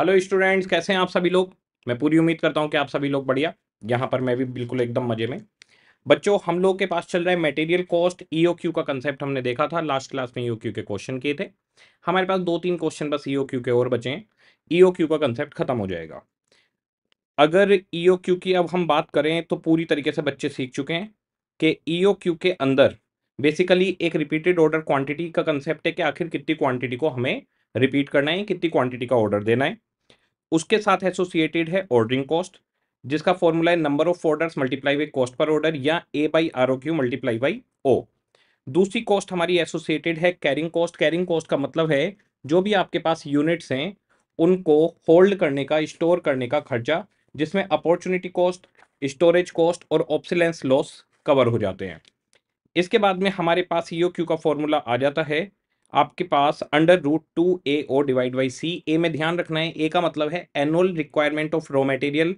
Hello students कैसे हैं आप सभी लोग मैं पूरी उम्मीद करता हूं कि आप सभी लोग बढ़िया यहाँ पर मैं भी बिल्कुल एकदम मजे में बच्चों हम लोग के पास चल रहा है मटेरियल कॉस्ट ईओक्यू का कंसेप्ट हमने देखा था लास्ट क्लास में ईओक्यू e के क्वेश्चन किए थे हमारे पास दो तीन क्वेश्चन बस ईओ e के और बचे हैं ईओ e का कंसेप्ट खत्म हो जाएगा अगर ईओ की अब हम बात करें तो पूरी तरीके से बच्चे सीख चुके हैं कि ईओ के अंदर बेसिकली एक रिपीटेड ऑर्डर क्वांटिटी का कंसेप्ट है कि आखिर कितनी क्वांटिटी को हमें रिपीट करना है कितनी क्वांटिटी का ऑर्डर देना है उसके साथ एसोसिएटेड है ऑर्डरिंग कॉस्ट जिसका फॉर्मूला है number of orders multiply by cost per order या A by R O Q multiply by O दूसरी कॉस्ट हमारी एसोसिएटेड है कैरिंग कॉस्ट कैरिंग कॉस्ट का मतलब है जो भी आपके पास यूनिट्स हैं उनको होल्ड करने का स्टोर करने का खर्चा जिसमें अपॉर्चुनिटी कॉस्ट स्टोरेज कॉस्ट और ऑप्सिलेंस लॉस कवर हो जाते हैं इसके बाद में हमारे पास ई e क्यू का फॉर्मूला आ जाता है आपके पास under root two A O divide by C A में ध्यान रखना है ए का मतलब है annual requirement of raw material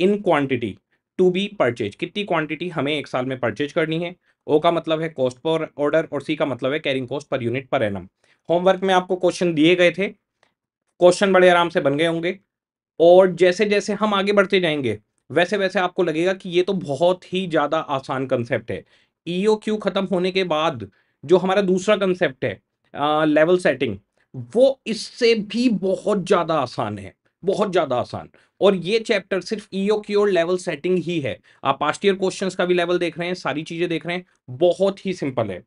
in quantity to be purchase कितनी क्वांटिटी हमें एक साल में परचेज करनी है ओ का मतलब है कॉस्ट पर ऑर्डर और सी का मतलब है carrying cost per unit per annum homework में आपको क्वेश्चन दिए गए थे क्वेश्चन बड़े आराम से बन गए होंगे और जैसे जैसे हम आगे बढ़ते जाएंगे वैसे वैसे आपको लगेगा कि ये तो बहुत ही ज़्यादा आसान कंसेप्ट है ई e ख़त्म होने के बाद जो हमारा दूसरा कंसेप्ट है लेवल सेटिंग वो इससे भी बहुत ज़्यादा आसान है बहुत ज़्यादा आसान और ये चैप्टर सिर्फ ईओ e की ओर लेवल सेटिंग ही है आप पास्ट ईयर क्वेश्चंस का भी लेवल देख रहे हैं सारी चीज़ें देख रहे हैं बहुत ही सिंपल है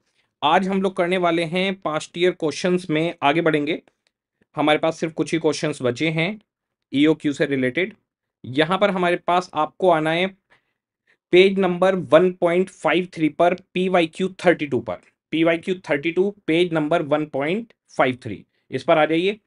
आज हम लोग करने वाले हैं पास्ट ईयर क्वेश्चंस में आगे बढ़ेंगे हमारे पास सिर्फ कुछ ही क्वेश्चंस बचे हैं ईओ e क्यू से रिलेटेड यहाँ पर हमारे पास आपको आना है पेज नंबर 1.53 पर P Y Q thirty two पर P Y Q thirty two page number one point five three इस पर आ जाइए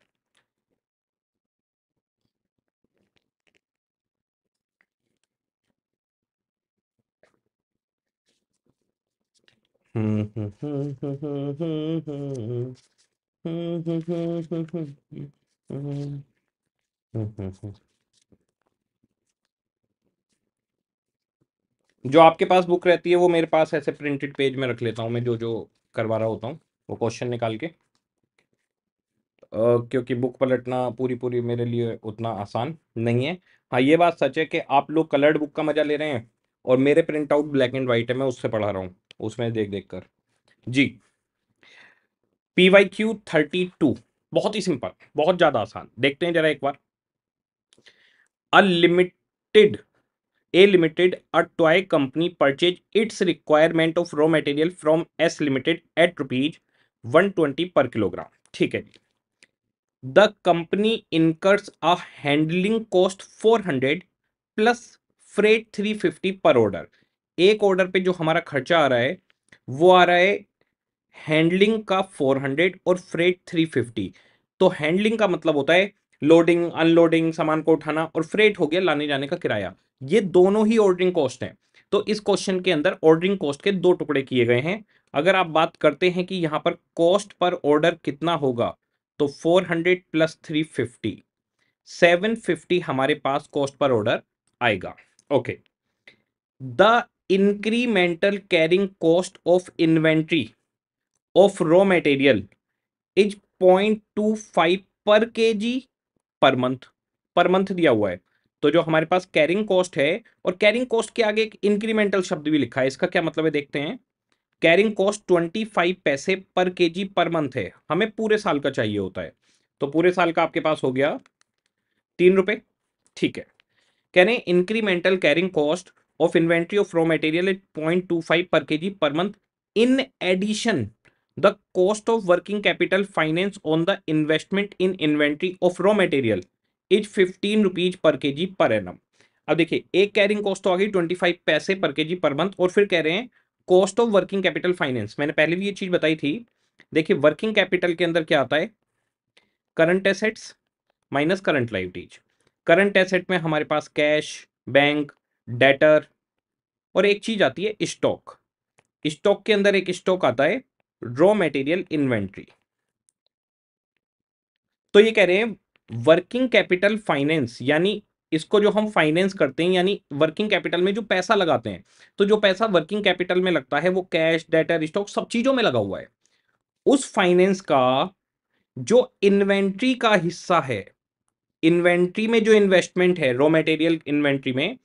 हम्म जो आपके पास बुक रहती है वो मेरे पास ऐसे प्रिंटेड पेज में रख लेता हूँ मैं जो जो करवा रहा होता हूँ वो क्वेश्चन निकाल के Uh, क्योंकि बुक पलटना पूरी पूरी मेरे लिए उतना आसान नहीं है हाँ ये बात सच है कि आप लोग कलर्ड बुक का मज़ा ले रहे हैं और मेरे print out black and white है मैं उससे पढ़ा रहा हूँ उसमें देख देख कर जी P Y Q thirty two बहुत ही सिंपल बहुत ज़्यादा आसान देखते हैं जरा एक बार unlimited A limited a toy company purchase its requirement of raw material from S limited at rupees one twenty per kilogram ठीक है जी the company incurs a handling cost four hundred plus freight three fifty per order एक order पे जो हमारा खर्चा आ रहा है वो आ रहा है हैंडलिंग का फोर हंड्रेड और फ्रेट थ्री फिफ्टी तो हैंडलिंग का मतलब होता है लोडिंग अनलोडिंग सामान को उठाना और फ्रेट हो गया लाने जाने का किराया ये दोनों ही ऑर्डरिंग कॉस्ट हैं तो इस क्वेश्चन के अंदर ऑर्डरिंग कॉस्ट के दो टुकड़े किए गए हैं अगर आप बात करते हैं कि यहाँ पर कॉस्ट पर ऑर्डर कितना होगा तो 400 प्लस 350 750 हमारे पास कॉस्ट पर ऑर्डर आएगा okay the incremental carrying cost of inventory of raw material is 0.25 per KG per month per month दिया हुआ है तो जो हमारे पास कैरिंग कॉस्ट है और कैरिंग कॉस्ट के आगे एक इंक्रीमेंटल शब्द भी लिखा है इसका क्या मतलब है देखते हैं कैरिंग कॉस्ट ट्वेंटी फाइव पैसे per K G per month है हमें पूरे साल का चाहिए होता है तो पूरे साल का आपके पास हो गया तीन रुपए ठीक है कह रहे हैं incremental carrying cost of inventory of raw material point two five per K G per month in addition the cost of working capital finance on the investment in inventory of raw material is fifteen rupees per K G पर N अब देखिए एक carrying cost तो आ गई twenty five पैसे per K G per month और फिर कह रहे हैं cost of working capital finance मैंने पहले भी ये चीज़ बताई थी देखिए वर्किंग कैपिटल के अंदर क्या आता है current assets minus current liabilities current asset में हमारे पास कैश बैंक डेटर और एक चीज़ आती है स्टॉक स्टॉक के अंदर एक स्टॉक आता है रॉ मटेरियल इन्वेंट्री तो ये कह रहे हैं वर्किंग कैपिटल फाइनेंस यानी इसको जो हम फाइनेंस करते हैं यानी वर्किंग कैपिटल में जो पैसा लगाते हैं तो जो पैसा वर्किंग कैपिटल में लगता है वो कैश डेटर स्टॉक सब चीजों में लगा हुआ है उस फाइनेंस का जो इन्वेंट्री का हिस्सा है इन्वेंट्री में जो इन्वेस्टमेंट है रॉ मटेरियल इन्वेंट्री में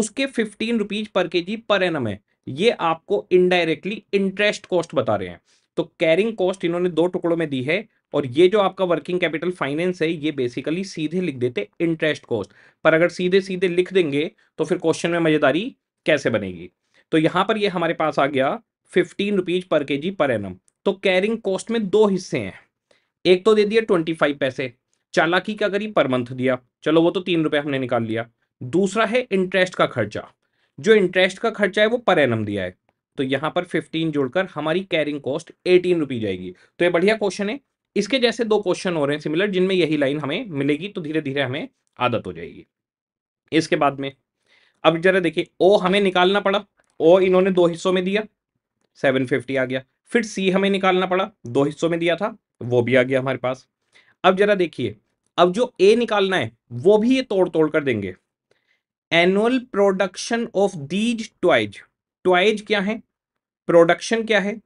उसके fifteen rupees per K G per annum है ये आपको इनडायरेक्टली इंटरेस्ट कॉस्ट बता रहे हैं तो कैरिंग कॉस्ट इन्होंने दो टुकड़ों में दी है और ये जो आपका वर्किंग कैपिटल फाइनेंस है ये बेसिकली सीधे लिख देते इंटरेस्ट कॉस्ट पर अगर सीधे सीधे लिख देंगे तो फिर क्वेश्चन में मजेदारी कैसे बनेगी तो यहां पर ये हमारे पास आ गया fifteen rupees per K G पर एनम तो कैरिंग कॉस्ट में दो हिस्से हैं एक तो दे दिया ट्वेंटी फाइव पैसे चालाकी का करी पर मंथ दिया चलो वो तो तीन रुपए हमने निकाल लिया दूसरा है इंटरेस्ट का खर्चा जो इंटरेस्ट का खर्चा है वो पर एनम दिया है तो यहाँ पर फिफ्टीन जोड़कर हमारी कैरिंग कॉस्ट एटीन रुपी जाएगी तो ये बढ़िया क्वेश्चन है इसके जैसे दो क्वेश्चन हो रहे हैं सिमिलर जिनमें यही लाइन हमें मिलेगी तो धीरे धीरे हमें आदत हो जाएगी इसके बाद में अब जरा देखिए ओ हमें निकालना पड़ा ओ इन्होंने दो हिस्सों में दिया सेवन फिफ्टी आ गया फिर सी हमें निकालना पड़ा दो हिस्सों में दिया था वो भी आ गया हमारे पास अब जरा देखिए अब जो ए निकालना है वो भी ये तोड़ तोड़ कर देंगे annual production of these toys toys क्या है प्रोडक्शन क्या है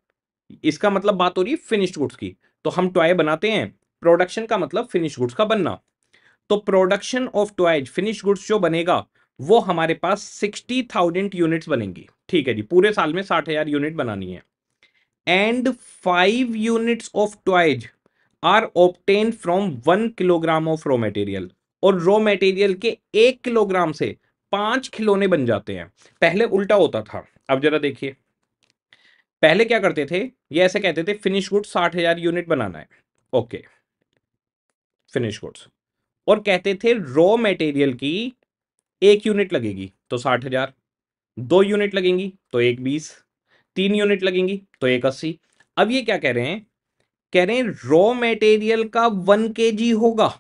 इसका मतलब बात हो रही है फिनिश्ड गुड्स की तो हम टॉय बनाते हैं प्रोडक्शन का मतलब फिनिश गुड्स का बनना तो production of toys finish goods जो बनेगा वो हमारे पास सिक्सटी थाउजेंड यूनिट्स बनेंगी ठीक है जी पूरे साल में साठ हजार यूनिट बनानी है and five units of toys are obtain from one kilogram of raw material और रॉ मटेरियल के एक किलोग्राम से पांच खिलौने बन जाते हैं पहले उल्टा होता था अब जरा देखिए पहले क्या करते थे ये ऐसे कहते थे फिनिश गुड साठ हजार यूनिट बनाना है ओके फिनिश गुड्स और कहते थे रॉ मटेरियल की एक यूनिट लगेगी तो साठ हजार दो यूनिट लगेंगी तो एक बीस तीन यूनिट लगेंगी तो एक अस्सी अब ये क्या कह रहे हैं कह रहे हैं रॉ मटेरियल का वन के जी होगा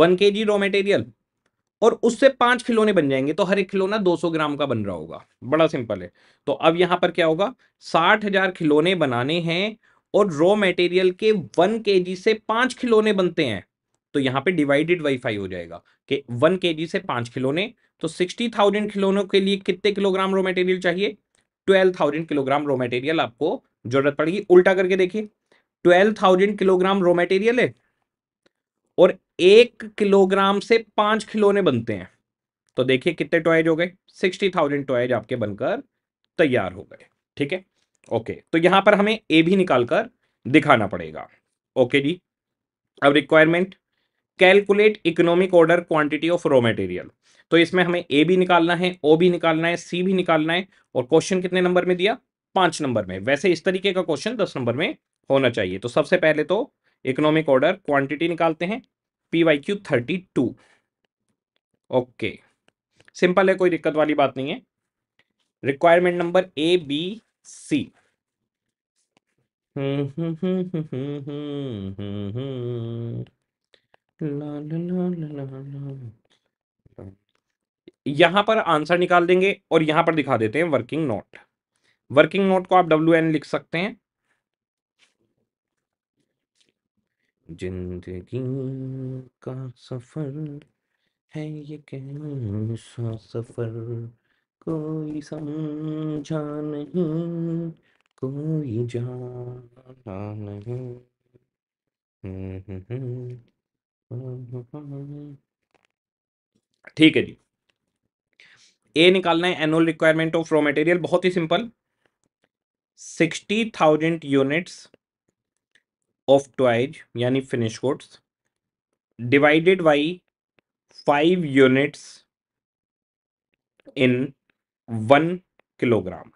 वन के जी रॉ मटेरियल और उससे पांच खिलौने बन जाएंगे तो हर एक खिलौना 200 ग्राम का बन रहा होगा बड़ा सिंपल है तो अब यहां पर क्या होगा साठ हजार खिलौने बनाने हैं और रॉ मटेरियल के वन के से पांच खिलौने बनते हैं तो यहां पे डिवाइडेड वाईफाई हो जाएगा कि वन के से पांच खिलौने तो सिक्सटी थाउजेंड खिलौनों के लिए कितने किलोग्राम रॉ मटेरियल चाहिए twelve thousand kilogram raw material आपको जरूरत पड़ेगी उल्टा करके देखिए twelve thousand kilogram raw material है और एक किलोग्राम से पांच खिलौने बनते हैं तो देखिए कितने टॉयज हो गए सिक्सटी थाउजेंड टॉयज आपके बनकर तैयार हो गए ठीक है ओके तो यहां पर हमें ए भी निकालकर दिखाना पड़ेगा ओके जी अब requirement calculate economic order quantity of raw material तो इसमें हमें ए भी निकालना है ओ भी निकालना है सी भी निकालना है और क्वेश्चन कितने नंबर में दिया पांच नंबर में वैसे इस तरीके का क्वेश्चन दस नंबर में होना चाहिए तो सबसे पहले तो इकोनॉमिक ऑर्डर क्वांटिटी निकालते हैं P Y Q thirty two okay simple है कोई दिक्कत वाली बात नहीं है requirement number A B C यहां पर आंसर निकाल देंगे और यहां पर दिखा देते हैं वर्किंग नोट वर्किंग नोट को आप डब्ल्यू एन लिख सकते हैं जिंदगी का सफर है ये कैसा सफर कोई समझा नहीं कोई जाना नहीं हम्म, ठीक है जी ए निकालना है annual requirement of raw material बहुत ही simple sixty thousand units of toys यानी finish goods divided by five units in one kilogram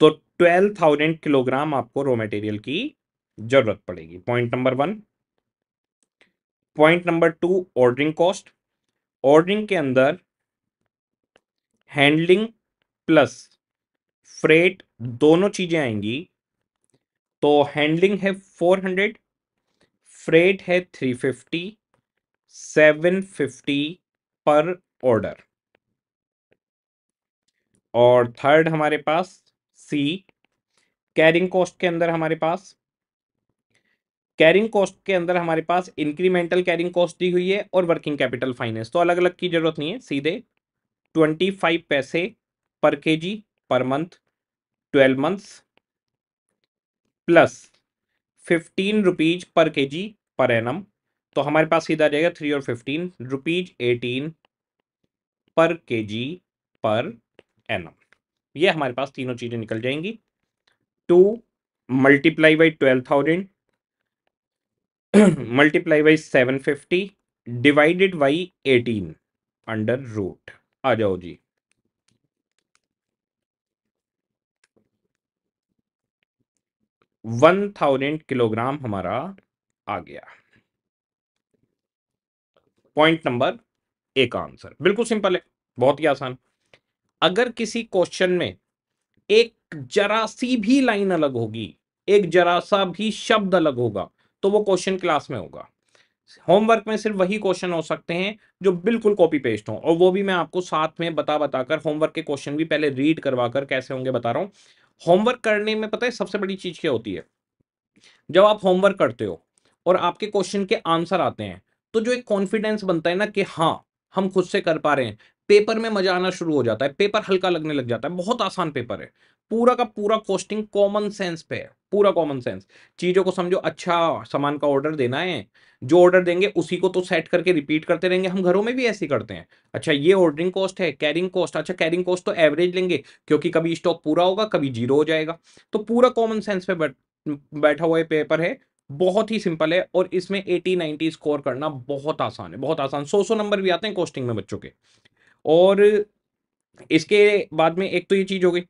तो ट्वेल्व थाउजेंड किलोग्राम आपको रॉ मटेरियल की जरूरत पड़ेगी point number one point number two ordering cost ordering के अंदर हैंडलिंग प्लस फ्रेट दोनों चीजें आएंगी तो हैंडलिंग है फोर हंड्रेड फ्रेट है three fifty seven fifty per order और थर्ड हमारे पास सी कैरिंग कॉस्ट के अंदर हमारे पास कैरिंग कॉस्ट के अंदर हमारे पास इंक्रीमेंटल कैरिंग कॉस्ट दी हुई है और वर्किंग कैपिटल फाइनेंस तो अलग अलग की जरूरत नहीं है सीधे ट्वेंटी फाइव पैसे per K G per month twelve months plus fifteen rupees per K G पर एनम तो हमारे पास सीधा आ जाएगा थ्री और फिफ्टीन रुपीज एटीन पर के जी पर एनम ये हमारे पास तीनों चीज़ें निकल जाएंगी two multiply by twelve thousand multiply by seven fifty divided by eighteen under root आ जाओ जी वन थाउजेंड किलोग्राम हमारा आ गया पॉइंट नंबर ए का आंसर बिल्कुल सिंपल है बहुत ही आसान अगर किसी क्वेश्चन में एक जरा सी भी लाइन अलग होगी एक जरा सा भी शब्द अलग होगा तो वो क्वेश्चन क्लास में होगा होमवर्क में सिर्फ वही क्वेश्चन हो सकते हैं जो बिल्कुल कॉपी पेस्ट हो और वो भी मैं आपको साथ में बता बताकर होमवर्क के क्वेश्चन भी पहले रीड करवा कर कैसे होंगे बता रहा हूं होमवर्क करने में पता है सबसे बड़ी चीज़ क्या होती है जब आप होमवर्क करते हो और आपके क्वेश्चन के आंसर आते हैं तो जो एक कॉन्फिडेंस बनता है ना कि हाँ हम खुद से कर पा रहे हैं पेपर में मजा आना शुरू हो जाता है पेपर हल्का लगने लग जाता है बहुत आसान पेपर है पूरा का पूरा कॉस्टिंग कॉमन सेंस पे है पूरा कॉमन सेंस चीजों को समझो अच्छा सामान का ऑर्डर देना है जो ऑर्डर देंगे उसी को तो सेट करके रिपीट करते रहेंगे हम घरों में भी ऐसे करते हैं अच्छा ये ऑर्डरिंग कॉस्ट है कैरिंग कॉस्ट अच्छा कैरिंग कॉस्ट तो एवरेज लेंगे क्योंकि कभी स्टॉक पूरा होगा कभी जीरो हो जाएगा तो पूरा कॉमन सेंस पे बैठ, बैठा हुआ पेपर है बहुत ही सिंपल है और इसमें एटी नाइनटी स्कोर करना बहुत आसान है बहुत आसान सौ सौ नंबर भी आते हैं कॉस्टिंग में बच्चों के और इसके बाद में एक तो ये चीज़ हो गई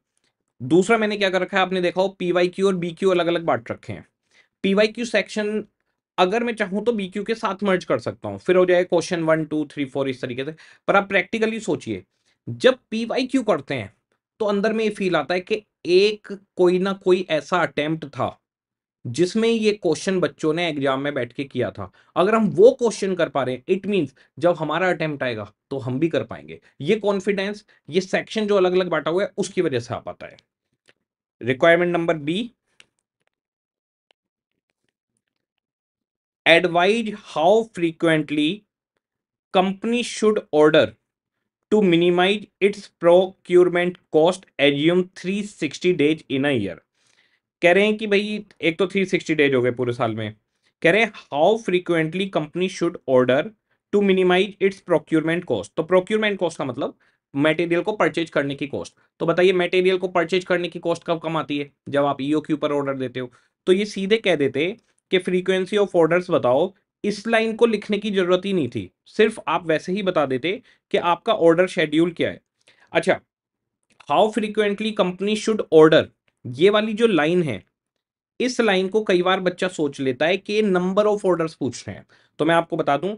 दूसरा मैंने क्या कर रखा है आपने देखा हो पीवाई क्यू और बी क्यू अलग अलग बांट रखे हैं पीवाई क्यू सेक्शन अगर मैं चाहूँ तो बी क्यू के साथ मर्ज कर सकता हूँ फिर हो जाए question one two three four इस तरीके से पर आप प्रैक्टिकली सोचिए जब पी वाई क्यू करते हैं तो अंदर में ये फील आता है कि एक कोई ना कोई ऐसा अटेम्प्ट था जिसमें ये क्वेश्चन बच्चों ने एग्जाम में बैठ के किया था अगर हम वो क्वेश्चन कर पा रहे हैं इट मीन्स जब हमारा अटेम्प्ट आएगा तो हम भी कर पाएंगे ये कॉन्फिडेंस ये सेक्शन जो अलग अलग बांटा हुआ है उसकी वजह से आ पाता है requirement number B advise how frequently company should order to minimize its procurement cost assume sixty days in a year कह रहे हैं कि भाई एक तो थ्री सिक्सटी डेज हो गए पूरे साल में कह रहे हैं how frequently company should order to minimize its procurement cost तो प्रोक्यूरमेंट कॉस्ट का मतलब मटेरियल को परचेज करने की कॉस्ट तो बताइए मटेरियल को परचेज करने की कॉस्ट कब कम आती है जब आप ईओ के ऊपर ऑर्डर देते हो तो ये सीधे कह देते कि फ्रीक्वेंसी ऑफ ऑर्डर्स बताओ इस लाइन को लिखने की जरूरत ही नहीं थी सिर्फ आप वैसे ही बता देते कि आपका ऑर्डर शेड्यूल क्या है अच्छा how frequently company should order ये वाली जो लाइन है इस लाइन को कई बार बच्चा सोच लेता है कि नंबर ऑफ ऑर्डर्स पूछ रहे हैं तो मैं आपको बता दूं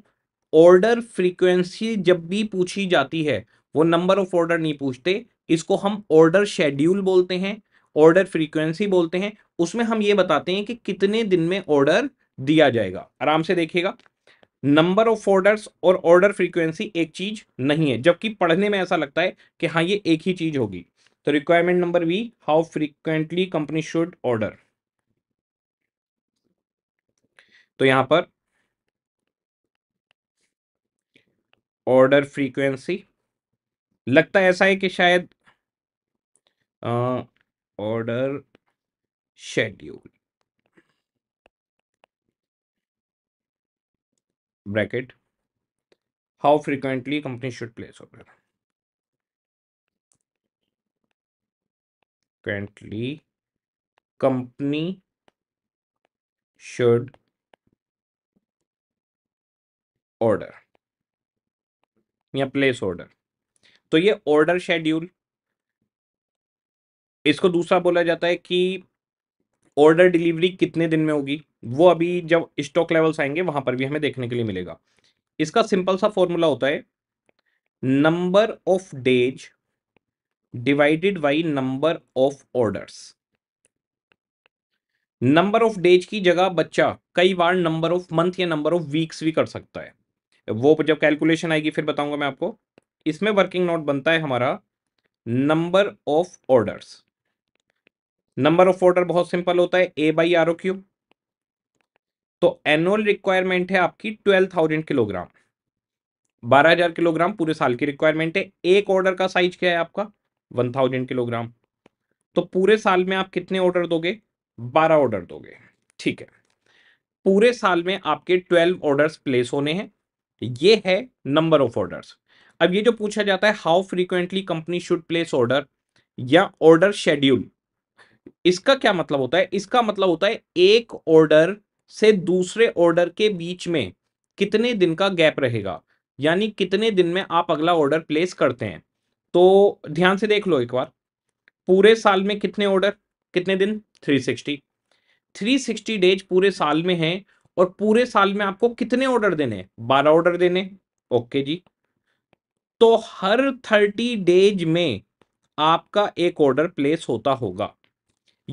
ऑर्डर फ्रीक्वेंसी जब भी पूछी जाती है वो नंबर ऑफ ऑर्डर नहीं पूछते इसको हम ऑर्डर शेड्यूल बोलते हैं ऑर्डर फ्रीक्वेंसी बोलते हैं उसमें हम ये बताते हैं कि कितने दिन में ऑर्डर दिया जाएगा आराम से देखिएगा नंबर ऑफ ऑर्डर्स और ऑर्डर फ्रीक्वेंसी एक चीज नहीं है जबकि पढ़ने में ऐसा लगता है कि हाँ ये एक ही चीज होगी तो requirement number B how frequently company should order तो यहां पर ऑर्डर फ्रीक्वेंसी लगता ऐसा है कि शायद order schedule bracket how frequently company should place order Currently, company should order या प्लेस ऑर्डर तो ये ऑर्डर शेड्यूल इसको दूसरा बोला जाता है कि ऑर्डर डिलीवरी कितने दिन में होगी वो अभी जब स्टॉक लेवल्स आएंगे वहां पर भी हमें देखने के लिए मिलेगा इसका सिंपल सा फॉर्मूला होता है number of days divided by number of orders number of days की जगह बच्चा कई बार नंबर ऑफ मंथ या नंबर ऑफ वीक्स भी कर सकता है वो जब कैलकुलेशन आएगी फिर बताऊंगा मैं आपको इसमें वर्किंग नोट बनता है हमारा number of orders number of order बहुत सिंपल होता है A by R O cube तो एनुअल रिक्वायरमेंट है आपकी ट्वेल्व थाउजेंड किलोग्राम बारह हजार किलोग्राम पूरे साल की रिक्वायरमेंट है एक ऑर्डर का साइज क्या है आपका वन थाउजेंड किलोग्राम तो पूरे साल में आप कितने ऑर्डर दोगे बारह ऑर्डर दोगे ठीक है पूरे साल में आपके ट्वेल्व ऑर्डर्स प्लेस होने हैं ये है नंबर ऑफ ऑर्डर्स अब ये जो पूछा जाता है how frequently company should place order या ऑर्डर शेड्यूल इसका क्या मतलब होता है इसका मतलब होता है एक ऑर्डर से दूसरे ऑर्डर के बीच में कितने दिन का गैप रहेगा यानी कितने दिन में आप अगला ऑर्डर प्लेस करते हैं तो ध्यान से देख लो एक बार पूरे साल में कितने ऑर्डर कितने दिन 360 360 डेज पूरे साल में है और पूरे साल में आपको कितने ऑर्डर देने बारह ऑर्डर देने ओके जी तो हर थर्टी डेज में आपका एक ऑर्डर प्लेस होता होगा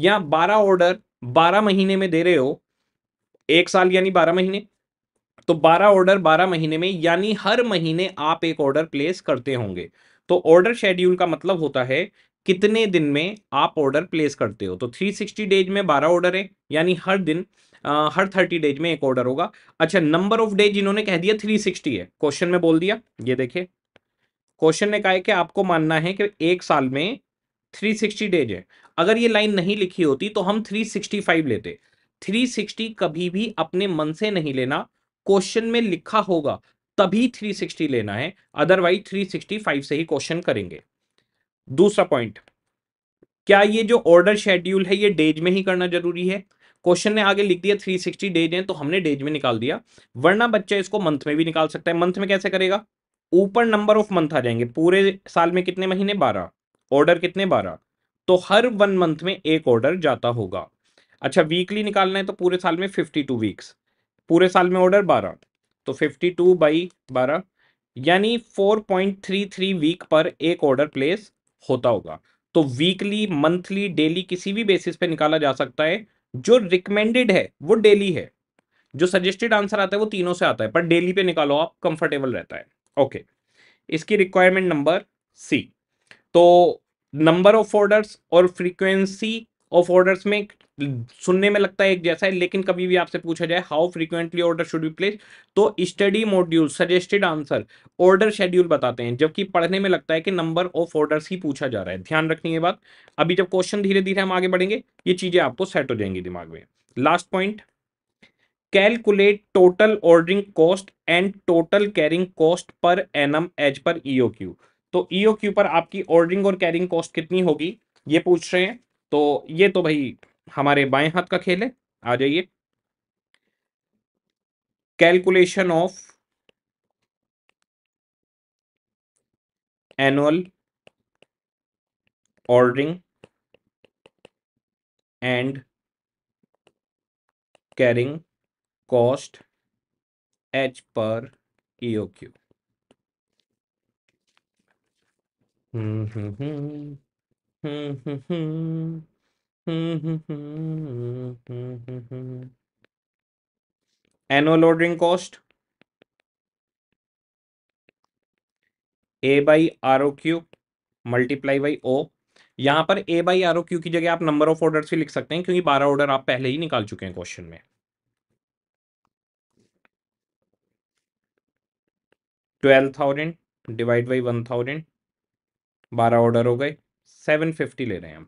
या बारह ऑर्डर बारह महीने में दे रहे हो एक साल यानी बारह महीने तो बारह ऑर्डर बारह महीने में यानी हर महीने आप एक ऑर्डर प्लेस करते होंगे तो ऑर्डर शेड्यूल का मतलब होता है कितने दिन में आप ऑर्डर प्लेस करते हो तो 360 डेज में 12 ऑर्डर है यानी हर दिन आ, हर 30 डेज में एक ऑर्डर होगा अच्छा नंबर ऑफ डेज इन्होंने कह दिया 360 है क्वेश्चन में बोल दिया ये देखिए क्वेश्चन ने कहा है कि आपको मानना है कि एक साल में 360 डेज है अगर ये लाइन नहीं लिखी होती तो हम 365 लेते 360 कभी भी अपने मन से नहीं लेना क्वेश्चन में लिखा होगा तभी 360 लेना है अदरवाइज 365 से ही क्वेश्चन करेंगे दूसरा पॉइंट क्या ये जो ऑर्डर शेड्यूल है ये डेज में ही करना जरूरी है क्वेश्चन ने आगे लिख दिया 360 डेज है तो हमने डेज में निकाल दिया वरना बच्चा इसको मंथ में भी निकाल सकता है मंथ में कैसे करेगा ऊपर नंबर ऑफ मंथ आ जाएंगे पूरे साल में कितने महीने बारह ऑर्डर कितने बारह तो हर वन मंथ में एक ऑर्डर जाता होगा अच्छा वीकली निकालना है तो पूरे साल में फिफ्टी टू वीक्स पूरे साल में ऑर्डर बारह तो 52 टू बाई बारह यानी 4.33 वीक पर एक ऑर्डर प्लेस होता होगा तो वीकली मंथली डेली किसी भी बेसिस पे निकाला जा सकता है जो रिकमेंडेड है वो डेली है जो सजेस्टेड आंसर आता है वो तीनों से आता है पर डेली पे निकालो आप कंफर्टेबल रहता है ओके okay. इसकी रिक्वायरमेंट नंबर सी तो नंबर ऑफ ऑर्डर्स और फ्रीक्वेंसी ऑफ ऑर्डर्स में सुनने में लगता है एक जैसा है लेकिन कभी भी आपसे पूछा जाए how frequently order should be place तो study module suggested answer order schedule बताते हैं जबकि पढ़ने में लगता है कि नंबर ऑफ ऑर्डर्स ही पूछा जा रहा है ध्यान रखनी ये बात अभी जब क्वेश्चन धीरे धीरे हम आगे बढ़ेंगे ये चीज़ें आपको सेट हो जाएंगी दिमाग में last point calculate total ordering cost and total carrying cost per M as per EO Q तो ईओ e क्यू पर आपकी ऑर्डरिंग और कैरिंग कॉस्ट कितनी होगी ये पूछ रहे हैं तो ये तो भाई हमारे बाएं हाथ का खेल है आ जाइए calculation of annual ordering and carrying cost h per EOQ. Hmm hmm hmm hmm hmm annual ordering cost A by R O Q multiply by O यहां पर A by R O Q की जगह आप number of order भी लिख सकते हैं क्योंकि बारह ऑर्डर आप पहले ही निकाल चुके हैं क्वेश्चन में twelve thousand divide by one thousand बारह ऑर्डर हो गए सेवन फिफ्टी ले रहे हैं हम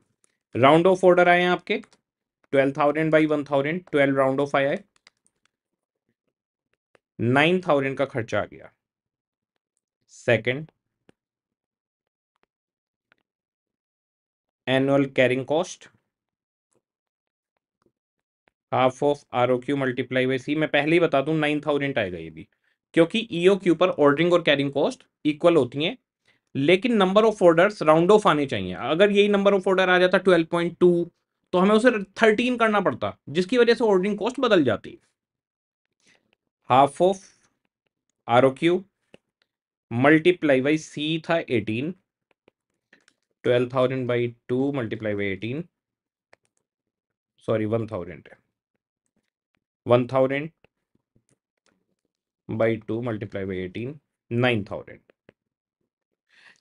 राउंड ऑफ ऑर्डर आए हैं आपके twelve thousand by one thousand twelve round off आया है नाइन थाउजेंड का खर्चा आ गया second annual carrying cost half of R O Q multiply by C मैं पहले ही बता दूं नाइन थाउजेंड आएगा ये भी क्योंकि ईओ e क्यू पर ऑर्डरिंग और कैरिंग कॉस्ट इक्वल होती है लेकिन number of order round off आने चाहिए अगर यही नंबर ऑफ ऑर्डर आ जाता ट्वेल्व पॉइंट टू तो हमें उसे थर्टीन करना पड़ता जिसकी वजह से ऑर्डरिंग कॉस्ट बदल जाती half of R O Q multiply by C था eighteen twelve thousand by two multiply by eighteen sorry one thousand one thousand by two multiply by eighteen nine thousand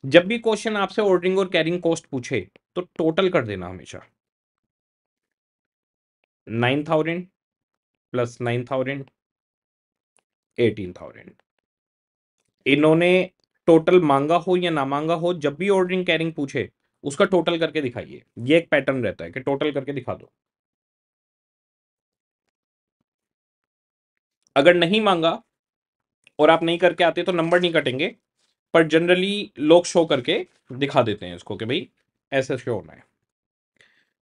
जब भी क्वेश्चन आपसे ordering और carrying cost पूछे तो total कर देना हमेशा nine thousand plus nine thousand eighteen thousand इन्होंने टोटल मांगा हो या ना मांगा हो जब भी ऑर्डरिंग कैरिंग पूछे उसका टोटल करके दिखाइए ये एक पैटर्न रहता है कि टोटल करके दिखा दो अगर नहीं मांगा और आप नहीं करके आते तो नंबर नहीं कटेंगे पर जनरली लोग शो करके दिखा देते हैं इसको कि भाई ऐसा शो होना है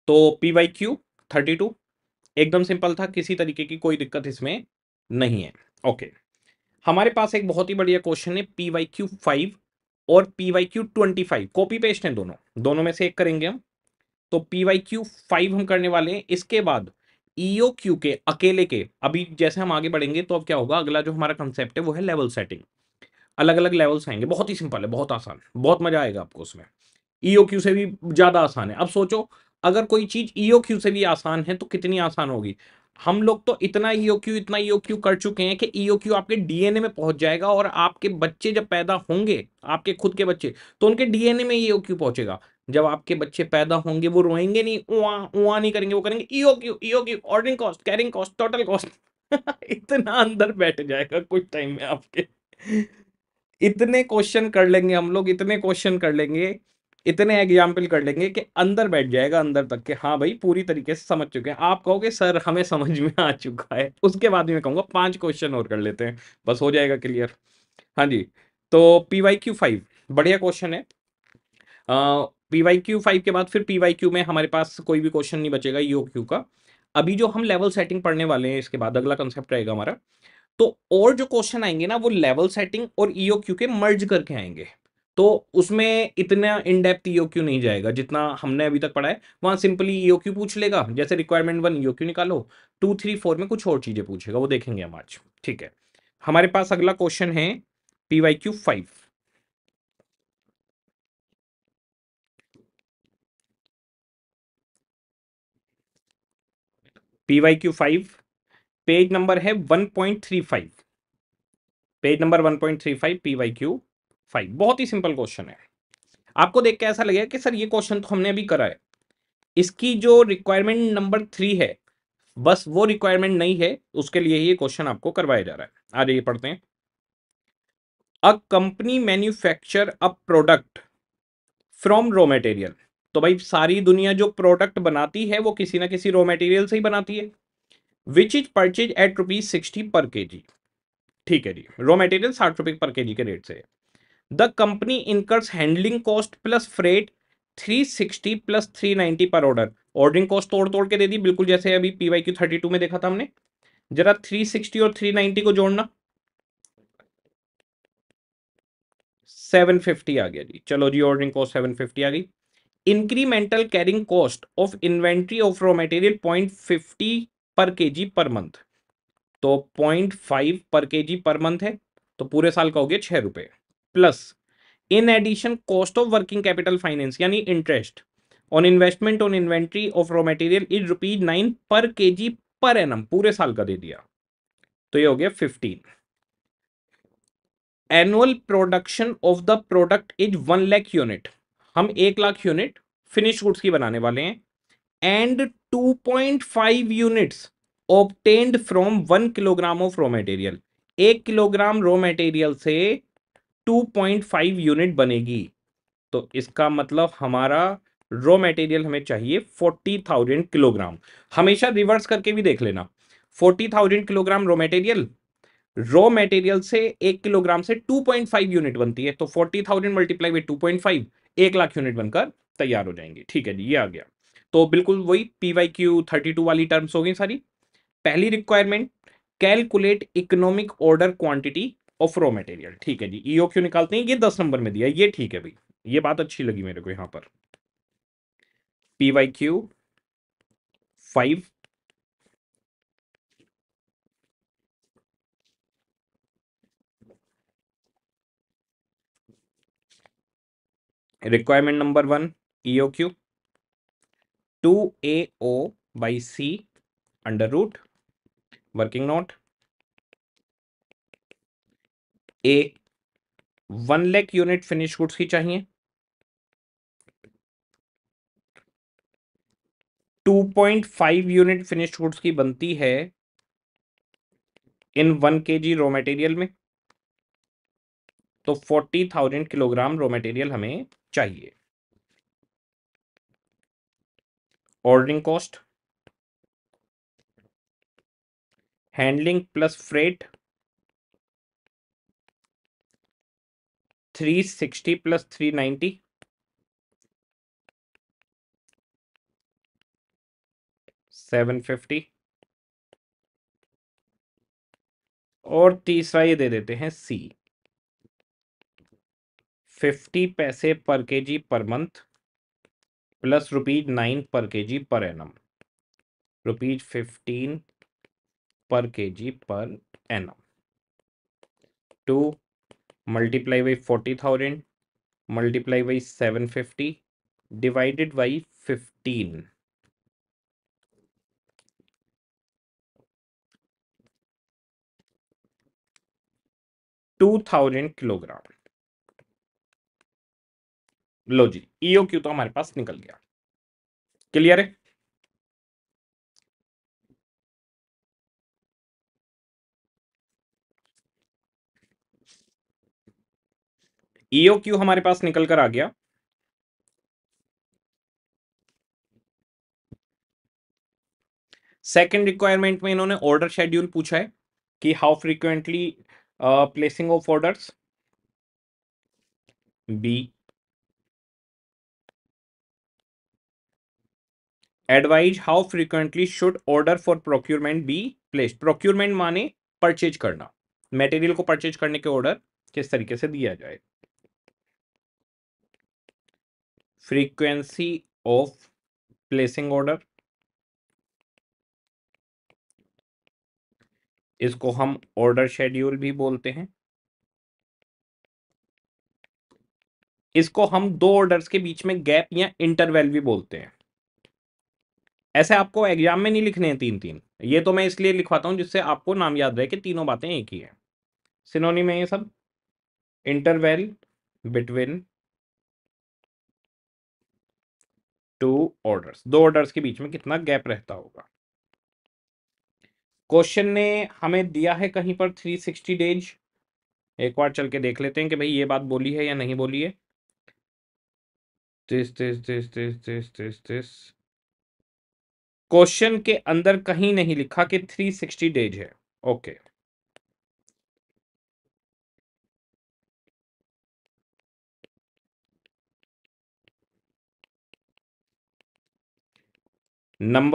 तो P Y Q thirty two एकदम सिंपल था किसी तरीके की कोई दिक्कत इसमें नहीं है ओके हमारे पास एक बहुत ही बढ़िया क्वेश्चन है पी वाई क्यू फाइव और P Y Q twenty five copy paste हैं दोनों दोनों में से एक करेंगे हम तो पी वाई क्यू फाइव हम करने वाले हैं इसके बाद ईओ e क्यू के अकेले के अभी जैसे हम आगे बढ़ेंगे तो अब क्या होगा अगला जो हमारा कंसेप्ट है वो है लेवल सेटिंग अलग अलग लेवल्स आएंगे बहुत ही सिंपल है बहुत आसान है बहुत मजा आएगा आपको उसमें ईओ e क्यू से भी ज़्यादा आसान है अब सोचो अगर कोई चीज़ ईओ e क्यू से भी आसान है तो कितनी आसान होगी हम लोग तो इतना ईओ e क्यू इतना ईओ क्यू कर चुके हैं कि ईओ क्यू आपके डीएनए में पहुंच जाएगा और आपके बच्चे जब पैदा होंगे आपके खुद के बच्चे तो उनके डीएनए में ईओ क्यू पहुंचेगा जब आपके बच्चे पैदा होंगे वो रोएंगे नहीं उआ उआ नहीं करेंगे वो करेंगे EO Q EO Q ordering cost carrying cost total cost इतना अंदर बैठ जाएगा कुछ टाइम में आपके इतने क्वेश्चन कर लेंगे हम लोग इतने क्वेश्चन कर लेंगे इतने एग्जाम्पल कर लेंगे कि अंदर बैठ जाएगा अंदर तक के हाँ भाई पूरी तरीके से समझ चुके हैं आप कहोगे सर हमें समझ में आ चुका है उसके बाद में कहूंगा पांच क्वेश्चन और कर लेते हैं बस हो जाएगा क्लियर हाँ जी तो पी वाई क्यू फाइव बढ़िया क्वेश्चन है पी वाई क्यू फाइव के बाद फिर पी वाई क्यू में हमारे पास कोई भी क्वेश्चन नहीं बचेगा यू क्यू का अभी जो हम लेवल सेटिंग पढ़ने वाले हैं इसके बाद अगला कंसेप्ट रहेगा हमारा तो और जो क्वेश्चन आएंगे ना वो लेवल सेटिंग और ईओ e क्यू के मर्ज करके आएंगे तो उसमें इतना इनडेप्थ ईओ क्यू नहीं जाएगा जितना हमने अभी तक पढ़ा है वहां सिंपली ईओ क्यू पूछ लेगा जैसे रिक्वायरमेंट वन ईओ क्यू निकालो टू थ्री फोर में कुछ और चीजें पूछेगा वो देखेंगे हम आज ठीक है हमारे पास अगला क्वेश्चन है PYQ five PYQ five page number है 1.35 पेज नंबर 1.35 पॉइंट थ्री बहुत ही सिंपल क्वेश्चन है आपको देख के ऐसा लगेगा कि सर ये क्वेश्चन तो हमने अभी करा है इसकी जो रिक्वायरमेंट नंबर थ्री है बस वो रिक्वायरमेंट नहीं है उसके लिए ही ये क्वेश्चन आपको करवाया जा रहा है आ जाइए पढ़ते हैं a company manufacture a product from raw material तो भाई सारी दुनिया जो प्रोडक्ट बनाती है वो किसी ना किसी रॉ मटेरियल से ही बनाती है which is purchase at rupees sixty per K जी ठीक है जी रॉ मेटेरियल साठ रुपए पर के जी के रेट से the company incurs handling cost plus freight three sixty plus three ninety per order ordering cost तोड़ तोड़ के दे दी बिल्कुल जैसे अभी P Y Q thirty two में देखा था हमने जरा थ्री सिक्सटी और थ्री नाइन्टी को जोड़ना सेवन फिफ्टी आ गया जी चलो जी ऑर्डरिंग कॉस्ट सेवन फिफ्टी आ गई incremental carrying cost of inventory of raw material point fifty per K G per month तो point five per K G per month है तो पूरे साल का हो गया छह रुपए plus in addition cost of working capital finance यानी interest on investment on inventory of raw material is rupees nine per K G पर एम पूरे साल का दे दिया तो ये हो गया fifteen annual production of the product is one lakh unit हम एक लाख यूनिट फिनिश गुड्स की बनाने वाले हैं and 2.5 units obtained from one kilogram of raw material एक किलोग्राम रॉ मटेरियल से 2.5 यूनिट बनेगी तो इसका मतलब हमारा रॉ मटेरियल हमें चाहिए 40,000 किलोग्राम हमेशा रिवर्स करके भी देख लेना 40,000 kilogram raw material raw material से एक किलोग्राम से 2.5 यूनिट बनती है तो 40,000 मल्टीप्लाई पॉइंट 2.5 एक लाख यूनिट बनकर तैयार हो जाएंगे ठीक है जी ये आ गया तो बिल्कुल वही P Y Q thirty two वाली टर्म्स हो गई सारी पहली requirement calculate economic order quantity of raw material ठीक है जी ईओ e क्यू निकालते हैं ये दस नंबर में दिया ये ठीक है भाई ये बात अच्छी लगी मेरे को यहां पर P Y Q five requirement number one EOQ two A O by C under root working note A one lakh unit finish goods की चाहिए two point five unit finish goods की बनती है इन वन के जी raw material में तो forty thousand kilogram raw material हमें चाहिए ordering cost handling plus freight three sixty plus three ninety seven fifty और तीसरा ये दे देते हैं सी फिफ्टी पैसे पर KG per month plus rupees nine per K G पर एन एम रुपीज फिफ्टीन पर के जी पर N M two multiply by forty thousand multiply by seven fifty divided by fifteen two thousand kilogram लो जी EO e Q तो हमारे पास निकल गया clear है ईओ e क्यू हमारे पास निकल कर आ गया सेकेंड रिक्वायरमेंट में इन्होंने ऑर्डर शेड्यूल पूछा है कि how frequently placing of orders be advise how frequently should order for procurement be placed procurement माने परचेज करना मेटेरियल को परचेज करने के ऑर्डर किस तरीके से दिया जाए फ्रीक्वेंसी ऑफ प्लेसिंग ऑर्डर इसको हम ऑर्डर शेड्यूल भी बोलते हैं इसको हम दो ऑर्डर्स के बीच में गैप या इंटरवल भी बोलते हैं ऐसे आपको एग्जाम में नहीं लिखने हैं तीन तीन ये तो मैं इसलिए लिखवाता हूँ जिससे आपको नाम याद रहे कि तीनों बातें एक ही है सिनोनी में ये सब इंटरवेल बिटवीन टू ऑर्डर्स दो ऑर्डर्स के बीच में कितना गैप रहता होगा क्वेश्चन ने हमें दिया है कहीं पर 360 डेज एक बार चल के देख लेते हैं कि भाई ये बात बोली है या नहीं बोली है तीस तीस तीस तीस तीस तीस तीस क्वेश्चन के अंदर कहीं नहीं लिखा कि 360 डेज है okay okay.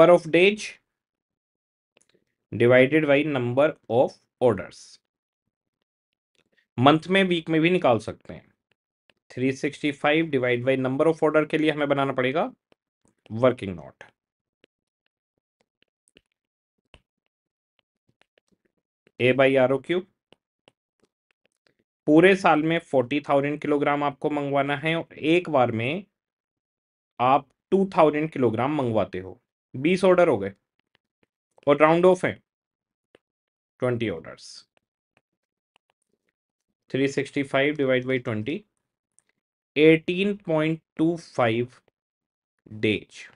Of days divided by number of of month में वीक में भी निकाल सकते हैं 365 divide by number of order के लिए हमें बनाना पड़ेगा working note A by R O Q पूरे साल में फोर्टी थाउजेंड किलोग्राम आपको मंगवाना है और एक बार में आप टू थाउजेंड किलोग्राम मंगवाते हो बीस ऑर्डर हो गए और राउंड ऑफ है twenty orders three sixty five divide by twenty eighteen point two five days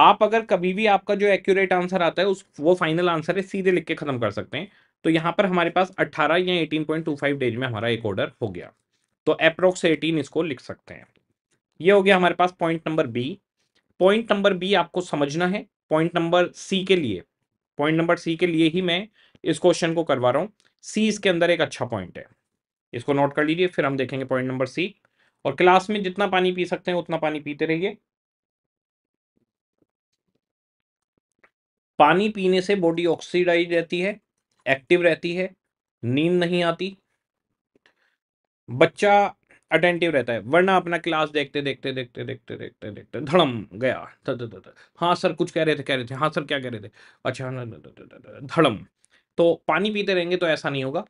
आप अगर कभी भी आपका जो एक्यूरेट आंसर आता है उस वो फाइनल आंसर है सीधे लिख के खत्म कर सकते हैं तो यहाँ पर हमारे पास 18 या 18.25 डेज में हमारा एक ऑर्डर हो गया तो अप्रोक्स 18 इसको लिख सकते हैं ये हो गया हमारे पास point number B point number B आपको समझना है पॉइंट नंबर सी के लिए पॉइंट नंबर सी के लिए ही मैं इस क्वेश्चन को करवा रहा हूँ सी इसके अंदर एक अच्छा पॉइंट है इसको नोट कर लीजिए फिर हम देखेंगे पॉइंट नंबर सी और क्लास में जितना पानी पी सकते हैं उतना पानी पीते रहिए पानी पीने से बॉडी ऑक्सीडाइज रहती है एक्टिव रहती है नींद नहीं आती बच्चा अटेंटिव रहता है वरना अपना क्लास देखते देखते देखते देखते देखते देखते धड़म गया हाँ सर कुछ कह रहे थे कह रहे थे हाँ सर क्या कह रहे थे अच्छा धड़म तो पानी पीते रहेंगे तो ऐसा नहीं होगा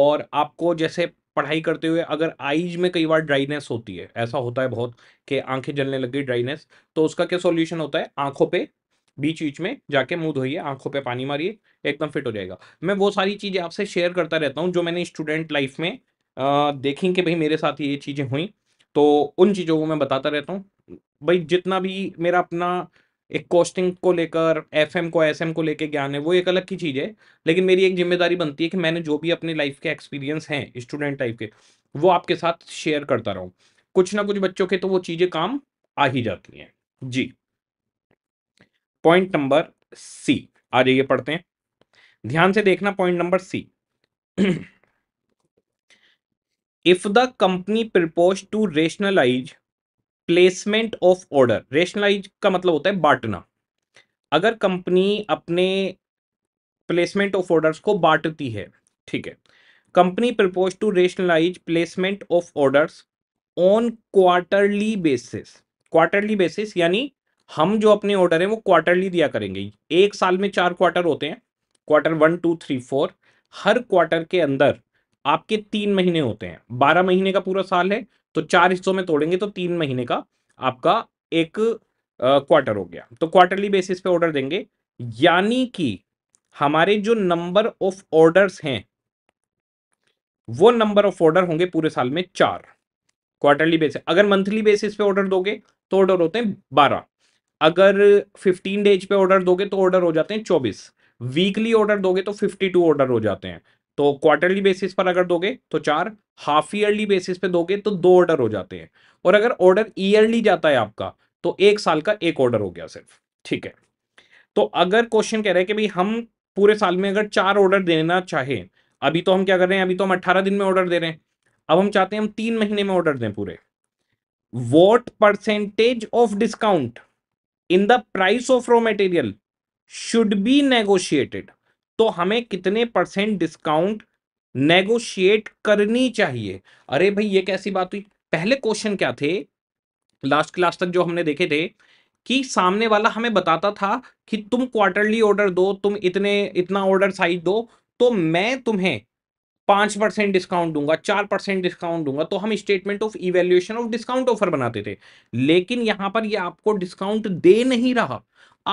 और आपको जैसे पढ़ाई करते हुए अगर आईज में कई बार ड्राइनेस होती है ऐसा होता है बहुत कि आंखें जलने लग गई ड्राइनेस तो उसका क्या सॉल्यूशन होता है आंखों पे बीच बीच में जाके मुंह धोइए आंखों पे पानी मारिए एकदम फिट हो जाएगा मैं वो सारी चीज़ें आपसे शेयर करता रहता हूँ जो मैंने स्टूडेंट लाइफ में देखी कि भाई मेरे साथ ये चीज़ें हुई तो उन चीज़ों को मैं बताता रहता हूँ भाई जितना भी मेरा अपना एक कोस्टिंग को लेकर एफ को एस को लेकर ज्ञान है वो एक अलग की चीज़ है लेकिन मेरी एक जिम्मेदारी बनती है कि मैंने जो भी अपने लाइफ के एक्सपीरियंस हैं स्टूडेंट टाइप के वो आपके साथ शेयर करता रहूँ कुछ ना कुछ बच्चों के तो वो चीज़ें काम आ ही जाती हैं जी पॉइंट नंबर सी आ जाइए पढ़ते हैं ध्यान से देखना point number C if the company propose to rationalize placement of order rationalize का मतलब होता है बांटना अगर कंपनी अपने प्लेसमेंट ऑफ ऑर्डर्स को बांटती है ठीक है company propose to rationalize placement of orders on quarterly basis quarterly basis यानी हम जो अपने ऑर्डर हैं वो क्वार्टरली दिया करेंगे एक साल में चार क्वार्टर होते हैं quarter one two three four हर क्वार्टर के अंदर आपके तीन महीने होते हैं बारह महीने का पूरा साल है तो चार हिस्सों में तोड़ेंगे तो तीन महीने का आपका एक क्वार्टर हो गया तो क्वार्टरली बेसिस पे ऑर्डर देंगे यानी कि हमारे जो नंबर ऑफ ऑर्डर्स हैं वो नंबर ऑफ ऑर्डर होंगे पूरे साल में चार क्वार्टरली बेसिस अगर मंथली बेसिस पे ऑर्डर दोगे तो ऑर्डर होते हैं बारह अगर 15 डेज पे ऑर्डर दोगे तो ऑर्डर हो जाते हैं 24 वीकली ऑर्डर दोगे तो 52 ऑर्डर हो जाते हैं तो क्वार्टरली बेसिस पर अगर दोगे तो चार हाफ ईयरली बेसिस पे दोगे तो दो ऑर्डर हो जाते हैं और अगर ऑर्डर ईयरली जाता है आपका तो एक साल का एक ऑर्डर हो गया सिर्फ ठीक है तो अगर क्वेश्चन कह रहे हैं कि भाई हम पूरे साल में अगर चार ऑर्डर देना चाहें अभी तो हम क्या कर रहे हैं अभी तो हम अट्ठारह दिन में ऑर्डर दे रहे हैं अब हम चाहते हैं हम तीन महीने में ऑर्डर दें पूरे what percentage of discount in the price of raw material should be negotiated तो हमें कितने परसेंट डिस्काउंट नेगोशिएट करनी चाहिए अरे भाई ये कैसी बात हुई पहले क्वेश्चन क्या थे लास्ट क्लास तक जो हमने देखे थे कि सामने वाला हमें बताता था कि तुम क्वार्टरली ऑर्डर दो तुम इतने इतना ऑर्डर साइज दो तो मैं तुम्हें पांच परसेंट डिस्काउंट दूंगा चार परसेंट डिस्काउंट दूंगा तो हम statement of evaluation of discount offer बनाते थे लेकिन यहां पर ये आपको डिस्काउंट दे नहीं रहा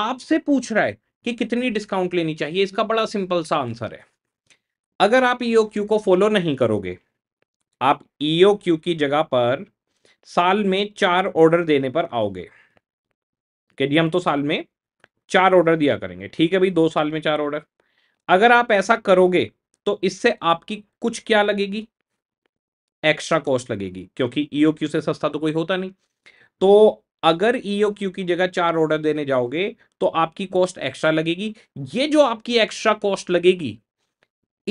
आपसे पूछ रहा है कि कितनी डिस्काउंट लेनी चाहिए इसका बड़ा सिंपल सा आंसर है अगर आप क्यू e को फॉलो नहीं करोगे आप क्यू e की जगह पर साल में चार ऑर्डर देने पर आओगे कि जी हम तो साल में चार ऑर्डर दिया करेंगे ठीक है भाई दो साल में चार ऑर्डर अगर आप ऐसा करोगे तो इससे आपकी कुछ क्या लगेगी एक्स्ट्रा कॉस्ट लगेगी क्योंकि क्यू e से सस्ता तो कोई होता नहीं तो अगर क्यू e की जगह चार ऑर्डर देने जाओगे तो आपकी कॉस्ट एक्स्ट्रा लगेगी ये जो आपकी एक्स्ट्रा कॉस्ट लगेगी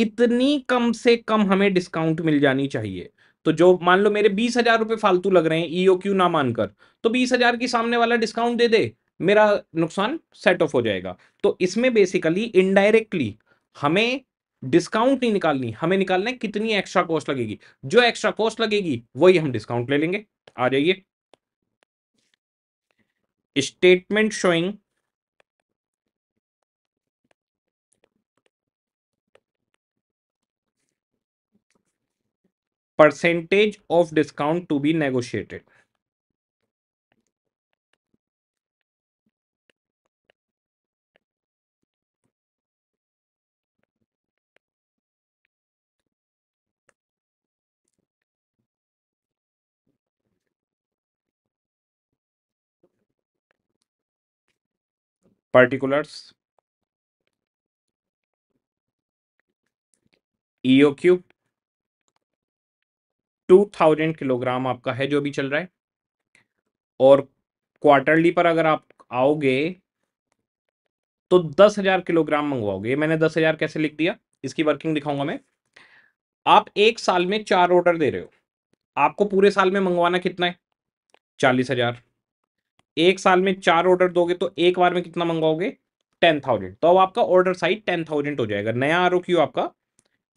इतनी कम से कम हमें डिस्काउंट मिल जानी चाहिए तो जो मान लो मेरे बीस हजार रुपए फालतू लग रहे हैं ईओ e क्यू ना मानकर तो बीस हजार की सामने वाला डिस्काउंट दे दे मेरा नुकसान सेट ऑफ हो जाएगा तो इसमें बेसिकली इनडायरेक्टली हमें डिस्काउंट नहीं निकालनी हमें निकालना है कितनी एक्स्ट्रा कॉस्ट लगेगी जो एक्स्ट्रा कॉस्ट लगेगी वही हम डिस्काउंट ले लेंगे आ जाइए statement showing percentage of discount to be negotiated particulars EOQ two thousand kilogram आपका है जो भी चल रहा है और क्वार्टरली पर अगर आप आओगे तो दस हजार किलोग्राम मंगवाओगे मैंने दस हजार कैसे लिख दिया इसकी वर्किंग दिखाऊंगा मैं आप एक साल में चार ऑर्डर दे रहे हो आपको पूरे साल में मंगवाना कितना है चालीस हजार एक साल में चार ऑर्डर दोगे तो एक बार में कितना मंगवाओगे टेन थाउजेंड तो अब आपका ऑर्डर साइज टेन थाउजेंड हो जाएगा नया आर आपका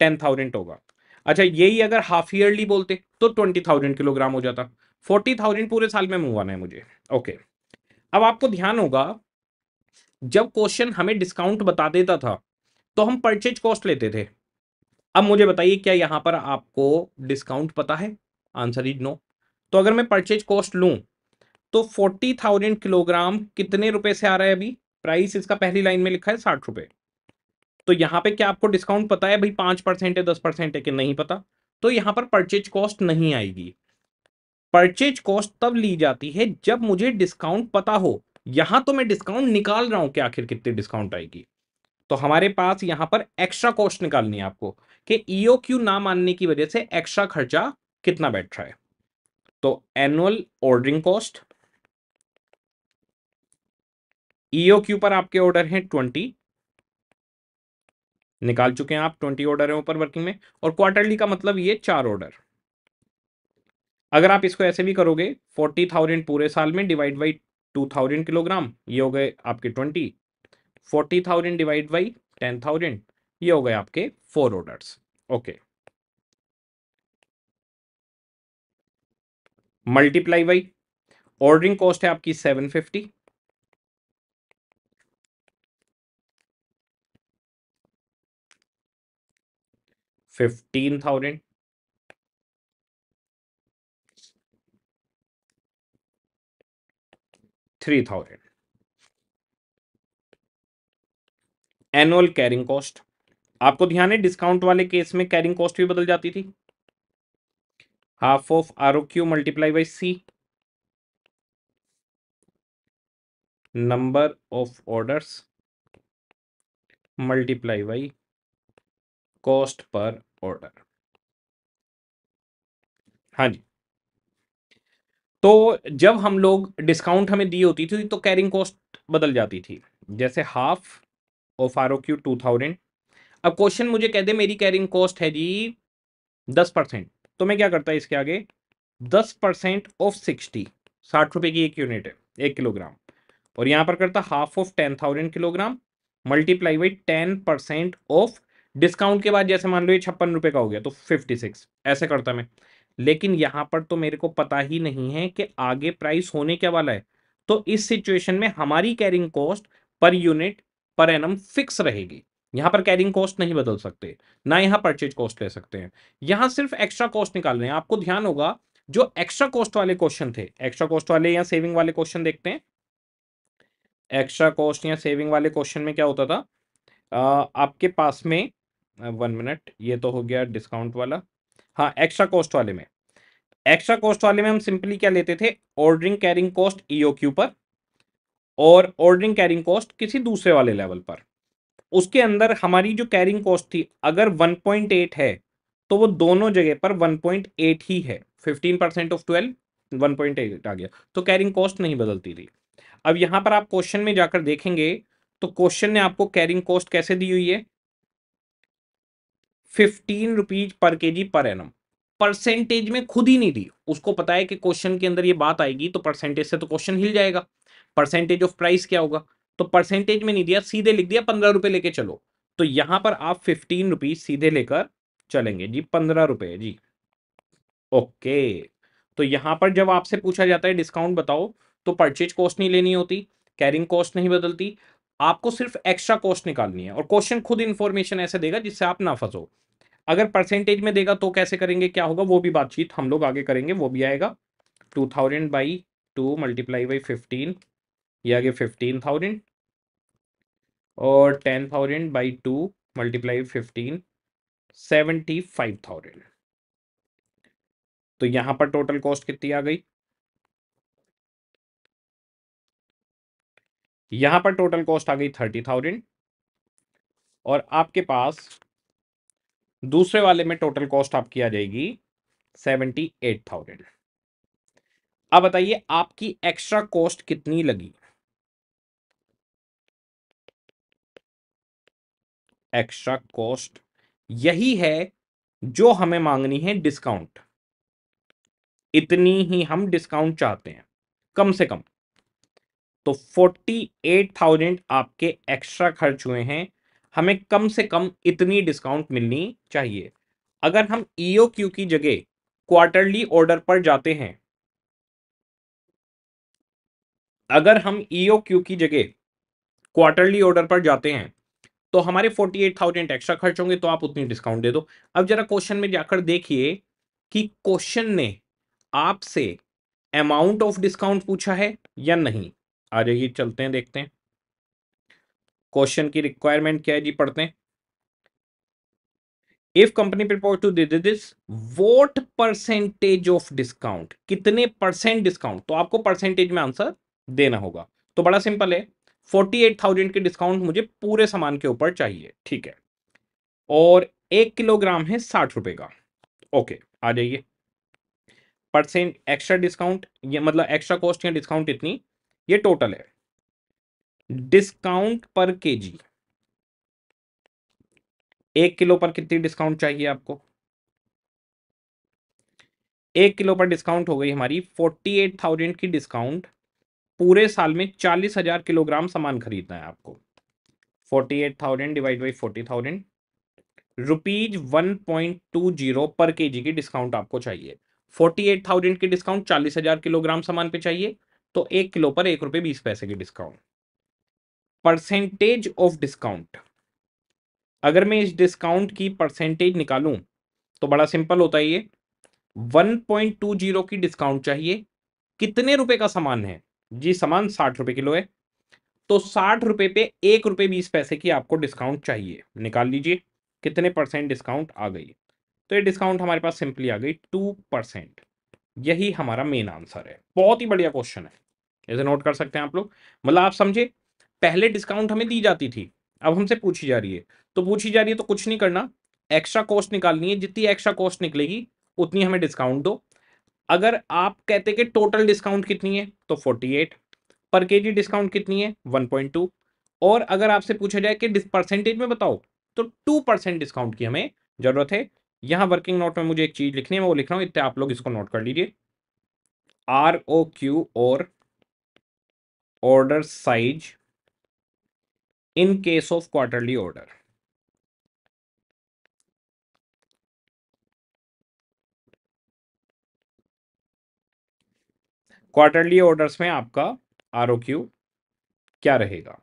टेन थाउजेंड होगा अच्छा यही अगर हाफ ईयरली बोलते तो ट्वेंटी थाउजेंड किलोग्राम हो जाता फोर्टी थाउजेंड पूरे साल में मंगवाना है मुझे ओके अब आपको ध्यान होगा जब क्वेश्चन हमें डिस्काउंट बता देता था तो हम परचेज कॉस्ट लेते थे अब मुझे बताइए क्या यहां पर आपको डिस्काउंट पता है आंसर इज नो तो अगर मैं परचेज कॉस्ट लूँ तो फोर्टी थाउजेंड किलोग्राम कितने रुपए से आ रहा है अभी प्राइस इसका पहली लाइन में लिखा है साठ रुपए तो यहाँ पे क्या आपको डिस्काउंट पता है भाई पांच परसेंट है दस परसेंट है कि नहीं पता तो यहाँ पर परचेज कॉस्ट नहीं आएगी परचेज कॉस्ट तब ली जाती है जब मुझे डिस्काउंट पता हो यहां तो मैं डिस्काउंट निकाल रहा हूं कि आखिर कितनी डिस्काउंट आएगी तो हमारे पास यहां पर एक्स्ट्रा कॉस्ट निकालनी है आपको कि ईओ e क्यू ना मानने की वजह से एक्स्ट्रा खर्चा कितना बैठ रहा है तो annual ordering cost EO e के ऊपर आपके ऑर्डर हैं ट्वेंटी निकाल चुके हैं आप ट्वेंटी ऑर्डर है ऊपर वर्किंग में और क्वार्टरली का मतलब ये चार ऑर्डर अगर आप इसको ऐसे भी करोगे फोर्टी थाउजेंड पूरे साल में divide by two thousand kilogram ये हो गए आपके twenty forty thousand divide by ten thousand ये हो गए आपके four orders okay multiply by ordering cost है आपकी seven fifty fifteen thousand three thousand annual carrying cost आपको ध्यान है डिस्काउंट वाले केस में कैरिंग कॉस्ट भी बदल जाती थी half of R O Q multiply by C number of orders multiply by cost per order हाँ जी तो जब हम लोग डिस्काउंट हमें दी होती थी तो कैरिंग कॉस्ट बदल जाती थी जैसे half of R O Q two thousand अब क्वेश्चन मुझे कह दे मेरी कैरिंग कॉस्ट है जी दस परसेंट तो मैं क्या करता है इसके आगे दस परसेंट ऑफ सिक्सटी साठ रुपए की एक यूनिट है एक किलोग्राम और यहां पर करता half of ten thousand kilogram multiply by ten percent of discount के बाद जैसे मान लो ये छप्पन रुपए का हो गया तो फिफ्टी सिक्स ऐसे करता मैं लेकिन यहां पर तो मेरे को पता ही नहीं है कि आगे प्राइस होने क्या वाला है तो इस सिचुएशन में हमारी carrying cost per unit per annum fix रहेगी यहां पर कैरिंग कॉस्ट नहीं बदल सकते ना यहां परचेज कॉस्ट ले सकते हैं यहां सिर्फ एक्स्ट्रा कॉस्ट निकाल रहे हैं आपको ध्यान होगा जो एक्स्ट्रा कॉस्ट वाले क्वेश्चन थे एक्स्ट्रा कॉस्ट वाले या सेविंग वाले क्वेश्चन देखते हैं एक्स्ट्रा कॉस्ट या सेविंग वाले क्वेश्चन में क्या होता था आ, आपके पास में वन मिनट ये तो हो गया डिस्काउंट वाला हाँ एक्स्ट्रा कॉस्ट वाले में एक्स्ट्रा कॉस्ट वाले में हम सिंपली क्या लेते थे ऑर्डरिंग कैरिंग कॉस्ट ईओक्यू पर और ऑर्डरिंग कैरिंग कॉस्ट किसी दूसरे वाले लेवल पर उसके अंदर हमारी जो कैरिंग कॉस्ट थी अगर 1.8 है तो वो दोनों जगह पर 1.8 ही है 15 परसेंट ऑफ 12 1.8 आ गया तो कैरिंग कॉस्ट नहीं बदलती थी अब यहाँ पर आप क्वेश्चन में जाकर देखेंगे तो क्वेश्चन ने आपको कैरिंग कॉस्ट कैसे दी हुई है fifteen rupees per K G per annum percentage में खुद ही नहीं दी उसको पता है कि क्वेश्चन के अंदर ये बात आएगी तो परसेंटेज से तो क्वेश्चन हिल जाएगा परसेंटेज ऑफ प्राइस क्या होगा तो परसेंटेज में नहीं दिया सीधे लिख दिया पंद्रह रुपए लेके चलो तो यहां पर आप फिफ्टीन रुपीज सीधे लेकर चलेंगे जी पंद्रह रुपए जी ओके तो यहां पर जब आपसे पूछा जाता है डिस्काउंट बताओ तो परचेज कॉस्ट नहीं लेनी होती कैरिंग कॉस्ट नहीं बदलती आपको सिर्फ एक्स्ट्रा कॉस्ट निकालनी है और क्वेश्चन खुद इन्फॉर्मेशन ऐसे देगा जिससे आप ना फंसो अगर परसेंटेज में देगा तो कैसे करेंगे क्या होगा वो भी बातचीत हम लोग आगे करेंगे वो भी आएगा two thousand by two multiply by fifteen ये आगे फिफ्टीन थाउजेंड और ten thousand by two multiply fifteen seventy five thousand तो यहाँ पर टोटल कॉस्ट कितनी आ गई यहां पर टोटल कॉस्ट आ गई थर्टी थाउजेंड और आपके पास दूसरे वाले में टोटल कॉस्ट आपकी आ जाएगी सेवेंटी एट थाउजेंड अब बताइए आपकी एक्स्ट्रा कॉस्ट कितनी लगी एक्स्ट्रा कॉस्ट यही है जो हमें मांगनी है डिस्काउंट इतनी ही हम डिस्काउंट चाहते हैं कम से कम तो फोर्टी एट थाउजेंड आपके एक्स्ट्रा खर्च हुए हैं हमें कम से कम इतनी डिस्काउंट मिलनी चाहिए अगर हम ईओ e क्यू की जगह क्वार्टरली ऑर्डर पर जाते हैं अगर हम ईओ e क्यू की जगह क्वार्टरली ऑर्डर पर जाते हैं तो हमारे फोर्टी एट थाउजेंड एक्स्ट्रा खर्च होंगे तो आप उतनी डिस्काउंट दे दो अब जरा क्वेश्चन में जाकर देखिए कि क्वेश्चन ने आपसे अमाउंट ऑफ डिस्काउंट पूछा है या नहीं आ जाइए चलते हैं देखते हैं क्वेश्चन की रिक्वायरमेंट क्या है जी पढ़ते हैं if company propose to the this what percentage of discount कितने परसेंट डिस्काउंट तो आपको परसेंटेज में आंसर देना होगा तो बड़ा सिंपल है फोर्टी एट थाउजेंड के डिस्काउंट मुझे पूरे सामान के ऊपर चाहिए ठीक है और एक किलोग्राम है साठ रुपए का ओके आ जाइए परसेंट एक्स्ट्रा डिस्काउंट मतलब एक्स्ट्रा कॉस्ट या डिस्काउंट इतनी ये टोटल है डिस्काउंट पर केजी एक किलो पर कितनी डिस्काउंट चाहिए आपको एक किलो पर डिस्काउंट हो गई हमारी फोर्टी एट थाउजेंड की डिस्काउंट पूरे साल में चालीस हजार किलोग्राम सामान खरीदना है आपको forty eight thousand divide by forty thousand rupees one point two zero per K G की डिस्काउंट आपको चाहिए फोर्टी एट थाउजेंड की डिस्काउंट चालीस हजार किलोग्राम सामान पे चाहिए तो एक किलो पर एक रुपए बीस पैसे की डिस्काउंट परसेंटेज ऑफ डिस्काउंट अगर मैं इस डिस्काउंट की परसेंटेज निकालूं तो बड़ा सिंपल होता है ये 1.20 की डिस्काउंट चाहिए कितने रुपए का सामान है जी सामान साठ रुपए किलो है तो साठ रुपए पे एक रुपए बीस पैसे की आपको डिस्काउंट चाहिए निकाल लीजिए कितने परसेंट डिस्काउंट आ गई तो ये डिस्काउंट हमारे पास सिंपली आ गई टू परसेंट यही हमारा मेन आंसर है बहुत ही बढ़िया क्वेश्चन है ऐसे नोट कर सकते हैं आप लोग मतलब आप समझे पहले डिस्काउंट हमें दी जाती थी अब हमसे पूछी जा रही है तो पूछी जा रही है तो कुछ नहीं करना एक्स्ट्रा कॉस्ट निकालनी है जितनी एक्स्ट्रा कॉस्ट निकलेगी उतनी हमें डिस्काउंट दो अगर आप कहते कि टोटल डिस्काउंट कितनी है तो 48 पर के जी डिस्काउंट कितनी है 1.2 और अगर आपसे पूछा जाए कि परसेंटेज में बताओ तो टू परसेंट डिस्काउंट की हमें ज़रूरत है यहां वर्किंग नोट में मुझे एक चीज़ लिखनी है मैं वो लिख रहा हूँ इतने आप लोग इसको नोट कर लीजिए आर ओ क्यू और order size in case of quarterly order. Quarterly orders में आपका आर क्या रहेगा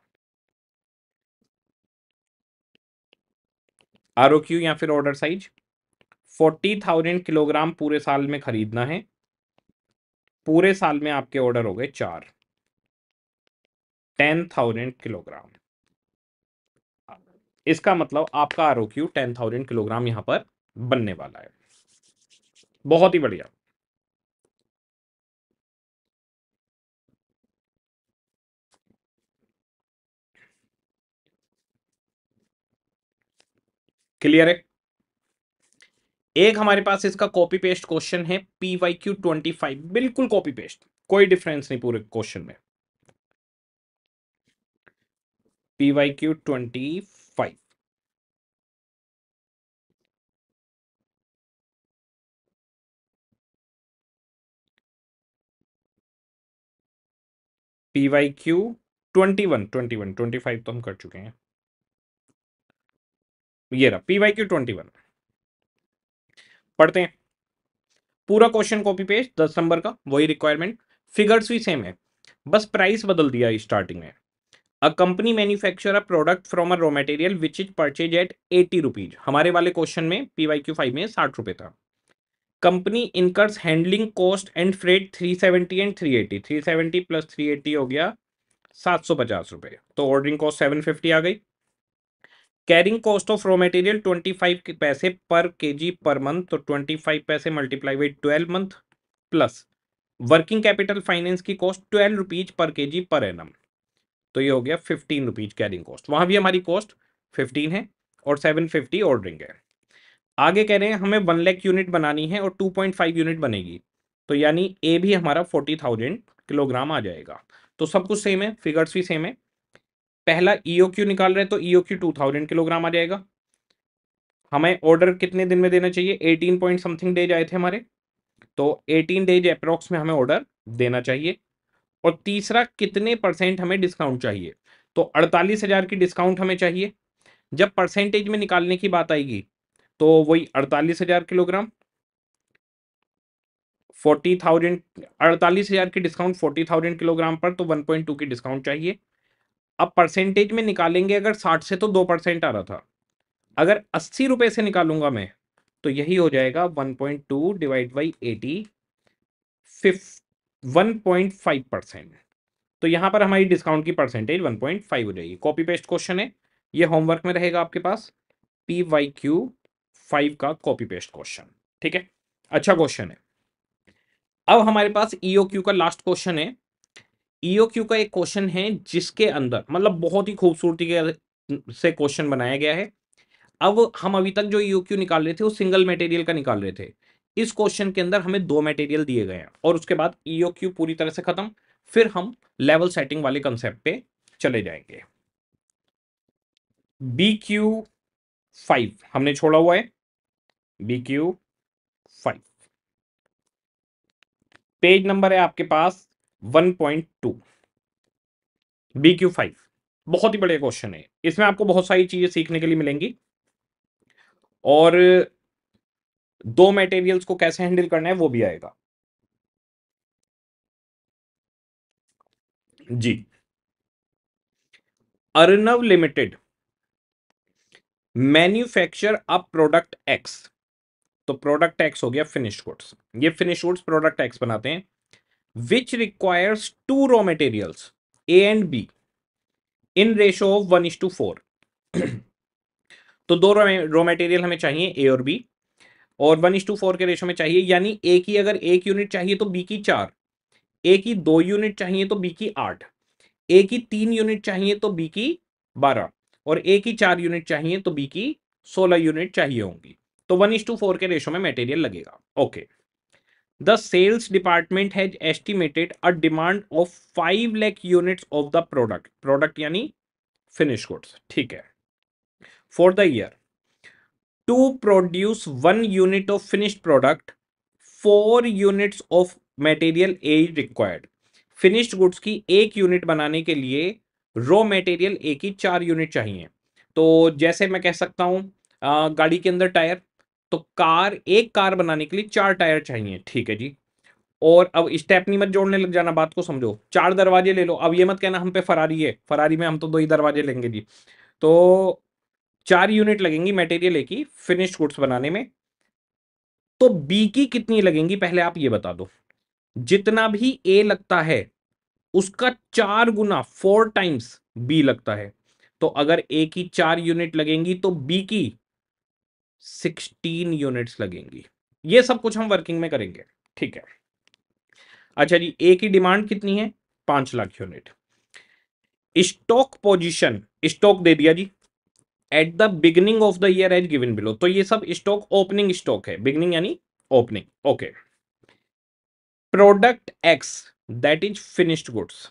आर या फिर order size forty thousand kilogram पूरे साल में खरीदना है पूरे साल में आपके ऑर्डर हो गए चार टेन थाउजेंड किलोग्राम इसका मतलब आपका R Q ten thousand kilogram यहां पर बनने वाला है बहुत ही बढ़िया क्लियर है एक हमारे पास इसका कॉपी पेस्ट क्वेश्चन है पीवाई क्यू ट्वेंटी फाइव बिल्कुल कॉपी पेस्ट कोई डिफरेंस नहीं पूरे क्वेश्चन में PYQ 25. PYQ 21, 21, 25 तो हम कर चुके हैं ये रहा PYQ 21 पढ़ते हैं पूरा क्वेश्चन कॉपी पेस्ट दस नंबर का वही रिक्वायरमेंट फिगर्स भी सेम है बस प्राइस बदल दिया स्टार्टिंग में a company manufacture a product from a raw material which is purchase at eighty rupees हमारे वाले क्वेश्चन में पी वाई क्यू फाइव में साठ रुपये था company incurs handling cost and freight three seventy and three eighty three seventy plus three eighty हो गया सात सौ पचास रुपये तो ऑर्डरिंग कॉस्ट सेवन फिफ्टी आ गई carrying cost of raw material twenty five पैसे per K G per month तो ट्वेंटी फाइव पैसे multiply by twelve month plus working capital finance की cost twelve rupees per K G पर annum तो ये हो गया फिफ्टीन रुपीज कैरिंग कॉस्ट वहां भी हमारी कॉस्ट फिफ्टीन है और सेवन फिफ्टी ऑर्डरिंग है आगे कह रहे हैं हमें वन लैख यूनिट बनानी है और टू पॉइंट फाइव यूनिट बनेगी तो यानी ए भी हमारा फोर्टी थाउजेंड किलोग्राम आ जाएगा तो सब कुछ सेम है फिगर्स भी सेम है पहला ईओ e क्यू निकाल रहे हैं तो EO EOQ two thousand kilogram आ जाएगा हमें ऑर्डर कितने दिन में देना चाहिए एटीन पॉइंट समथिंग डेज आए थे हमारे तो एटीन डेज अप्रोक्स में हमें ऑर्डर देना चाहिए और तीसरा कितने परसेंट हमें डिस्काउंट चाहिए तो अड़तालीस हज़ार की डिस्काउंट हमें चाहिए जब परसेंटेज में निकालने की बात आएगी तो वही अड़तालीस हज़ार किलोग्राम फोर्टी थाउजेंड अड़तालीस हज़ार की डिस्काउंट फोर्टी थाउजेंड किलोग्राम पर तो वन पॉइंट टू की डिस्काउंट चाहिए अब परसेंटेज में निकालेंगे अगर साठ से तो दो परसेंट आ रहा था अगर अस्सी रुपये से निकालूंगा मैं तो यही हो जाएगा one point two divide by eighty 1.5 percent तो यहां पर हमारी डिस्काउंट की परसेंटेज 1.5 हो जाएगी कॉपी पेस्ट क्वेश्चन है ये होमवर्क में रहेगा आपके पास पी वाई क्यू फाइव का कॉपी पेस्ट क्वेश्चन ठीक है अच्छा क्वेश्चन है अब हमारे पास ईओ e क्यू का लास्ट क्वेश्चन है ईओ e क्यू का एक क्वेश्चन है जिसके अंदर मतलब बहुत ही खूबसूरती से क्वेश्चन बनाया गया है अब हम अभी तक जो ईओ e क्यू निकाल रहे थे वो सिंगल मटेरियल का निकाल रहे थे इस क्वेश्चन के अंदर हमें दो मटेरियल दिए गए हैं और उसके बाद ईओ e क्यू पूरी तरह से खत्म फिर हम लेवल सेटिंग वाले कंसेप्ट पे चले जाएंगे बी क्यू फाइव हमने छोड़ा हुआ है B Q five page number है आपके पास one point two B Q five बहुत ही बड़े क्वेश्चन है इसमें आपको बहुत सारी चीजें सीखने के लिए मिलेंगी और दो मटेरियल्स को कैसे हैंडल करना है वो भी आएगा जी Arnav limited manufacture a product X तो प्रोडक्ट एक्स हो गया फिनिश गुड्स ये फिनिश गुड्स प्रोडक्ट एक्स बनाते हैं which requires two raw materials A and B in ratio of one is to four तो दो रॉ मटेरियल हमें चाहिए ए और बी और वन इज टू फोर के रेशो में चाहिए यानी ए की अगर एक यूनिट चाहिए तो बी की चार ए की दो यूनिट चाहिए तो बी की आठ ए की तीन यूनिट चाहिए तो बी की बारह और ए की चार यूनिट चाहिए तो बी की सोलह यूनिट चाहिए होंगी तो वन इज टू फोर के रेशो में मटेरियल लगेगा okay the sales department has estimated a demand of five lakh units of the product product यानी फिनिश गुड्स ठीक है for the year to produce one unit of finished product four units of material A required finished goods की एक unit बनाने के लिए raw material A की चार यूनिट चाहिए तो जैसे मैं कह सकता हूँ गाड़ी के अंदर टायर तो कार एक कार बनाने के लिए चार टायर चाहिए ठीक है जी और अब स्टेपनी मत जोड़ने लग जाना बात को समझो चार दरवाजे ले लो अब ये मत कहना हम पे फरारी है फरारी में हम तो दो ही दरवाजे लेंगे जी तो चार यूनिट लगेंगी मटेरियल ए की फिनिश्ड गुड्स बनाने में तो बी की कितनी लगेंगी पहले आप ये बता दो जितना भी ए लगता है उसका चार गुना फोर टाइम्स बी लगता है तो अगर ए की चार यूनिट लगेंगी तो बी की सिक्सटीन यूनिट्स लगेंगी ये सब कुछ हम वर्किंग में करेंगे ठीक है अच्छा जी ए की डिमांड कितनी है पांच lakh unit stock position stock दे दिया जी at the beginning of the year as given below तो ये सब स्टॉक ओपनिंग स्टॉक है बिगनिंग यानी opening okay product X that is finished goods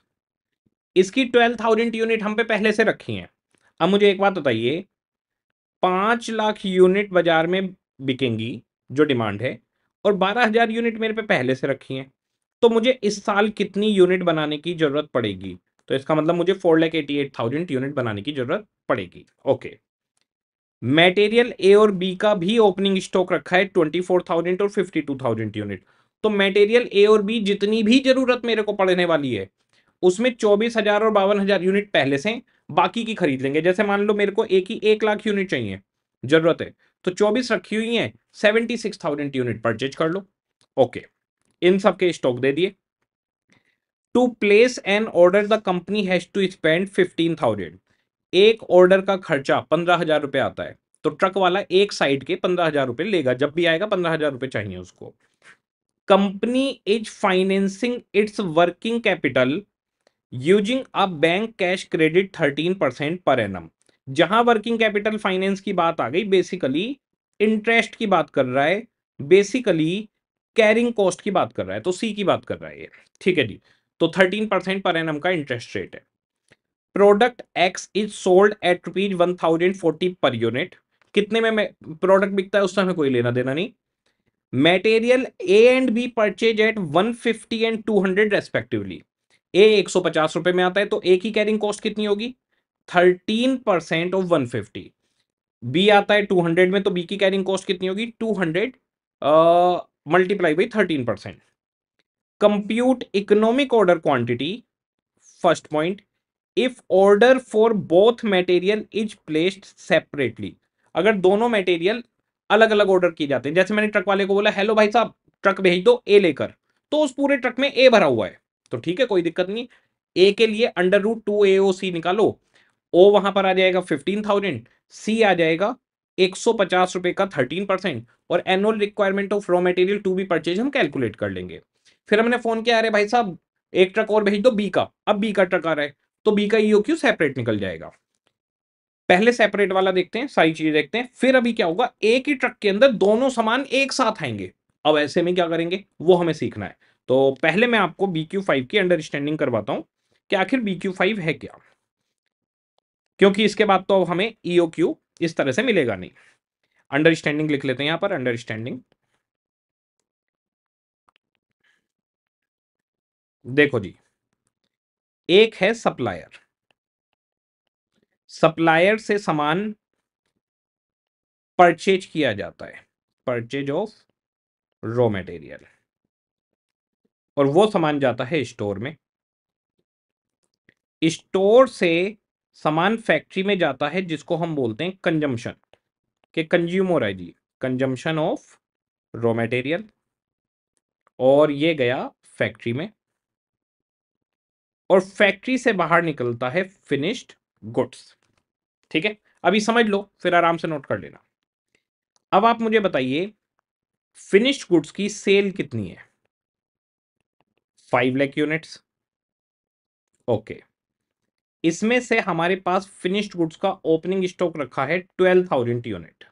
इसकी ट्वेल्व थाउजेंड यूनिट हम पे पहले से रखी हैं अब मुझे एक बात बताइए पांच लाख यूनिट बाजार में बिकेंगी जो डिमांड है और बारह हजार यूनिट मेरे पे पहले से रखी हैं तो मुझे इस साल कितनी यूनिट बनाने की ज़रूरत पड़ेगी तो इसका मतलब मुझे four lakh eighty eight thousand unit बनाने की ज़रूरत पड़ेगी ओके okay. मेटेरियल ए और बी का भी ओपनिंग स्टॉक रखा है ट्वेंटी फोर थाउजेंड और फिफ्टी टू थाउजेंड यूनिट तो मेटेरियल ए और बी जितनी भी जरूरत मेरे को पड़ने वाली है उसमें चौबीस हजार और बावन हजार यूनिट पहले से बाकी की खरीद लेंगे जैसे मान लो मेरे को एक ही एक लाख यूनिट चाहिए जरूरत है तो चौबीस रखी हुई है seventy six thousand unit purchase कर लो ओके इन सब के स्टॉक दे दिए to place and order the company has to spend fifteen thousand एक ऑर्डर का खर्चा पंद्रह हजार रुपये आता है तो ट्रक वाला एक साइड के पंद्रह हजार रुपये लेगा जब भी आएगा पंद्रह हजार रुपये चाहिए उसको company is financing its working capital using a bank cash credit thirteen percent per annum जहां वर्किंग कैपिटल फाइनेंस की बात आ गई बेसिकली इंटरेस्ट की बात कर रहा है बेसिकली कैरिंग कॉस्ट की बात कर रहा है तो सी की बात कर रहा है ठीक है जी तो थर्टीन परसेंट पर एम का इंटरेस्ट रेट है product X is sold at rupees one thousand forty per unit कितने में प्रोडक्ट बिकता है उस समय कोई लेना देना नहीं material A and B purchase at one fifty and two hundred respectively A पचास रुपए में आता है तो ए की कैरिंग कॉस्ट कितनी होगी thirteen percent of fifty B आता है टू हंड्रेड में तो बी की कैरिंग कॉस्ट कितनी होगी two hundred multiply by thirteen percent compute economic order quantity first point if order for both material is placed separately अगर दोनों मटेरियल अलग अलग ऑर्डर किए जाते हैं जैसे मैंने ट्रक वाले को बोला हेलो भाई साहब ट्रक भेज दो ए लेकर तो उस पूरे ट्रक में ए भरा हुआ है तो ठीक है कोई दिक्कत नहीं ए के लिए under root two A O C निकालो ओ वहां पर आ जाएगा फिफ्टीन थाउजेंड सी आ जाएगा एक सौ पचास रुपए का थर्टीन परसेंट और annual requirement of raw material to be purchase हम कैलकुलेट कर लेंगे फिर हमने फोन किया अरे भाई साहब एक ट्रक और भेज दो बी का अब बी का ट्रक आ रहा है तो बी का ईओ क्यू सेपरेट निकल जाएगा पहले सेपरेट वाला देखते हैं सारी चीजें देखते हैं फिर अभी क्या होगा एक ही ट्रक के अंदर दोनों सामान एक साथ आएंगे अब ऐसे में क्या करेंगे वो हमें सीखना है तो पहले मैं आपको बी क्यू फाइव की अंडरस्टैंडिंग करवाता हूं कि आखिर बी क्यू फाइव है क्या क्योंकि इसके बाद तो हमें ईओ e क्यू इस तरह से मिलेगा नहीं अंडरस्टैंडिंग लिख लेते हैं यहां पर अंडरस्टैंडिंग देखो जी एक है सप्लायर सप्लायर से सामान परचेज किया जाता है परचेज ऑफ रॉ मटेरियल और वो सामान जाता है स्टोर में स्टोर से सामान फैक्ट्री में जाता है जिसको हम बोलते हैं कंजम्पशन के कंज्यूमर है जी कंजम्पशन ऑफ रॉ मटेरियल और ये गया फैक्ट्री में और फैक्ट्री से बाहर निकलता है फिनिश्ड गुड्स ठीक है अभी समझ लो फिर आराम से नोट कर लेना अब आप मुझे बताइए फिनिश्ड गुड्स की सेल कितनी है फाइव लैख यूनिट्स ओके इसमें से हमारे पास फिनिश्ड गुड्स का ओपनिंग स्टॉक रखा है ट्वेल्व थाउजेंड यूनिट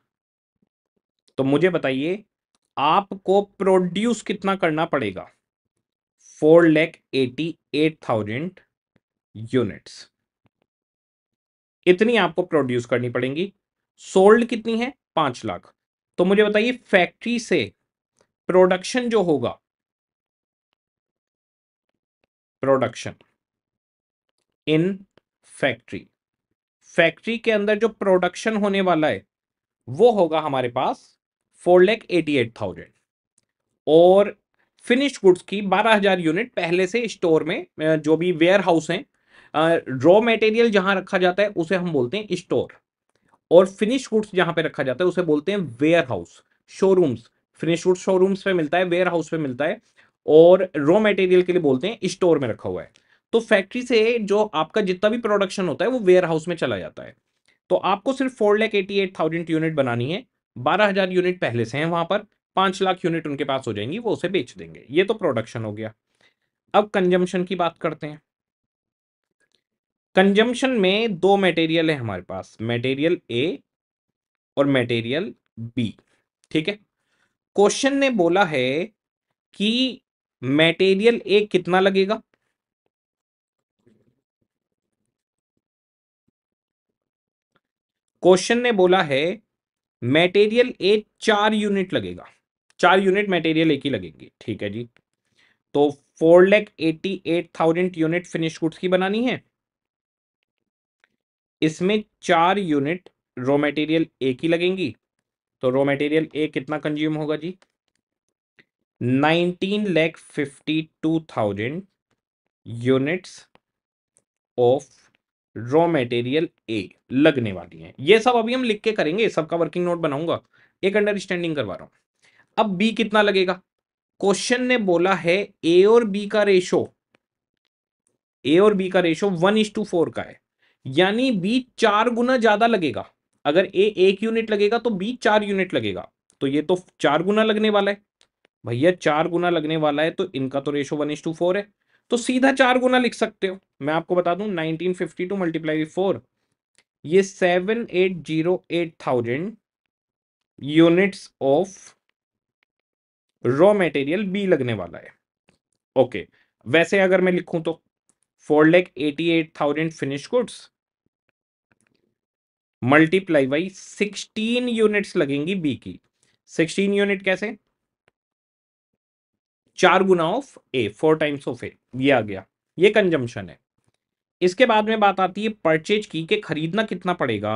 तो मुझे बताइए आपको प्रोड्यूस कितना करना पड़ेगा four lakh eighty eight thousand units इतनी आपको प्रोड्यूस करनी पड़ेगी सोल्ड कितनी है पांच लाख तो मुझे बताइए फैक्ट्री से प्रोडक्शन जो होगा प्रोडक्शन इन फैक्ट्री फैक्ट्री के अंदर जो प्रोडक्शन होने वाला है वो होगा हमारे पास four lakh eighty eight thousand और फिनिश गुड्स की 12000 यूनिट पहले से स्टोर में जो भी वेयर हाउस है रॉ मटेरियल जहां रखा जाता है उसे हम बोलते हैं स्टोर और फिनिश गुड्स जहां पे रखा जाता है उसे बोलते हैं warehouse showrooms finish goods showrooms पे मिलता है वेयर हाउस पे मिलता है और रॉ मटेरियल के लिए बोलते हैं स्टोर में रखा हुआ है तो फैक्ट्री से जो आपका जितना भी प्रोडक्शन होता है वो वेयर हाउस में चला जाता है तो आपको सिर्फ four lakh eighty eight thousand unit बनानी है बारह हजार यूनिट पहले से हैं वहां पर पांच लाख यूनिट उनके पास हो जाएंगी वो उसे बेच देंगे ये तो प्रोडक्शन हो गया अब कंजम्पशन की बात करते हैं कंजम्पशन में दो मटेरियल है हमारे पास मटेरियल ए और मटेरियल बी ठीक है क्वेश्चन ने बोला है कि मटेरियल ए कितना लगेगा क्वेश्चन ने बोला है मटेरियल ए चार यूनिट लगेगा चार यूनिट मटेरियल एक ही लगेंगे ठीक है जी तो four lakh eighty eight thousand unit finish goods की बनानी है इसमें चार यूनिट रॉ मटेरियल एक ही लगेंगी तो रॉ मटेरियल ए कितना कंज्यूम होगा जी nineteen lakh fifty two thousand units of raw material A लगने वाली है ये सब अभी हम लिख के करेंगे सबका वर्किंग नोट बनाऊंगा एक अंडरस्टैंडिंग करवा रहा हूं अब बी कितना लगेगा क्वेश्चन ने बोला है ए और बी का रेशो ए और बी का ratio one is to four का है यानी बी चार गुना ज्यादा लगेगा अगर ए एक यूनिट लगेगा तो बी चार यूनिट लगेगा तो ये तो चार गुना लगने वाला है भैया चार गुना लगने वाला है तो इनका तो ratio one is to four है तो सीधा चार गुना लिख सकते हो मैं आपको बता दू nineteen fifty two multiply four ये seven eight zero eight thousand units of raw material B लगने वाला है ओके वैसे अगर मैं लिखूं तो four lakh eighty eight thousand finish goods multiply by sixteen units लगेंगी बी की सिक्सटीन यूनिट कैसे चार गुना of A four times of A ये आ गया ये कंजम्पशन है इसके बाद में बात आती है परचेज की के खरीदना कितना पड़ेगा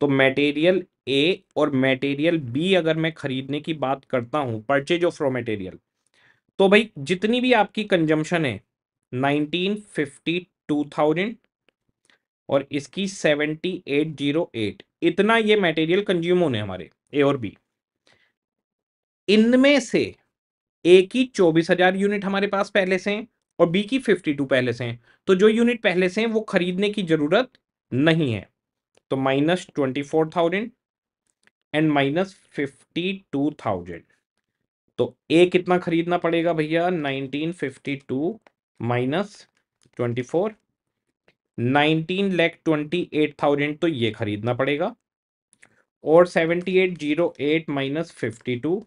तो मटेरियल ए और मटेरियल बी अगर मैं खरीदने की बात करता हूँ परचेज ऑफ रॉ मटेरियल तो भाई जितनी भी आपकी कंजम्पशन है नाइनटीन फिफ्टी टू थाउजेंड और इसकी सेवेंटी एट जीरो एट इतना ये मटेरियल कंज्यूम होने हमारे ए और बी इनमें से ए की चौबीस हजार यूनिट हमारे पास पहले से हैं और बी की फिफ्टी टू पहले से हैं तो जो यूनिट पहले से हैं वो खरीदने की जरूरत नहीं है तो minus twenty four thousand and minus fifty two thousand तो ए कितना खरीदना पड़ेगा भैया nineteen fifty two minus twenty four nineteen lakh twenty eight thousand तो ये खरीदना पड़ेगा और seventy eight zero eight minus fifty two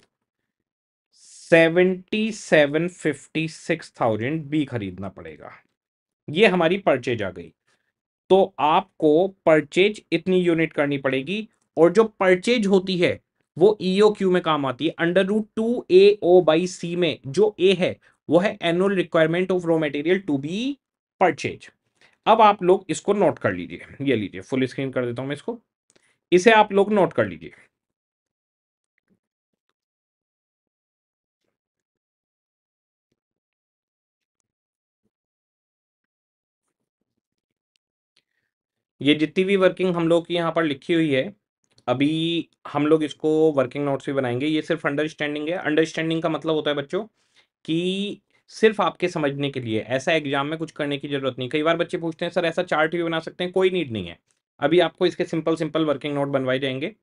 seventy seven fifty six thousand B खरीदना पड़ेगा ये हमारी परचेज आ गई तो आपको परचेज इतनी यूनिट करनी पड़ेगी और जो परचेज होती है वो ईओ e क्यू में काम आती है under root two A O by C में जो ए है वो है annual requirement of raw material to be purchase अब आप लोग इसको नोट कर लीजिए ये लीजिए फुल स्क्रीन कर देता हूं मैं इसको इसे आप लोग नोट कर लीजिए ये जितनी भी वर्किंग हम लोग की यहां पर लिखी हुई है अभी हम लोग इसको वर्किंग नोट्स भी बनाएंगे ये सिर्फ अंडरस्टैंडिंग है अंडरस्टैंडिंग का मतलब होता है बच्चों कि सिर्फ आपके समझने के लिए ऐसा एग्जाम में कुछ करने की जरूरत नहीं कई बार बच्चे पूछते हैं सर ऐसा चार्ट भी बना सकते हैं कोई नीड नहीं है अभी आपको इसके सिंपल सिंपल वर्किंग नोट बनवाए जाएंगे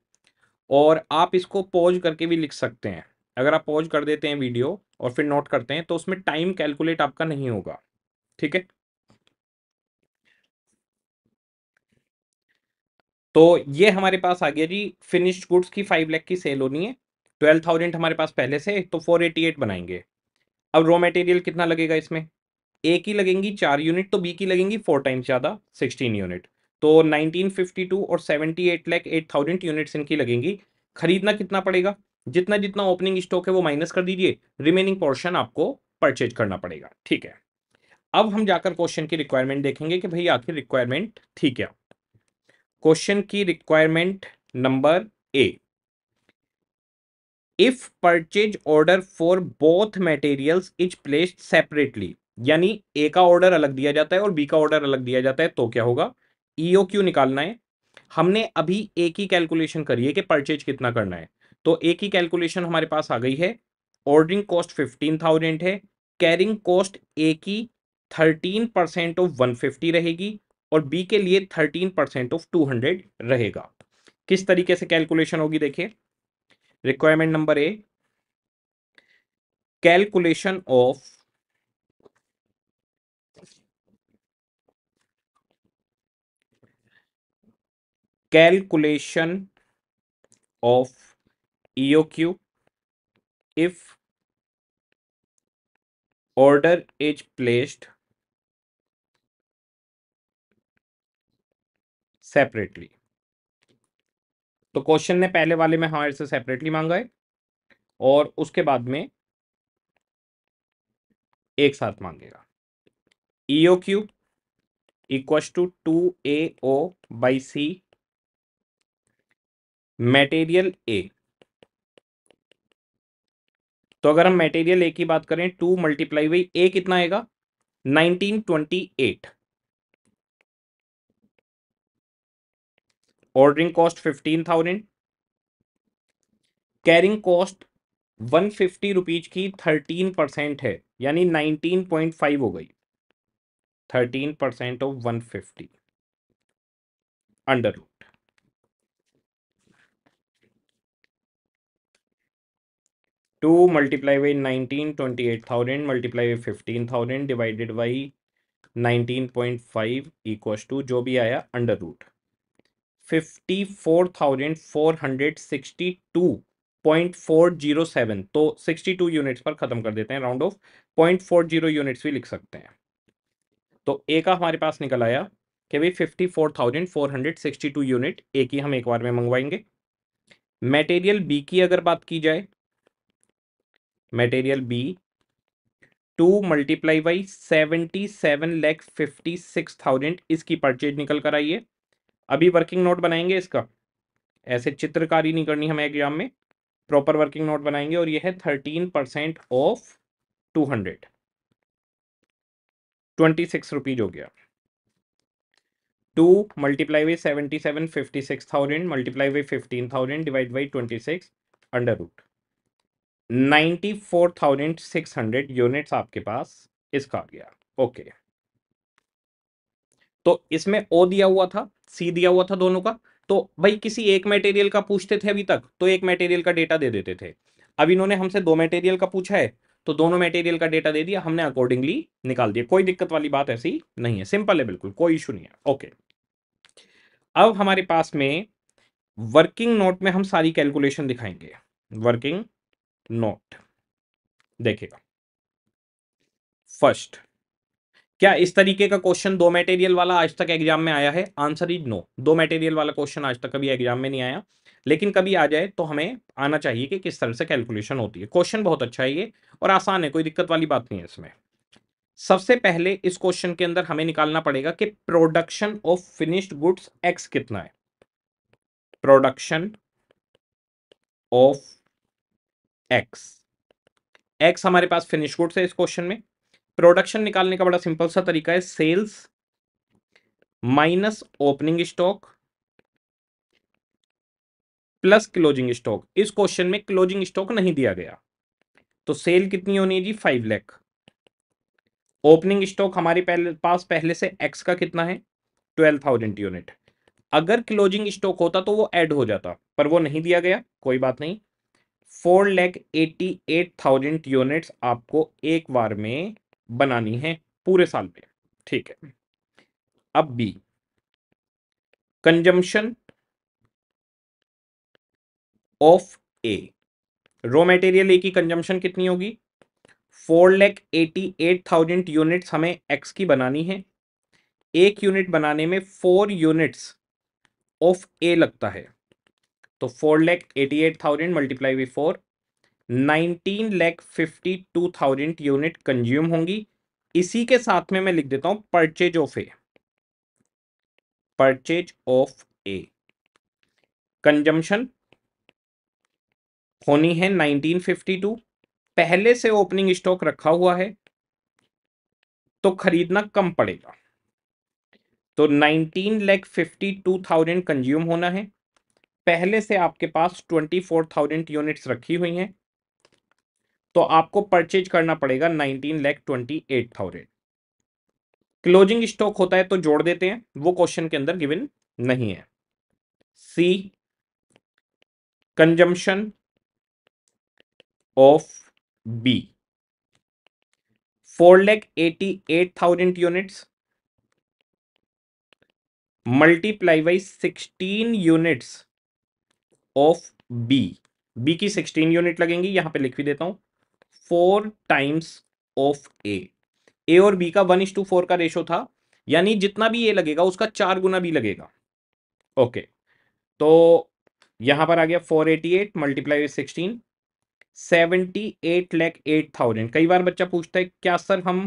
और आप इसको पॉज करके भी लिख सकते हैं अगर आप पॉज कर देते हैं वीडियो और फिर नोट करते हैं तो उसमें टाइम कैलकुलेट आपका नहीं होगा ठीक है तो ये हमारे पास आ गया जी फिनिश्ड गुड्स की फाइव लैख की सेल होनी है ट्वेल्व थाउजेंड हमारे पास पहले से तो फोर एटी एट बनाएंगे अब रॉ मटेरियल कितना लगेगा इसमें ए की लगेंगी चार यूनिट तो बी की लगेंगी फोर टाइम्स ज़्यादा सिक्सटीन यूनिट तो नाइनटीन फिफ्टी टू और seventy eight lakh eight thousand units इनकी लगेंगी खरीदना कितना पड़ेगा जितना जितना ओपनिंग स्टॉक है वो माइनस कर दीजिए रिमेनिंग पोर्शन आपको परचेज करना पड़ेगा ठीक है अब हम जाकर क्वेश्चन की रिक्वायरमेंट देखेंगे कि भाई आखिर रिक्वायरमेंट थी क्या क्वेश्चन की requirement number A if purchase order for both materials is placed separately यानी ए का ऑर्डर अलग दिया जाता है और बी का ऑर्डर अलग दिया जाता है तो क्या होगा ईओ e क्यू निकालना है हमने अभी ए की कैलकुलेशन करी है कि परचेज कितना करना है तो ए की कैलकुलेशन हमारे पास आ गई है ऑर्डरिंग कॉस्ट फिफ्टीन थाउजेंड है कैरिंग कॉस्ट ए की thirteen percent of one fifty रहेगी और बी के लिए thirteen percent of two hundred रहेगा किस तरीके से कैलकुलेशन होगी देखिए requirement number A calculation of calculation of E O Q if order is placed separately तो क्वेश्चन ने पहले वाले में हमारे से सेपरेटली मांगा है और उसके बाद में एक साथ मांगेगा EOQ equal to two A O by C material A तो अगर हम मटेरियल ए की बात करें टू मल्टीप्लाई वही ए कितना आएगा nineteen twenty eight ordering cost fifteen thousand carrying cost one fifty rupees की थर्टीन परसेंट है यानी नाइनटीन पॉइंट फाइव हो गई thirteen percent of one fifty under root two multiply by nineteen twenty eight thousand multiply by fifteen thousand divided by nineteen point five equal to जो भी आया under root fifty four thousand four hundred sixty two point four zero तो 62 units पर ख़त्म कर देते हैं round off point four zero units भी लिख सकते हैं तो ए का हमारे पास निकल आया कि भाई फिफ्टी यूनिट ए की हम एक बार में मंगवाएंगे मटेरियल बी की अगर बात की जाए material B two multiply by seventy seven lakh fifty six thousand इसकी परचेज निकल कर आई है अभी वर्किंग नोट बनाएंगे इसका ऐसे चित्रकारी नहीं करनी हमें एग्जाम में प्रॉपर वर्किंग नोट बनाएंगे और यह है thirteen percent of two hundred twenty six rupees हो गया two multiply by seventy seven fifty six thousand multiply by fifteen thousand divide by twenty six under root ninety four thousand six hundred units आपके पास इसका आ गया okay okay. तो इसमें ओ दिया हुआ था सी दिया हुआ था दोनों का तो भाई किसी एक मटेरियल का पूछते थे अभी तक तो एक मटेरियल का डेटा दे देते थे अब इन्होंने हमसे दो मटेरियल का पूछा है तो दोनों मटेरियल का डेटा दे दिया हमने अकॉर्डिंगली निकाल दिया कोई दिक्कत वाली बात ऐसी नहीं है सिंपल है बिल्कुल कोई इशू नहीं है ओके अब हमारे पास में वर्किंग नोट में हम सारी कैलकुलेशन दिखाएंगे वर्किंग नोट देखिएगा फर्स्ट क्या इस तरीके का क्वेश्चन दो मटेरियल वाला आज तक एग्जाम में आया है आंसर इज नो दो मटेरियल वाला क्वेश्चन आज तक कभी एग्जाम में नहीं आया लेकिन कभी आ जाए तो हमें आना चाहिए कि किस तरह से कैलकुलेशन होती है क्वेश्चन बहुत अच्छा है ये और आसान है कोई दिक्कत वाली बात नहीं है इसमें सबसे पहले इस क्वेश्चन के अंदर हमें निकालना पड़ेगा कि production of finished goods X कितना है प्रोडक्शन ऑफ एक्स एक्स हमारे पास फिनिश गुड्स है इस क्वेश्चन में प्रोडक्शन निकालने का बड़ा सिंपल सा तरीका है sales minus opening stock plus closing stock इस क्वेश्चन में क्लोजिंग स्टॉक नहीं दिया गया तो सेल कितनी होनी है जी फाइव लैख ओपनिंग स्टॉक हमारे पहले पास पहले से एक्स का कितना है ट्वेल्व थाउजेंड यूनिट अगर क्लोजिंग स्टॉक होता तो वो ऐड हो जाता पर वो नहीं दिया गया कोई बात नहीं four lakh eighty eight thousand unit आपको एक बार में बनानी है पूरे साल में ठीक है अब B consumption of A raw material A की कंजम्पशन कितनी होगी four lakh eighty eight thousand units हमें एक्स की बनानी है एक यूनिट बनाने में फोर यूनिट्स ऑफ ए लगता है तो four lakh eighty eight thousand multiply by four nineteen lakh fifty two thousand unit consume होंगी इसी के साथ में मैं लिख देता हूं purchase of A purchase of A consumption होनी है नाइनटीन फिफ्टी टू पहले से ओपनिंग स्टॉक रखा हुआ है तो खरीदना कम पड़ेगा तो nineteen lakh fifty two thousand consume होना है पहले से आपके पास ट्वेंटी फोर थाउजेंड यूनिट्स रखी हुई हैं तो आपको परचेज करना पड़ेगा nineteen lakh twenty eight thousand closing stock होता है तो जोड़ देते हैं वो क्वेश्चन के अंदर गिवन नहीं है C consumption of B four lakh eighty eight thousand units multiply by sixteen units of B B की सिक्सटीन यूनिट लगेंगी यहां पे लिख भी देता हूं four times of A A और बी का वन इज टू फोर का रेशो था यानी जितना भी ए लगेगा उसका चार गुना भी लगेगा ओके तो यहां पर आ गया four eighty eight multiply with sixteen seventy eight lakh eight thousand कई बार बच्चा पूछता है क्या सर हम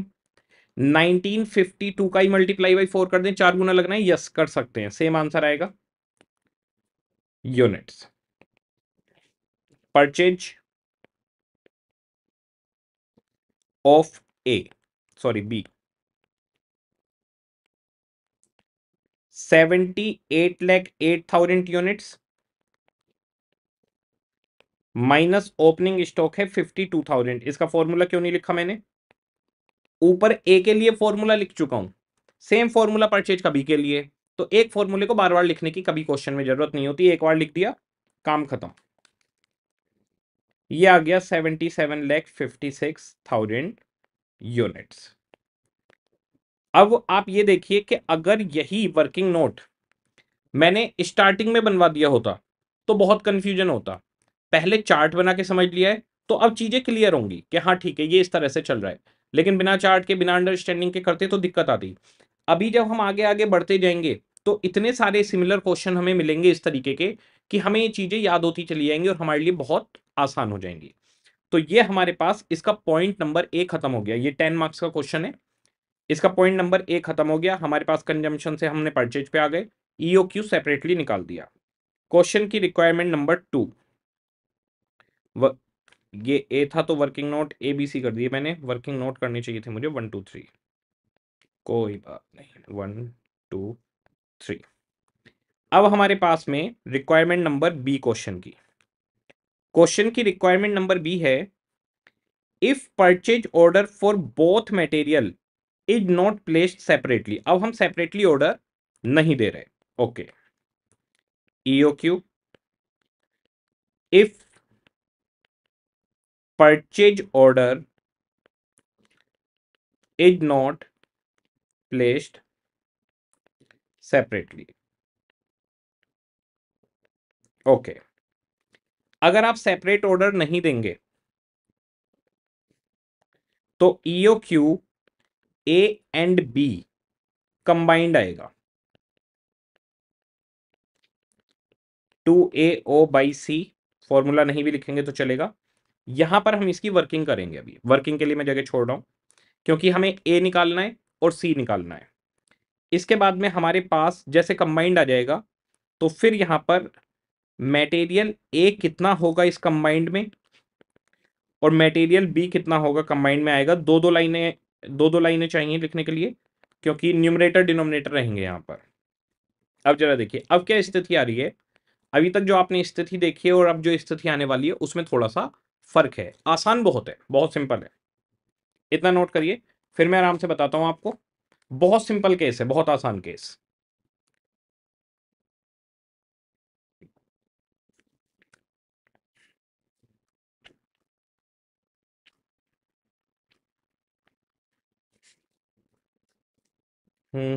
नाइनटीन फिफ्टी टू का ही मल्टीप्लाई बाई फोर कर दें चार गुना लगना है यस कर सकते हैं सेम आंसर आएगा units purchase of A, sorry, B. 78 lakh 8000 unit minus opening stock है 52,000 इसका फॉर्मूला क्यों नहीं लिखा मैंने ऊपर ए के लिए फॉर्मूला लिख चुका हूं सेम फॉर्मूला परचेज कभी के लिए तो एक फॉर्मूले को बार बार लिखने की कभी क्वेश्चन में जरूरत नहीं होती एक बार लिख दिया काम खत्म ये आ गया seventy seven lakh fifty six thousand units अब आप ये देखिए कि अगर यही वर्किंग नोट मैंने स्टार्टिंग में बनवा दिया होता तो बहुत कंफ्यूजन होता पहले चार्ट बना के समझ लिया है तो अब चीज़ें क्लियर होंगी कि हाँ ठीक है ये इस तरह से चल रहा है लेकिन बिना चार्ट के बिना अंडरस्टैंडिंग के करते तो दिक्कत आती अभी जब हम आगे आगे बढ़ते जाएंगे तो इतने सारे सिमिलर क्वेश्चन हमें मिलेंगे इस तरीके के कि हमें ये चीज़ें याद होती चली जाएंगी और हमारे लिए बहुत आसान हो जाएंगी तो ये हमारे पास इसका पॉइंट नंबर ए खत्म हो गया ये टेन मार्क्स का क्वेश्चन है इसका पॉइंट नंबर ए खत्म हो गया हमारे पास कंजम्पन से हमने परचेज पे आ गए ईओ क्यू सेपरेटली निकाल दिया क्वेश्चन की रिक्वायरमेंट नंबर टू ये ए था तो working note A B C कर दिए मैंने वर्किंग नोट करने चाहिए थे मुझे वन टू थ्री कोई बात नहीं वन टू थ्री अब हमारे पास में रिक्वायरमेंट नंबर बी क्वेश्चन की क्वेश्चन की रिक्वायरमेंट नंबर बी है if purchase order for both material is not placed separately अब हम सेपरेटली ऑर्डर नहीं दे रहे okay E O Q if purchase order is not placed separately okay अगर आप सेपरेट ऑर्डर नहीं देंगे तो EO Q A and B combined आएगा two A O by C formula नहीं भी लिखेंगे तो चलेगा यहां पर हम इसकी वर्किंग करेंगे अभी वर्किंग के लिए मैं जगह छोड़ रहा हूं क्योंकि हमें ए निकालना है और सी निकालना है इसके बाद में हमारे पास जैसे कंबाइंड आ जाएगा तो फिर यहां पर मटेरियल ए कितना होगा इस कंबाइंड में और मटेरियल बी कितना होगा कंबाइंड में आएगा दो दो लाइनें दो दो लाइनें चाहिए लिखने के लिए क्योंकि न्यूमरेटर डिनोमिनेटर रहेंगे यहाँ पर अब जरा देखिए अब क्या स्थिति आ रही है अभी तक जो आपने स्थिति देखी है और अब जो स्थिति आने वाली है उसमें थोड़ा सा फर्क है आसान बहुत है बहुत सिंपल है इतना नोट करिए फिर मैं आराम से बताता हूँ आपको बहुत सिंपल केस है बहुत आसान केस ला ला ला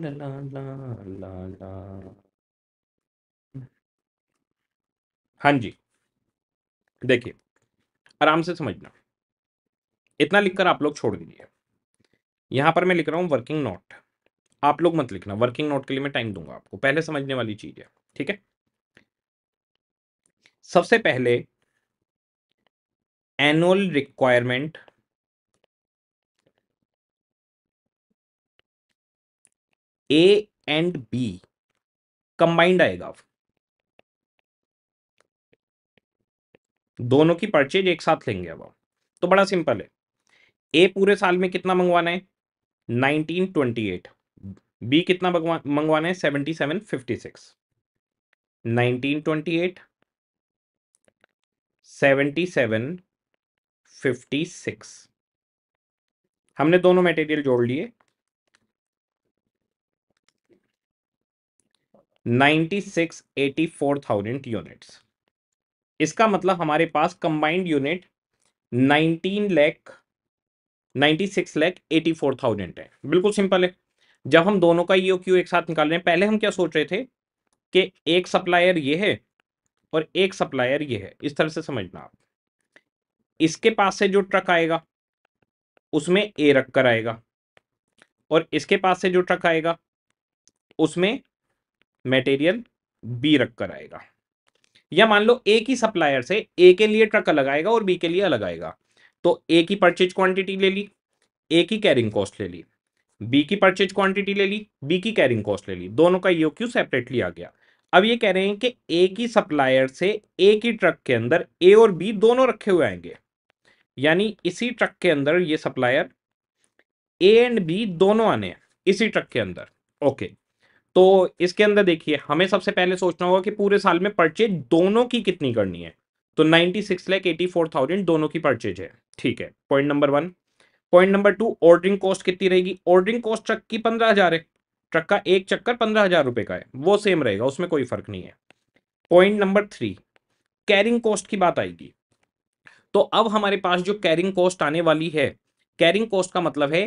ला ला ला ला हाँ जी देखिए आराम से समझना इतना लिखकर आप लोग छोड़ दीजिए यहां पर मैं लिख रहा हूं वर्किंग नोट आप लोग मत लिखना वर्किंग नोट के लिए मैं टाइम दूंगा आपको पहले समझने वाली चीज़ है ठीक है सबसे पहले annual requirement A and B combined आएगा दोनों की परचेज एक साथ लेंगे अब तो बड़ा सिंपल है ए पूरे साल में कितना मंगवाना है नाइनटीन ट्वेंटी एट बी कितना मंगवाना है seventy seven fifty six nineteen twenty eight seventy seven fifty six हमने दोनों मटेरियल जोड़ लिए ninety six eighty four thousand units इसका मतलब हमारे पास combined unit nineteen lakh ninety six lakh eighty four thousand है बिल्कुल सिंपल है जब हम दोनों का ईओ e क्यू एक साथ निकाल रहे हैं पहले हम क्या सोच रहे थे कि एक सप्लायर ये है और एक सप्लायर ये है इस तरह से समझना आप इसके पास से जो ट्रक आएगा उसमें ए रख कर आएगा और इसके पास से जो ट्रक आएगा उसमें मटेरियल बी रख कर आएगा या मान लो ए की सप्लायर से ए के लिए ट्रक अलग आएगा और बी के लिए अलग आएगा तो ए की परचेज क्वांटिटी ले ली ए की कैरिंग कॉस्ट ले ली बी की परचेज क्वांटिटी ले ली बी की कैरिंग कॉस्ट ले ली दोनों का यो क्यू सेपरेटली आ गया अब ये कह रहे हैं कि ए की सप्लायर से ए की ट्रक के अंदर ए और बी दोनों रखे हुए आएंगे यानी इसी ट्रक के अंदर ये सप्लायर ए एंड बी दोनों आने हैं इसी ट्रक के अंदर ओके तो इसके अंदर देखिए हमें सबसे पहले सोचना होगा कि पूरे साल में परचेज दोनों की कितनी करनी है तो ninety six eighty four thousand दोनों की परचेज है ठीक है point number one point number two ordering cost कितनी रहेगी ऑर्डरिंग कॉस्ट ट्रक की पंद्रह हजार है ट्रक का एक चक्कर पंद्रह हजार रुपए का है वो सेम रहेगा उसमें कोई फर्क नहीं है point number three carrying cost की बात आएगी तो अब हमारे पास जो कैरिंग कॉस्ट आने वाली है कैरिंग कॉस्ट का मतलब है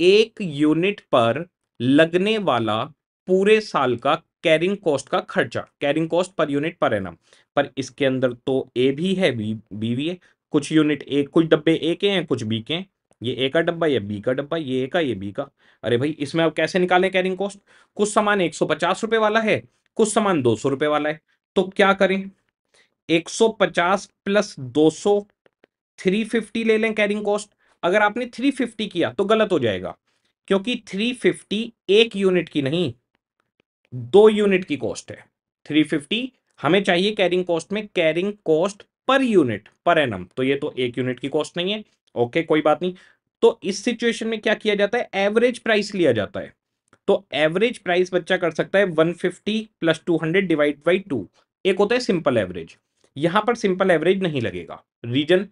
एक यूनिट पर लगने वाला पूरे साल का कैरिंग कॉस्ट का खर्चा कैरिंग कॉस्ट पर यूनिट पर ना पर इसके अंदर तो ए भी है बी बी भी है कुछ यूनिट ए कुछ डब्बे ए के हैं कुछ बी के हैं ये ए का डब्बा या बी का डब्बा ये ए का ये बी का अरे भाई इसमें अब कैसे निकालें कैरिंग कॉस्ट कुछ सामान एक सौ पचास वाला है कुछ सामान दो सौ वाला है तो क्या करें एक सौ पचास प्लस दो सौ थ्री फिफ्टी ले लें कैरिंग कॉस्ट अगर आपने थ्री फिफ्टी किया तो गलत हो जाएगा क्योंकि थ्री फिफ्टी एक यूनिट की नहीं दो यूनिट की कॉस्ट है थ्री फिफ्टी हमें चाहिए कैरिंग कॉस्ट में carrying cost per unit per annum तो ये तो एक यूनिट की कॉस्ट नहीं है ओके कोई बात नहीं तो इस सिचुएशन में क्या किया जाता है एवरेज प्राइस लिया जाता है तो एवरेज प्राइस बच्चा कर सकता है 150 fifty plus two divide by two एक होता है सिंपल एवरेज यहां पर सिंपल एवरेज नहीं लगेगा रीजन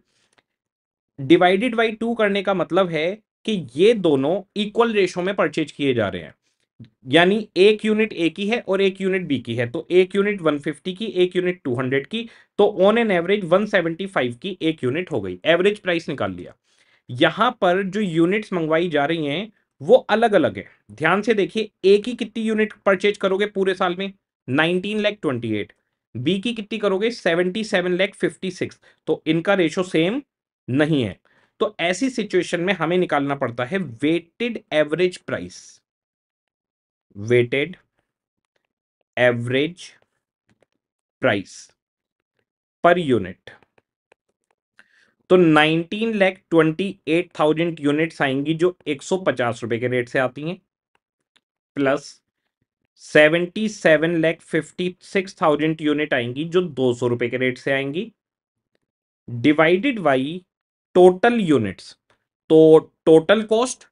डिवाइडेड बाई टू करने का मतलब है कि ये दोनों इक्वल रेशो में परचेज किए जा रहे हैं यानी एक यूनिट ए की है और एक यूनिट बी की है तो एक यूनिट 150 की एक यूनिट 200 की तो ऑन एन एवरेज 175 की एक यूनिट हो गई एवरेज प्राइस निकाल लिया यहां पर जो यूनिट्स मंगवाई जा रही हैं वो अलग अलग है ध्यान से देखिए ए की कितनी यूनिट परचेज करोगे पूरे साल में nineteen lakh twenty eight B की कितनी करोगे सेवेंटी सेवन फिफ्टी सिक्स तो इनका रेशो सेम नहीं है तो ऐसी सिचुएशन में हमें निकालना पड़ता है weighted average price weighted average price per unit तो nineteen lakh twenty eight thousand units आएंगी जो एक सौ पचास रुपए के रेट से आती हैं plus seventy seven lakh fifty six thousand unit आएंगी जो दो सौ रुपए के रेट से आएंगी डिवाइडेड बाई टोटल यूनिट्स तो टोटल कॉस्ट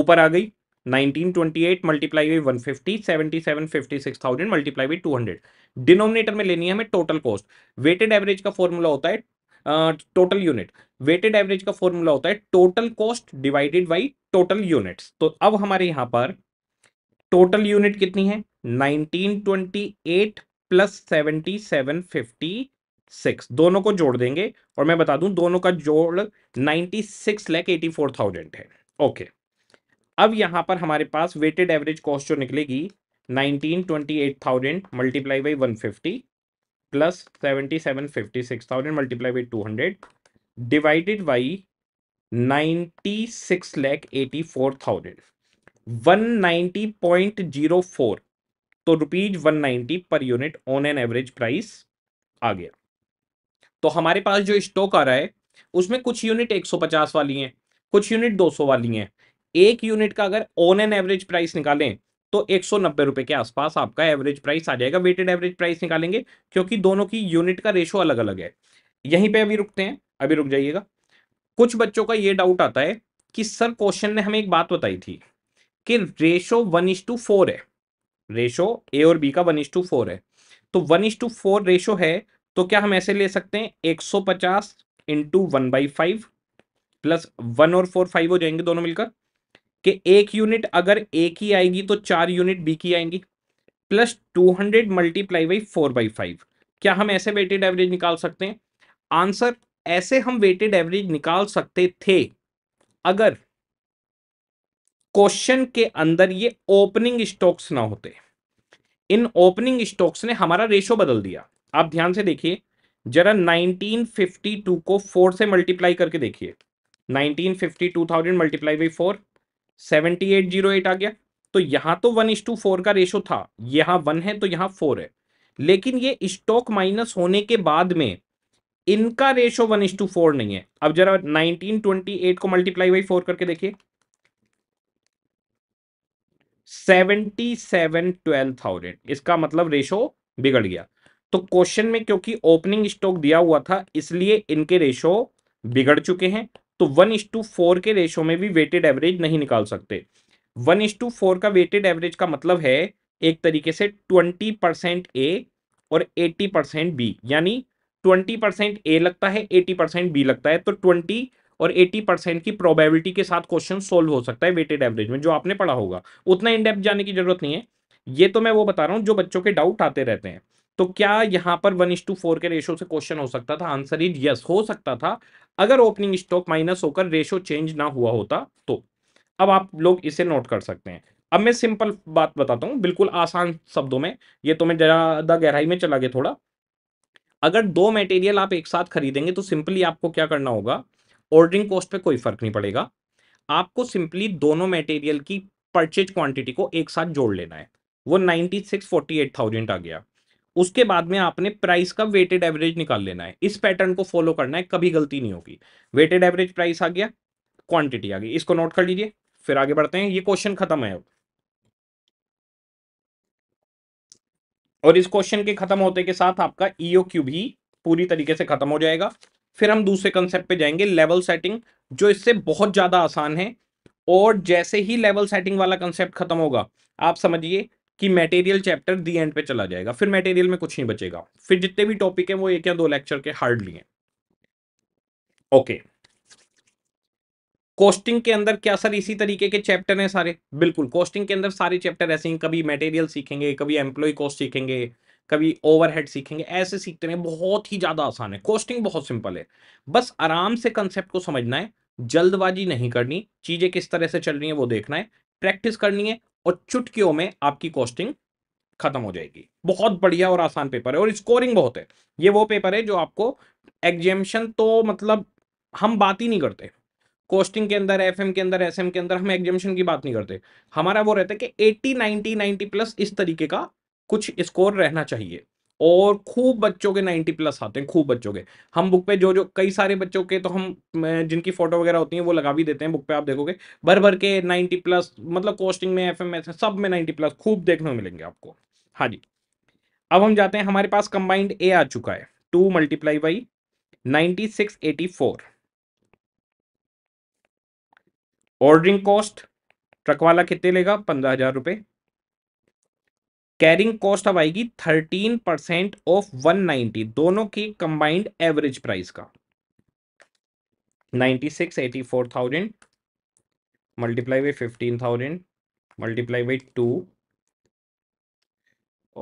ऊपर आ गई 1928 मल्टीप्लाई हुई 150 77 56000 मल्टीप्लाई बाई 200 डिनोमिनेटर में लेनी है हमें टोटल कॉस्ट वेटेड एवरेज का फॉर्मूला होता है टोटल यूनिट वेटेड एवरेज का फॉर्मूला होता है total cost divided by total units तो अब हमारे यहाँ पर टोटल यूनिट कितनी है 1928 प्लस 7750 सिक्स दोनों को जोड़ देंगे और मैं बता दूं दोनों का जोड़ ninety six lakh eighty four thousand है ओके अब यहां पर हमारे पास वेटेड एवरेज कॉस्ट जो निकलेगी nineteen twenty eight thousand multiply by one fifty plus seventy seven fifty six thousand multiply by two hundred divided by ninety six lakh eighty four thousand one ninety point zero four तो rupees one ninety per unit on an average price आ गया तो हमारे पास जो stock आ रहा है उसमें कुछ यूनिट 150 वाली हैं कुछ यूनिट 200 वाली हैं एक यूनिट का अगर ऑन एन एवरेज प्राइस निकालें तो एक सौ के आसपास आपका एवरेज प्राइस आ जाएगा वेटेड एवरेज प्राइस निकालेंगे क्योंकि दोनों की यूनिट का रेशो अलग अलग है यहीं पे अभी रुकते हैं अभी रुक जाइएगा कुछ बच्चों का ये डाउट आता है कि सर क्वेश्चन ने हमें एक बात बताई थी कि ratio one is to four है रेशो ए और बी का वन इज टू फोर है तो one is to four ratio है तो क्या हम ऐसे ले सकते हैं एक सौ पचास into one by five plus one और फोर फाइव हो जाएंगे दोनों मिलकर कि एक यूनिट अगर ए की आएगी तो चार यूनिट बी की आएंगी plus two hundred multiply by four by five क्या हम ऐसे वेटेड एवरेज निकाल सकते हैं आंसर ऐसे हम वेटेड एवरेज निकाल सकते थे अगर क्वेश्चन के अंदर ये ओपनिंग स्टॉक्स ना होते इन ओपनिंग स्टॉक्स ने हमारा रेशो बदल दिया आप ध्यान से देखिए जरा 1952 को फोर से मल्टीप्लाई करके देखिए 1952,000 multiply by four seventy eight आ गया तो यहां तो वन इस टू फोर का रेशो था यहां वन है तो यहां फोर है लेकिन ये स्टॉक माइनस होने के बाद में इनका ratio one is to four नहीं है अब जरा 1928 को मल्टीप्लाई बाई फोर करके देखिए सेवेंटी सेवन ट्वेल्व थाउजेंड इसका मतलब रेशो बिगड़ गया तो क्वेश्चन में क्योंकि ओपनिंग स्टॉक दिया हुआ था इसलिए इनके रेशो बिगड़ चुके हैं तो वन इस टू फोर के रेशो में भी वेटेड एवरेज नहीं निकाल सकते वन इस टू फोर का वेटेड एवरेज का मतलब है एक तरीके से ट्वेंटी परसेंट ए और एट्टी परसेंट बी यानी ट्वेंटी परसेंट ए लगता है एटी परसेंट बी लगता है तो ट्वेंटी और एटी परसेंट की प्रोबेबिलिटी के साथ क्वेश्चन सोल्व हो सकता है वेटेड एवरेज में जो आपने पढ़ा होगा उतना इनडेप्थ जाने की जरूरत नहीं है ये तो मैं वो बता रहा हूँ जो बच्चों के डाउट आते रहते हैं तो क्या यहां पर वन इज टू फोर के रेशो से क्वेश्चन हो सकता था आंसर इज यस हो सकता था अगर ओपनिंग स्टॉक माइनस होकर रेशो चेंज ना हुआ होता तो अब आप लोग इसे नोट कर सकते हैं अब मैं सिंपल बात बताता हूं बिल्कुल आसान शब्दों में ये तो मैं ज़्यादा गहराई में चला गया थोड़ा अगर दो मटेरियल आप एक साथ खरीदेंगे तो सिंपली आपको क्या करना होगा ऑर्डरिंग कॉस्ट पे कोई फर्क नहीं पड़ेगा आपको सिंपली दोनों मटेरियल की परचेज क्वांटिटी को एक साथ जोड़ लेना है वो ninety six forty eight thousand आ गया उसके बाद में आपने प्राइस का वेटेड एवरेज निकाल लेना है इस पैटर्न को फॉलो करना है कभी गलती नहीं होगी वेटेड एवरेज प्राइस आ गया क्वांटिटी आ गई इसको नोट कर लीजिए फिर आगे बढ़ते हैं ये क्वेश्चन खत्म है अब और इस क्वेश्चन के खत्म होते के साथ आपका ईओ e क्यू भी पूरी तरीके से खत्म हो जाएगा फिर हम दूसरे कंसेप्ट पे जाएंगे लेवल सेटिंग जो इससे बहुत ज़्यादा आसान है और जैसे ही लेवल सेटिंग वाला कंसेप्ट खत्म होगा आप समझिए कि मटेरियल चैप्टर दी एंड पे चला जाएगा फिर मटेरियल में कुछ नहीं बचेगा फिर जितने भी टॉपिक हैं वो एक या दो लेक्चर के हार्डली हैं ओके कोस्टिंग के अंदर क्या सर इसी तरीके के चैप्टर हैं सारे बिल्कुल कोस्टिंग के अंदर सारे चैप्टर ऐसे ही कभी मटेरियल सीखेंगे कभी एम्प्लॉय कॉस्ट सीखेंगे कभी ओवरहेड सीखेंगे ऐसे सीखते हैं बहुत ही ज़्यादा आसान है कोस्टिंग बहुत सिंपल है बस आराम से कंसेप्ट को समझना है जल्दबाजी नहीं करनी चीज़ें किस तरह से चल रही है वो देखना है प्रैक्टिस करनी है और चुटकियों में आपकी कॉस्टिंग खत्म हो जाएगी बहुत बढ़िया और आसान पेपर है और स्कोरिंग बहुत है ये वो पेपर है जो आपको एग्जेम्पन तो मतलब हम बात ही नहीं करते कोस्टिंग के अंदर एफ के अंदर एस के अंदर हम एग्जामेशन की बात नहीं करते हमारा वो रहता है कि 80 90 90 प्लस इस तरीके का कुछ स्कोर रहना चाहिए और खूब बच्चों के 90 प्लस आते हैं खूब बच्चों के हम बुक पे जो जो कई सारे बच्चों के तो हम जिनकी फोटो वगैरह होती है वो लगा भी देते हैं बुक पे आप देखोगे भर भर के 90 प्लस मतलब कोस्टिंग में एफ एम एस सब में 90 प्लस खूब देखने को मिलेंगे आपको हाँ जी अब हम जाते हैं हमारे पास कंबाइंड ए आ चुका है two multiply by ninety six eighty four ordering cost truck वाला कितने लेगा पंद्रह हजार रुपये कैरिंग कॉस्ट अब आएगी thirteen percent of one ninety दोनों की कंबाइंड एवरेज प्राइस का ninety six eighty four thousand multiply by fifteen thousand multiply by two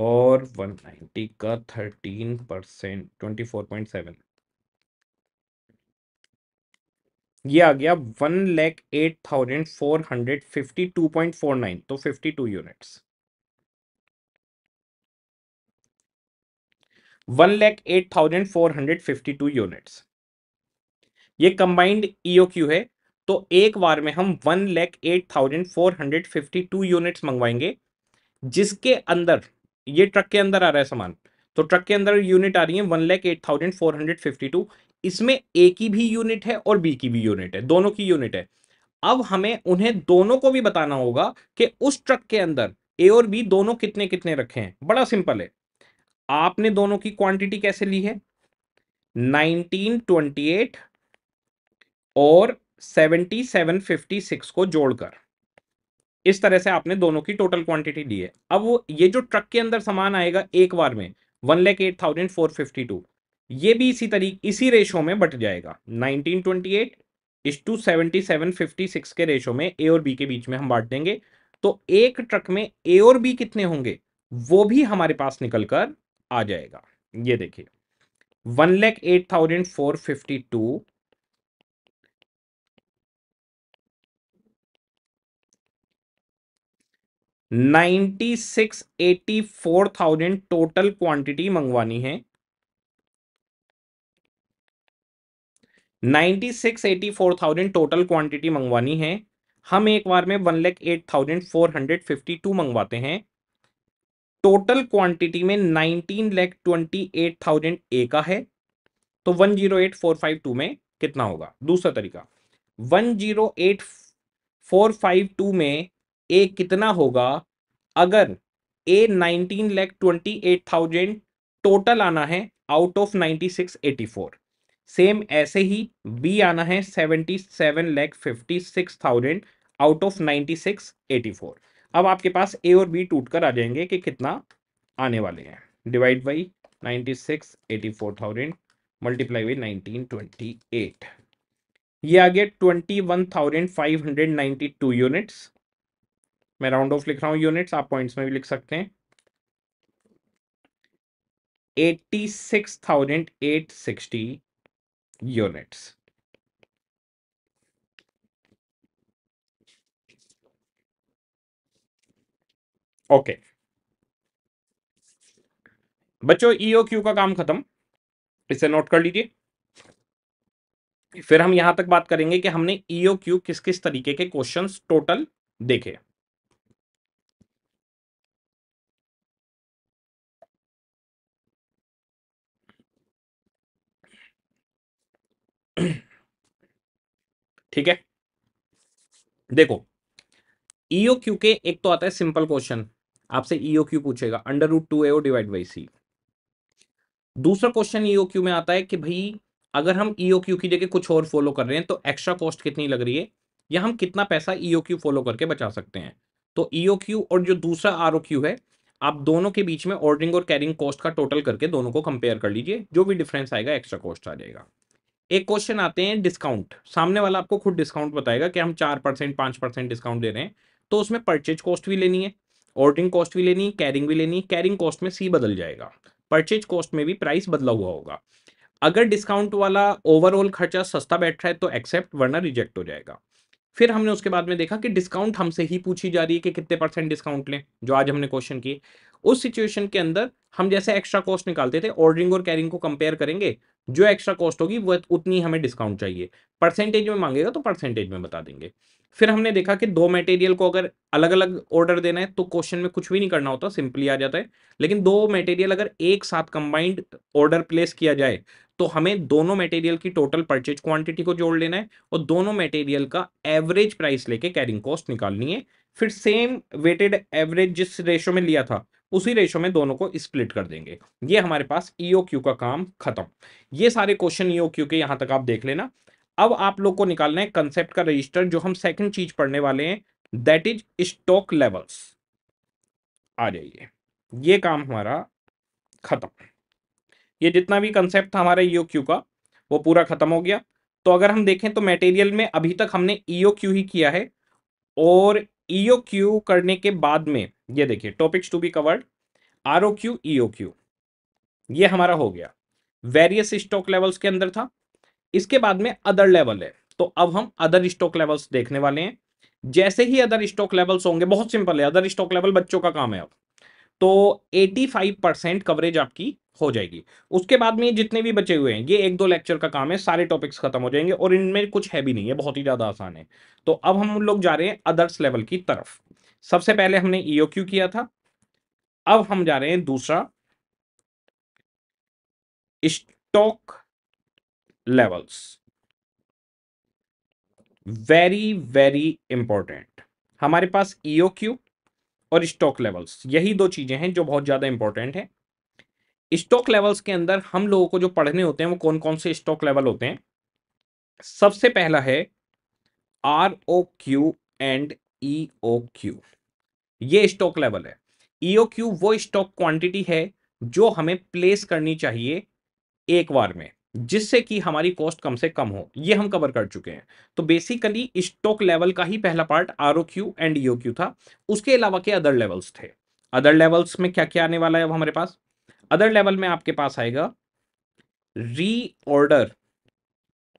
और वन नाइन्टी का thirteen percent twenty four point seven ये आ गया one lakh eight thousand four hundred fifty two point four nine तो fifty two units one lakh eight thousand four hundred fifty two units ये combined E O Q e है तो एक बार में हम one lakh eight thousand four hundred fifty two units मंगवाएंगे जिसके अंदर ये ट्रक के अंदर आ रहा है सामान तो ट्रक के अंदर यूनिट आ रही है one lakh eight thousand four hundred fifty two इसमें ए की भी यूनिट है और बी की भी यूनिट है दोनों की यूनिट है अब हमें उन्हें दोनों को भी बताना होगा कि उस ट्रक के अंदर ए और बी दोनों कितने कितने रखे हैं बड़ा सिंपल है आपने दोनों की क्वांटिटी कैसे ली है 1928 और 7756 को जोड़कर इस तरह से आपने दोनों की टोटल क्वांटिटी ली है अब वो ये जो ट्रक के अंदर सामान आएगा एक बार में one lakh eight thousand four fifty two ये भी इसी तरीके इसी रेशो में बट जाएगा 1928 इस टू 7756 के रेशो में ए और बी के बीच में हम बांट देंगे तो एक ट्रक में ए और बी कितने होंगे वो भी हमारे पास निकलकर कर आ जाएगा ये देखिए one lakh eight thousand four fifty two ninety six eighty four thousand total quantity मंगवानी है ninety six eighty four thousand total quantity मंगवानी है हम एक बार में one lakh eight thousand four hundred fifty two मंगवाते हैं टोटल क्वांटिटी में nineteen lakh twenty eight thousand A का है तो one zero eight four five two में कितना होगा दूसरा तरीका one zero eight four five two में ए कितना होगा अगर A nineteen lakh twenty eight thousand total आना है out of ninety six eighty four same ऐसे ही बी आना है seventy seven lakh fifty six thousand out of ninety six eighty four अब आपके पास ए और बी टूट कर आ जाएंगे कि कितना आने वाले हैं divide by ninety six eighty four thousand multiply by nineteen twenty eight ये आ गया twenty one thousand five hundred ninety two units मैं राउंड ऑफ लिख रहा हूँ यूनिट्स आप पॉइंट्स में भी लिख सकते हैं eighty six thousand eight sixty units okay बच्चों ईओ e क्यू का काम खत्म इसे नोट कर लीजिए फिर हम यहां तक बात करेंगे कि हमने ईओ e क्यू किस किस तरीके के क्वेश्चंस टोटल देखे ठीक है देखो ईओ e क्यू के एक तो आता है सिंपल क्वेश्चन आपसे ईओ e क्यू पूछेगा under root two A divide by C दूसरा क्वेश्चन ईओ क्यू में आता है कि भाई अगर हम ईओ e क्यू की जगह कुछ और फॉलो कर रहे हैं तो एक्स्ट्रा कॉस्ट कितनी लग रही है या हम कितना पैसा ईओ क्यू फॉलो करके बचा सकते हैं तो ईओ e क्यू और जो दूसरा आर ओ क्यू है आप दोनों के बीच में ऑर्डरिंग और कैरिंग कॉस्ट का टोटल करके दोनों को कंपेयर कर लीजिए जो भी डिफरेंस आएगा एक्स्ट्रा कॉस्ट आ जाएगा एक क्वेश्चन आते हैं डिस्काउंट सामने वाला आपको खुद डिस्काउंट बताएगा कि हम चार परसेंट पांच परसेंट डिस्काउंट दे रहे हैं तो उसमें परचेज कॉस्ट भी लेनी है ऑर्डरिंग कॉस्ट भी लेनी कैरिंग भी लेनी कैरिंग कॉस्ट में सी बदल जाएगा परचेज कॉस्ट में भी प्राइस बदला हुआ होगा अगर डिस्काउंट वाला ओवरऑल खर्चा सस्ता बैठ रहा है तो एक्सेप्ट वरना रिजेक्ट हो जाएगा फिर हमने उसके बाद में देखा कि डिस्काउंट हमसे ही पूछी जा रही है कि कितने परसेंट डिस्काउंट लें जो आज हमने क्वेश्चन किए उस सिचुएशन के अंदर हम जैसे एक्स्ट्रा कॉस्ट निकालते थे ऑर्डरिंग और कैरिंग को कंपेयर करेंगे जो एक्स्ट्रा कॉस्ट होगी वह उतनी हमें डिस्काउंट चाहिए परसेंटेज में मांगेगा तो परसेंटेज में बता देंगे फिर हमने देखा कि दो मटेरियल को अगर अलग अलग ऑर्डर देना है तो क्वेश्चन में कुछ भी नहीं करना होता सिंपली आ जाता है लेकिन दो मटेरियल अगर एक साथ कंबाइंड ऑर्डर प्लेस किया जाए तो हमें दोनों मटेरियल की टोटल परचेज क्वांटिटी को जोड़ लेना है और दोनों मटेरियल का एवरेज प्राइस लेके कैरिंग कॉस्ट निकालनी है फिर सेम वेटेड एवरेज जिस रेशो में लिया था उसी रेशो में दोनों को स्प्लिट कर देंगे ये हमारे पास ईओ e क्यू का काम खत्म ये सारे क्वेश्चन ईओ क्यू के यहाँ तक आप देख लेना अब आप लोग को निकालना है कंसेप्ट का रजिस्टर जो हम सेकंड चीज पढ़ने वाले हैं दैट इज स्टॉक लेवल्स आ जाइए ये काम हमारा खत्म ये जितना भी कंसेप्ट था हमारा ईओ e क्यू का वो पूरा खत्म हो गया तो अगर हम देखें तो मेटेरियल में अभी तक हमने ईओ e क्यू ही किया है और ईओ क्यू करने के बाद में ये देखिए topics to be covered R O Q EO Q ये हमारा हो गया वेरियस स्टॉक लेवल्स के अंदर था इसके बाद में अदर लेवल है तो अब हम अदर स्टॉक लेवल्स देखने वाले हैं जैसे ही अदर स्टॉक लेवल्स होंगे बहुत सिंपल है अदर स्टॉक लेवल बच्चों का काम है अब तो 85 परसेंट कवरेज आपकी हो जाएगी उसके बाद में जितने भी बचे हुए हैं ये एक दो लेक्चर का काम है सारे टॉपिक्स खत्म हो जाएंगे और इनमें कुछ है भी नहीं है बहुत ही ज़्यादा आसान है तो अब हम लोग जा रहे हैं अदर्स लेवल की तरफ सबसे पहले हमने क्यू e किया था अब हम जा रहे हैं दूसरा stock levels very very important हमारे पास क्यू e और स्टॉक लेवल्स यही दो चीजें हैं जो बहुत ज्यादा इंपॉर्टेंट है स्टॉक लेवल्स के अंदर हम लोगों को जो पढ़ने होते हैं वो कौन कौन से स्टॉक लेवल होते हैं सबसे पहला है R O Q and E O e Q ये स्टॉक लेवल है ईओ e क्यू वो स्टॉक क्वांटिटी है जो हमें प्लेस करनी चाहिए एक बार में जिससे कि हमारी कॉस्ट कम से कम हो ये हम कवर कर चुके हैं तो बेसिकली स्टॉक लेवल का ही पहला part R O Q and E O Q था उसके अलावा के अदर लेवल्स थे अदर लेवल्स में क्या क्या आने वाला है अब हमारे पास अदर लेवल में आपके पास आएगा reorder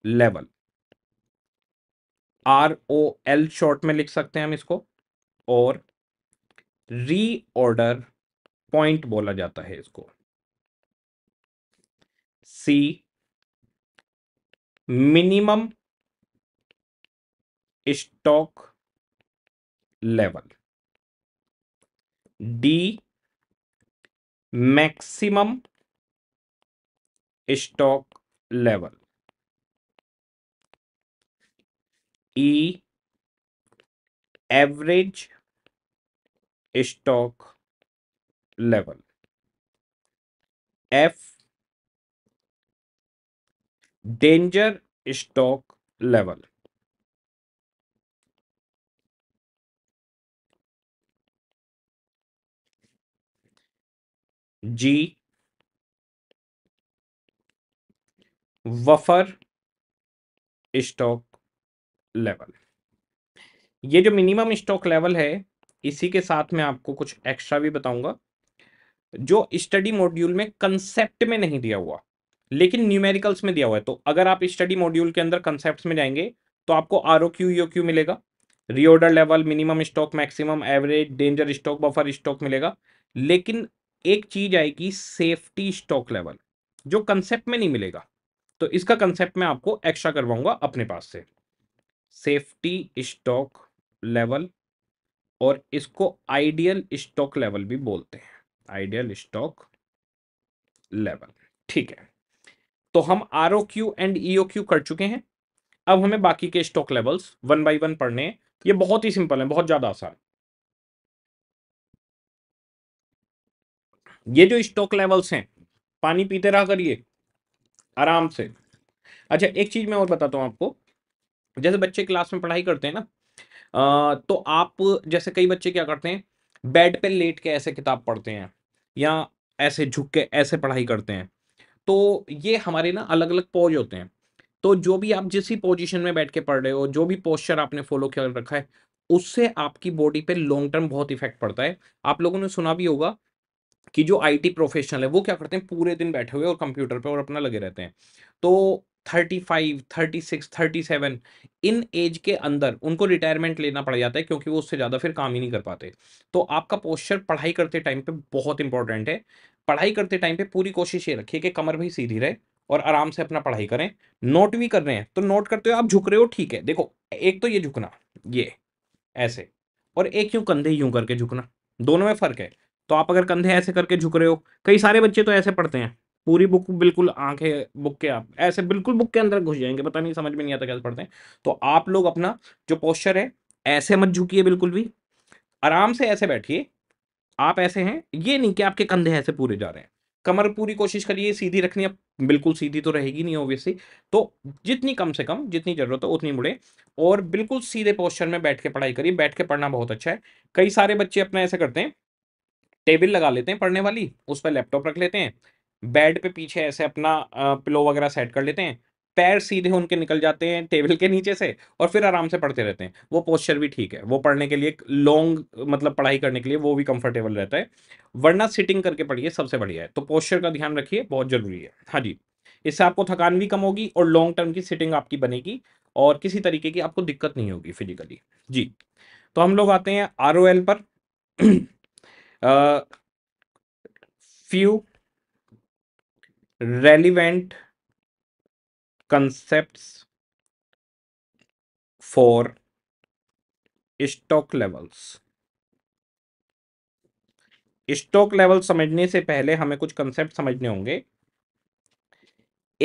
level R O L short में लिख सकते हैं हम इसको और रीऑर्डर पॉइंट बोला जाता है इसको C minimum stock level D maximum stock level E average stock level F danger stock level G buffer stock level ये जो मिनिमम स्टॉक लेवल है इसी के साथ में आपको कुछ एक्स्ट्रा भी बताऊंगा जो स्टडी मॉड्यूल में कंसेप्ट में नहीं दिया हुआ लेकिन न्यूमेरिकल्स में दिया हुआ है तो अगर आप स्टडी मॉड्यूल के अंदर कंसेप्ट में जाएंगे तो आपको R O Q E Q मिलेगा reorder level minimum stock maximum average danger stock buffer stock मिलेगा लेकिन एक चीज आएगी सेफ्टी स्टॉक लेवल जो कंसेप्ट में नहीं मिलेगा तो इसका कंसेप्ट मैं आपको एक्स्ट्रा करवाऊंगा अपने पास से सेफ्टी स्टॉक लेवल और इसको आइडियल स्टॉक लेवल भी बोलते हैं आइडियल स्टॉक लेवल ठीक है तो हम R O Q and E O Q कर चुके हैं अब हमें बाकी के stock levels one by one पढ़ने हैं ये बहुत ही सिंपल है बहुत ज्यादा आसान ये जो स्टॉक लेवल्स हैं पानी पीते रहा करिए आराम से अच्छा एक चीज मैं और बताता हूं आपको जैसे बच्चे क्लास में पढ़ाई करते हैं ना तो आप जैसे कई बच्चे क्या करते हैं बेड पे लेट के ऐसे किताब पढ़ते हैं या ऐसे झुक के ऐसे पढ़ाई करते हैं तो ये हमारे ना अलग अलग पोज होते हैं तो जो भी आप जिस ही पोजिशन में बैठ के पढ़ रहे हो जो भी पोस्चर आपने फॉलो कर रखा है उससे आपकी बॉडी पे लॉन्ग टर्म बहुत इफेक्ट पड़ता है आप लोगों ने सुना भी होगा कि जो आईटी प्रोफेशनल है वो क्या करते हैं पूरे दिन बैठे हुए और कंप्यूटर पे और अपना लगे रहते हैं तो thirty five thirty six thirty seven इन एज के अंदर उनको रिटायरमेंट लेना पड़ जाता है क्योंकि वो उससे ज़्यादा फिर काम ही नहीं कर पाते तो आपका पोस्चर पढ़ाई करते टाइम पे बहुत इंपॉर्टेंट है पढ़ाई करते टाइम पे पूरी कोशिश ये रखिए कि कमर भी सीधी रहे और आराम से अपना पढ़ाई करें नोट भी कर रहे हैं तो नोट करते हो आप झुक रहे हो ठीक है देखो एक तो ये झुकना ये ऐसे और एक यूं कंधे यूं करके झुकना दोनों में फ़र्क है तो आप अगर कंधे ऐसे करके झुक रहे हो कई सारे बच्चे तो ऐसे पढ़ते हैं पूरी बुक बिल्कुल आंखें बुक के आप ऐसे बिल्कुल बुक के अंदर घुस जाएंगे पता नहीं समझ में नहीं आता कैसे पढ़ते हैं तो आप लोग अपना जो पोस्चर है ऐसे मत झुकिए बिल्कुल भी आराम से ऐसे बैठिए आप ऐसे हैं ये नहीं कि आपके कंधे ऐसे पूरे जा रहे हैं कमर पूरी कोशिश करिए सीधी रखनी अब बिल्कुल सीधी तो रहेगी नहीं ओबियसली तो जितनी कम से कम जितनी ज़रूरत हो उतनी मुड़े और बिल्कुल सीधे पोस्चर में बैठ के पढ़ाई करिए बैठ के पढ़ना बहुत अच्छा है कई सारे बच्चे अपना ऐसे करते हैं टेबल लगा लेते हैं पढ़ने वाली उस पर लैपटॉप रख लेते हैं बेड पे पीछे ऐसे अपना पिलो वगैरह सेट कर लेते हैं पैर सीधे उनके निकल जाते हैं टेबल के नीचे से और फिर आराम से पढ़ते रहते हैं वो पोस्चर भी ठीक है वो पढ़ने के लिए लॉन्ग मतलब पढ़ाई करने के लिए वो भी कंफर्टेबल रहता है वरना सिटिंग करके पढ़िए सबसे बढ़िया है तो पोस्चर का ध्यान रखिए बहुत ज़रूरी है हाँ जी इससे आपको थकान भी कम होगी और लॉन्ग टर्म की सिटिंग आपकी बनेगी और किसी तरीके की आपको दिक्कत नहीं होगी फिजिकली जी तो हम लोग आते हैं आर पर few relevant concepts for stock levels stock level समझने से पहले हमें कुछ कंसेप्ट समझने होंगे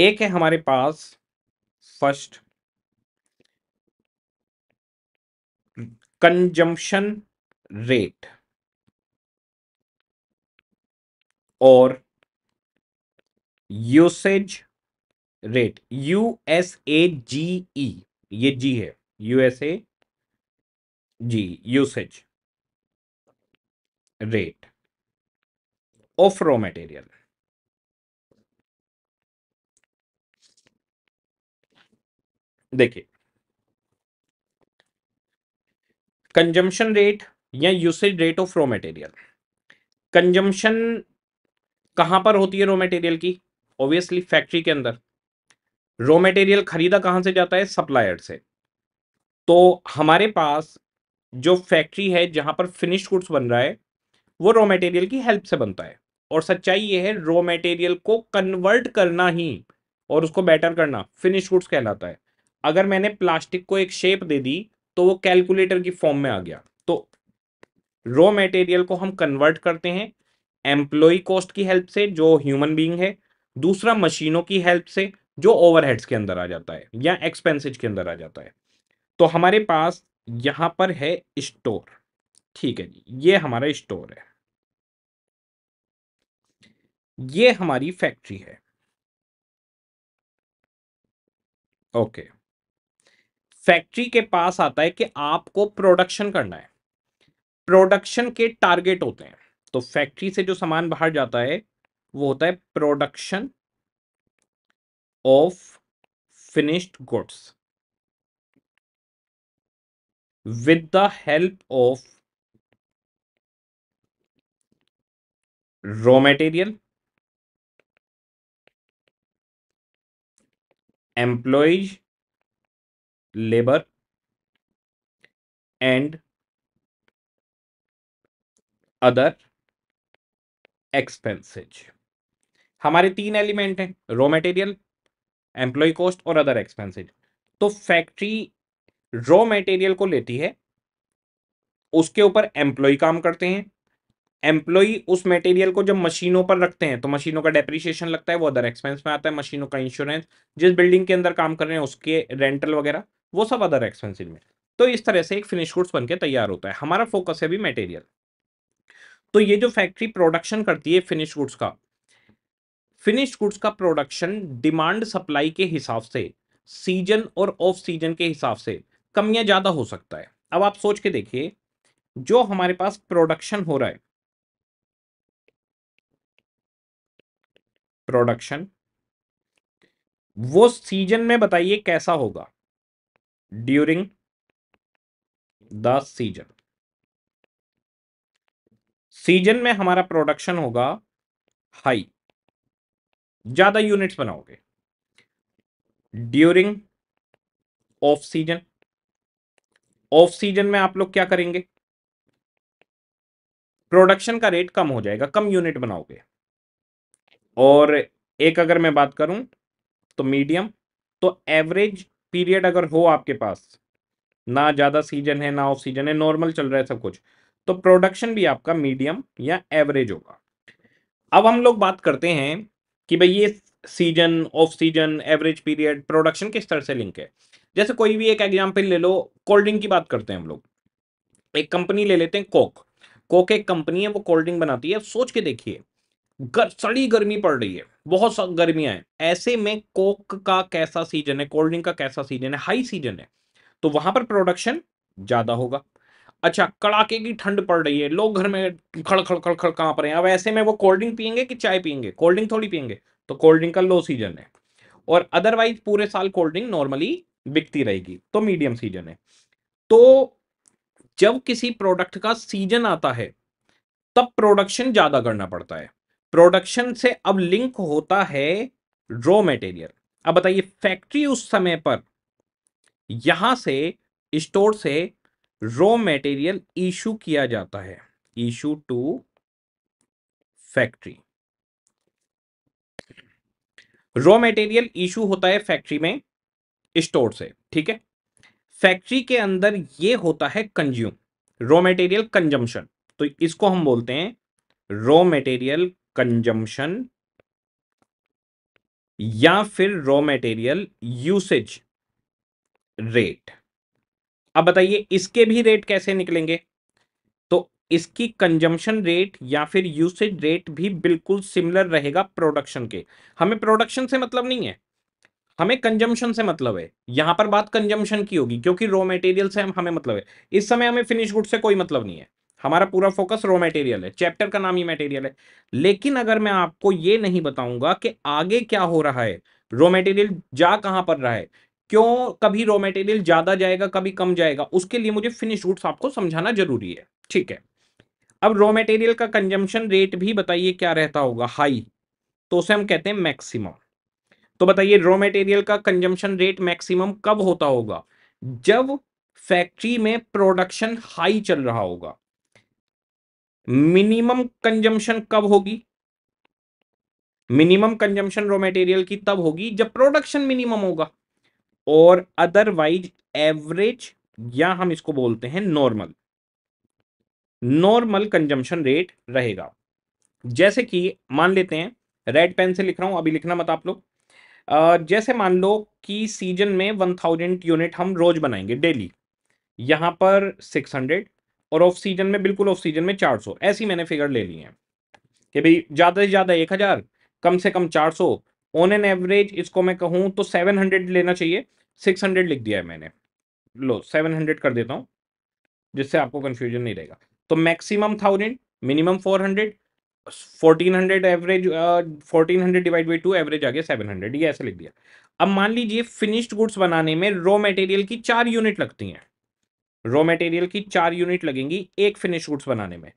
एक है हमारे पास फर्स्ट कंजम्पशन रेट और usage rate U S A G E ये जी है U S A G usage rate of raw material देखिए कंजम्पशन रेट या usage rate of raw material consumption कहां पर होती है रॉ मटेरियल की ऑब्वियसली फैक्ट्री के अंदर रॉ मटेरियल खरीदा कहाँ से जाता है सप्लायर से तो हमारे पास जो फैक्ट्री है जहाँ पर फिनिश गुड्स बन रहा है वो रॉ मटेरियल की हेल्प से बनता है और सच्चाई ये है रॉ मटेरियल को कन्वर्ट करना ही और उसको बेटर करना फिनिश गुड्स कहलाता है अगर मैंने प्लास्टिक को एक शेप दे दी तो वो कैलकुलेटर की फॉर्म में आ गया तो रॉ मटेरियल को हम कन्वर्ट करते हैं एम्प्लॉय कॉस्ट की हेल्प से जो ह्यूमन बीइंग है दूसरा मशीनों की हेल्प से जो ओवरहेड्स के अंदर आ जाता है या एक्सपेंसिज के अंदर आ जाता है तो हमारे पास यहाँ पर है स्टोर ठीक है जी ये हमारा स्टोर है ये हमारी फैक्ट्री है ओके फैक्ट्री के पास आता है कि आपको प्रोडक्शन करना है प्रोडक्शन के टारगेट होते हैं तो फैक्ट्री से जो सामान बाहर जाता है वो होता है production of finished goods with the help of raw material employees labour and other expenses हमारे तीन एलिमेंट हैं रॉ मटेरियल एम्प्लॉय कॉस्ट और अदर एक्सपेंसेज तो फैक्ट्री रॉ मटेरियल को लेती है उसके ऊपर एम्प्लॉय काम करते हैं एम्प्लॉय उस मटेरियल को जब मशीनों पर रखते हैं तो मशीनों का डेप्रीशिएशन लगता है वो अदर एक्सपेंस में आता है मशीनों का इंश्योरेंस जिस बिल्डिंग के अंदर काम कर रहे हैं उसके रेंटल वगैरह वो सब अदर एक्सपेंसिव में तो इस तरह से एक फिनिश गुड्स बनकर तैयार होता है हमारा फोकस है भी मटेरियल तो ये जो फैक्ट्री प्रोडक्शन करती है फिनिश गुड्स का फिनिश्ड गुड्स का प्रोडक्शन डिमांड सप्लाई के हिसाब से सीजन और ऑफ सीजन के हिसाब से कम या ज़्यादा हो सकता है अब आप सोच के देखिए जो हमारे पास प्रोडक्शन हो रहा है प्रोडक्शन वो सीजन में बताइए कैसा होगा ड्यूरिंग द सीजन सीजन में हमारा प्रोडक्शन होगा हाई ज्यादा यूनिट्स बनाओगे during off season off season में आप लोग क्या करेंगे प्रोडक्शन का रेट कम हो जाएगा कम यूनिट बनाओगे और एक अगर मैं बात करूं तो मीडियम तो एवरेज पीरियड अगर हो आपके पास ना ज़्यादा सीजन है ना ऑफ सीजन है नॉर्मल चल रहा है सब कुछ तो प्रोडक्शन भी आपका मीडियम या एवरेज होगा अब हम लोग बात करते हैं कि भाई ये season off season average period production किस तरह से लिंक है जैसे कोई भी एक एग्जाम्पल ले लो कोल्ड ड्रिंक की बात करते हैं हम लोग एक कंपनी ले लेते हैं कोक कोक एक कंपनी है वो कोल्ड ड्रिंक बनाती है सोच के देखिए गर, सड़ी गर्मी पड़ रही है बहुत गर्मियां हैं ऐसे में कोक का कैसा सीजन है कोल्ड ड्रिंक का कैसा सीजन है हाई सीजन है तो वहां पर प्रोडक्शन ज्यादा होगा अच्छा कड़ाके की ठंड पड़ रही है लोग घर में खड़ खड़ खड़ खड़ कांप रहे हैं अब ऐसे में वो कोल्ड ड्रिंक पियेंगे कि चाय पियेंगे कोल्ड ड्रिंक थोड़ी पियेंगे तो कोल्ड ड्रिंक का लो सीजन है और अदरवाइज पूरे साल कोल्ड ड्रिंक नॉर्मली बिकती रहेगी तो मीडियम सीजन है तो जब किसी प्रोडक्ट का सीजन आता है तब प्रोडक्शन ज्यादा करना पड़ता है प्रोडक्शन से अब लिंक होता है रॉ मटेरियल अब बताइए फैक्ट्री उस समय पर यहां से स्टोर से रॉ मटेरियल इशू किया जाता है issue to factory raw material issue होता है फैक्ट्री में स्टोर से ठीक है फैक्ट्री के अंदर ये होता है कंज्यूम रॉ मटेरियल कंजम्पशन तो इसको हम बोलते हैं रॉ मटेरियल कंजम्पशन या फिर रॉ मटेरियल यूसेज रेट अब बताइए इसके भी रेट कैसे निकलेंगे तो इसकी कंजम्पशन रेट या फिर यूसेज रेट भी बिल्कुल सिमिलर रहेगा प्रोडक्शन के हमें प्रोडक्शन से मतलब नहीं है हमें कंजम्पशन से मतलब है यहां पर बात कंजम्पशन की होगी क्योंकि रॉ मटेरियल से हम, हमें मतलब है इस समय हमें फिनिश गुड से कोई मतलब नहीं है हमारा पूरा फोकस रॉ मटेरियल है चैप्टर का नाम ही मटेरियल है लेकिन अगर मैं आपको ये नहीं बताऊंगा कि आगे क्या हो रहा है रॉ मटेरियल जा कहां पर रहा है क्यों कभी रॉ मटेरियल ज्यादा जाएगा कभी कम जाएगा उसके लिए मुझे फिनिश रूट्स आपको समझाना जरूरी है ठीक है अब रॉ मटेरियल का कंजम्पशन रेट भी बताइए क्या रहता होगा हाई तो उसे हम कहते हैं मैक्सिमम तो बताइए रॉ मटेरियल का कंजम्पशन रेट मैक्सिमम कब होता होगा जब फैक्ट्री में प्रोडक्शन हाई चल रहा होगा मिनिमम कंजम्पशन कब होगी मिनिमम कंजम्पशन रॉ मटेरियल की तब होगी जब प्रोडक्शन मिनिमम होगा और अदरवाइज एवरेज या हम इसको बोलते हैं नॉर्मल नॉर्मल कंजम्पशन रेट रहेगा जैसे कि मान लेते हैं रेड पेन से लिख रहा हूं अभी लिखना मत आप लोग जैसे मान लो कि सीजन में वन थाउजेंड यूनिट हम रोज बनाएंगे डेली यहां पर सिक्स हंड्रेड और ऑफ सीजन में बिल्कुल ऑफ सीजन में चार सौ ऐसी मैंने फिगर ले ली है कि भाई ज़्यादा से ज़्यादा एक हज़ार कम से कम चार सौ ऑन एन एवरेज इसको मैं कहूँ तो सेवन हंड्रेड लेना चाहिए सिक्स हंड्रेड लिख दिया है मैंने लो सेवन हंड्रेड कर देता हूँ जिससे आपको कन्फ्यूजन नहीं रहेगा तो maximum thousand minimum four hundred fourteen hundred average fourteen hundred divide by two average आ गया सेवन हंड्रेड ये ऐसे लिख दिया अब मान लीजिए फिनिश्ड गुड्स बनाने में रॉ मटेरियल की चार यूनिट लगती हैं रॉ मटेरियल की चार यूनिट लगेंगी एक फिनिश गुड्स बनाने में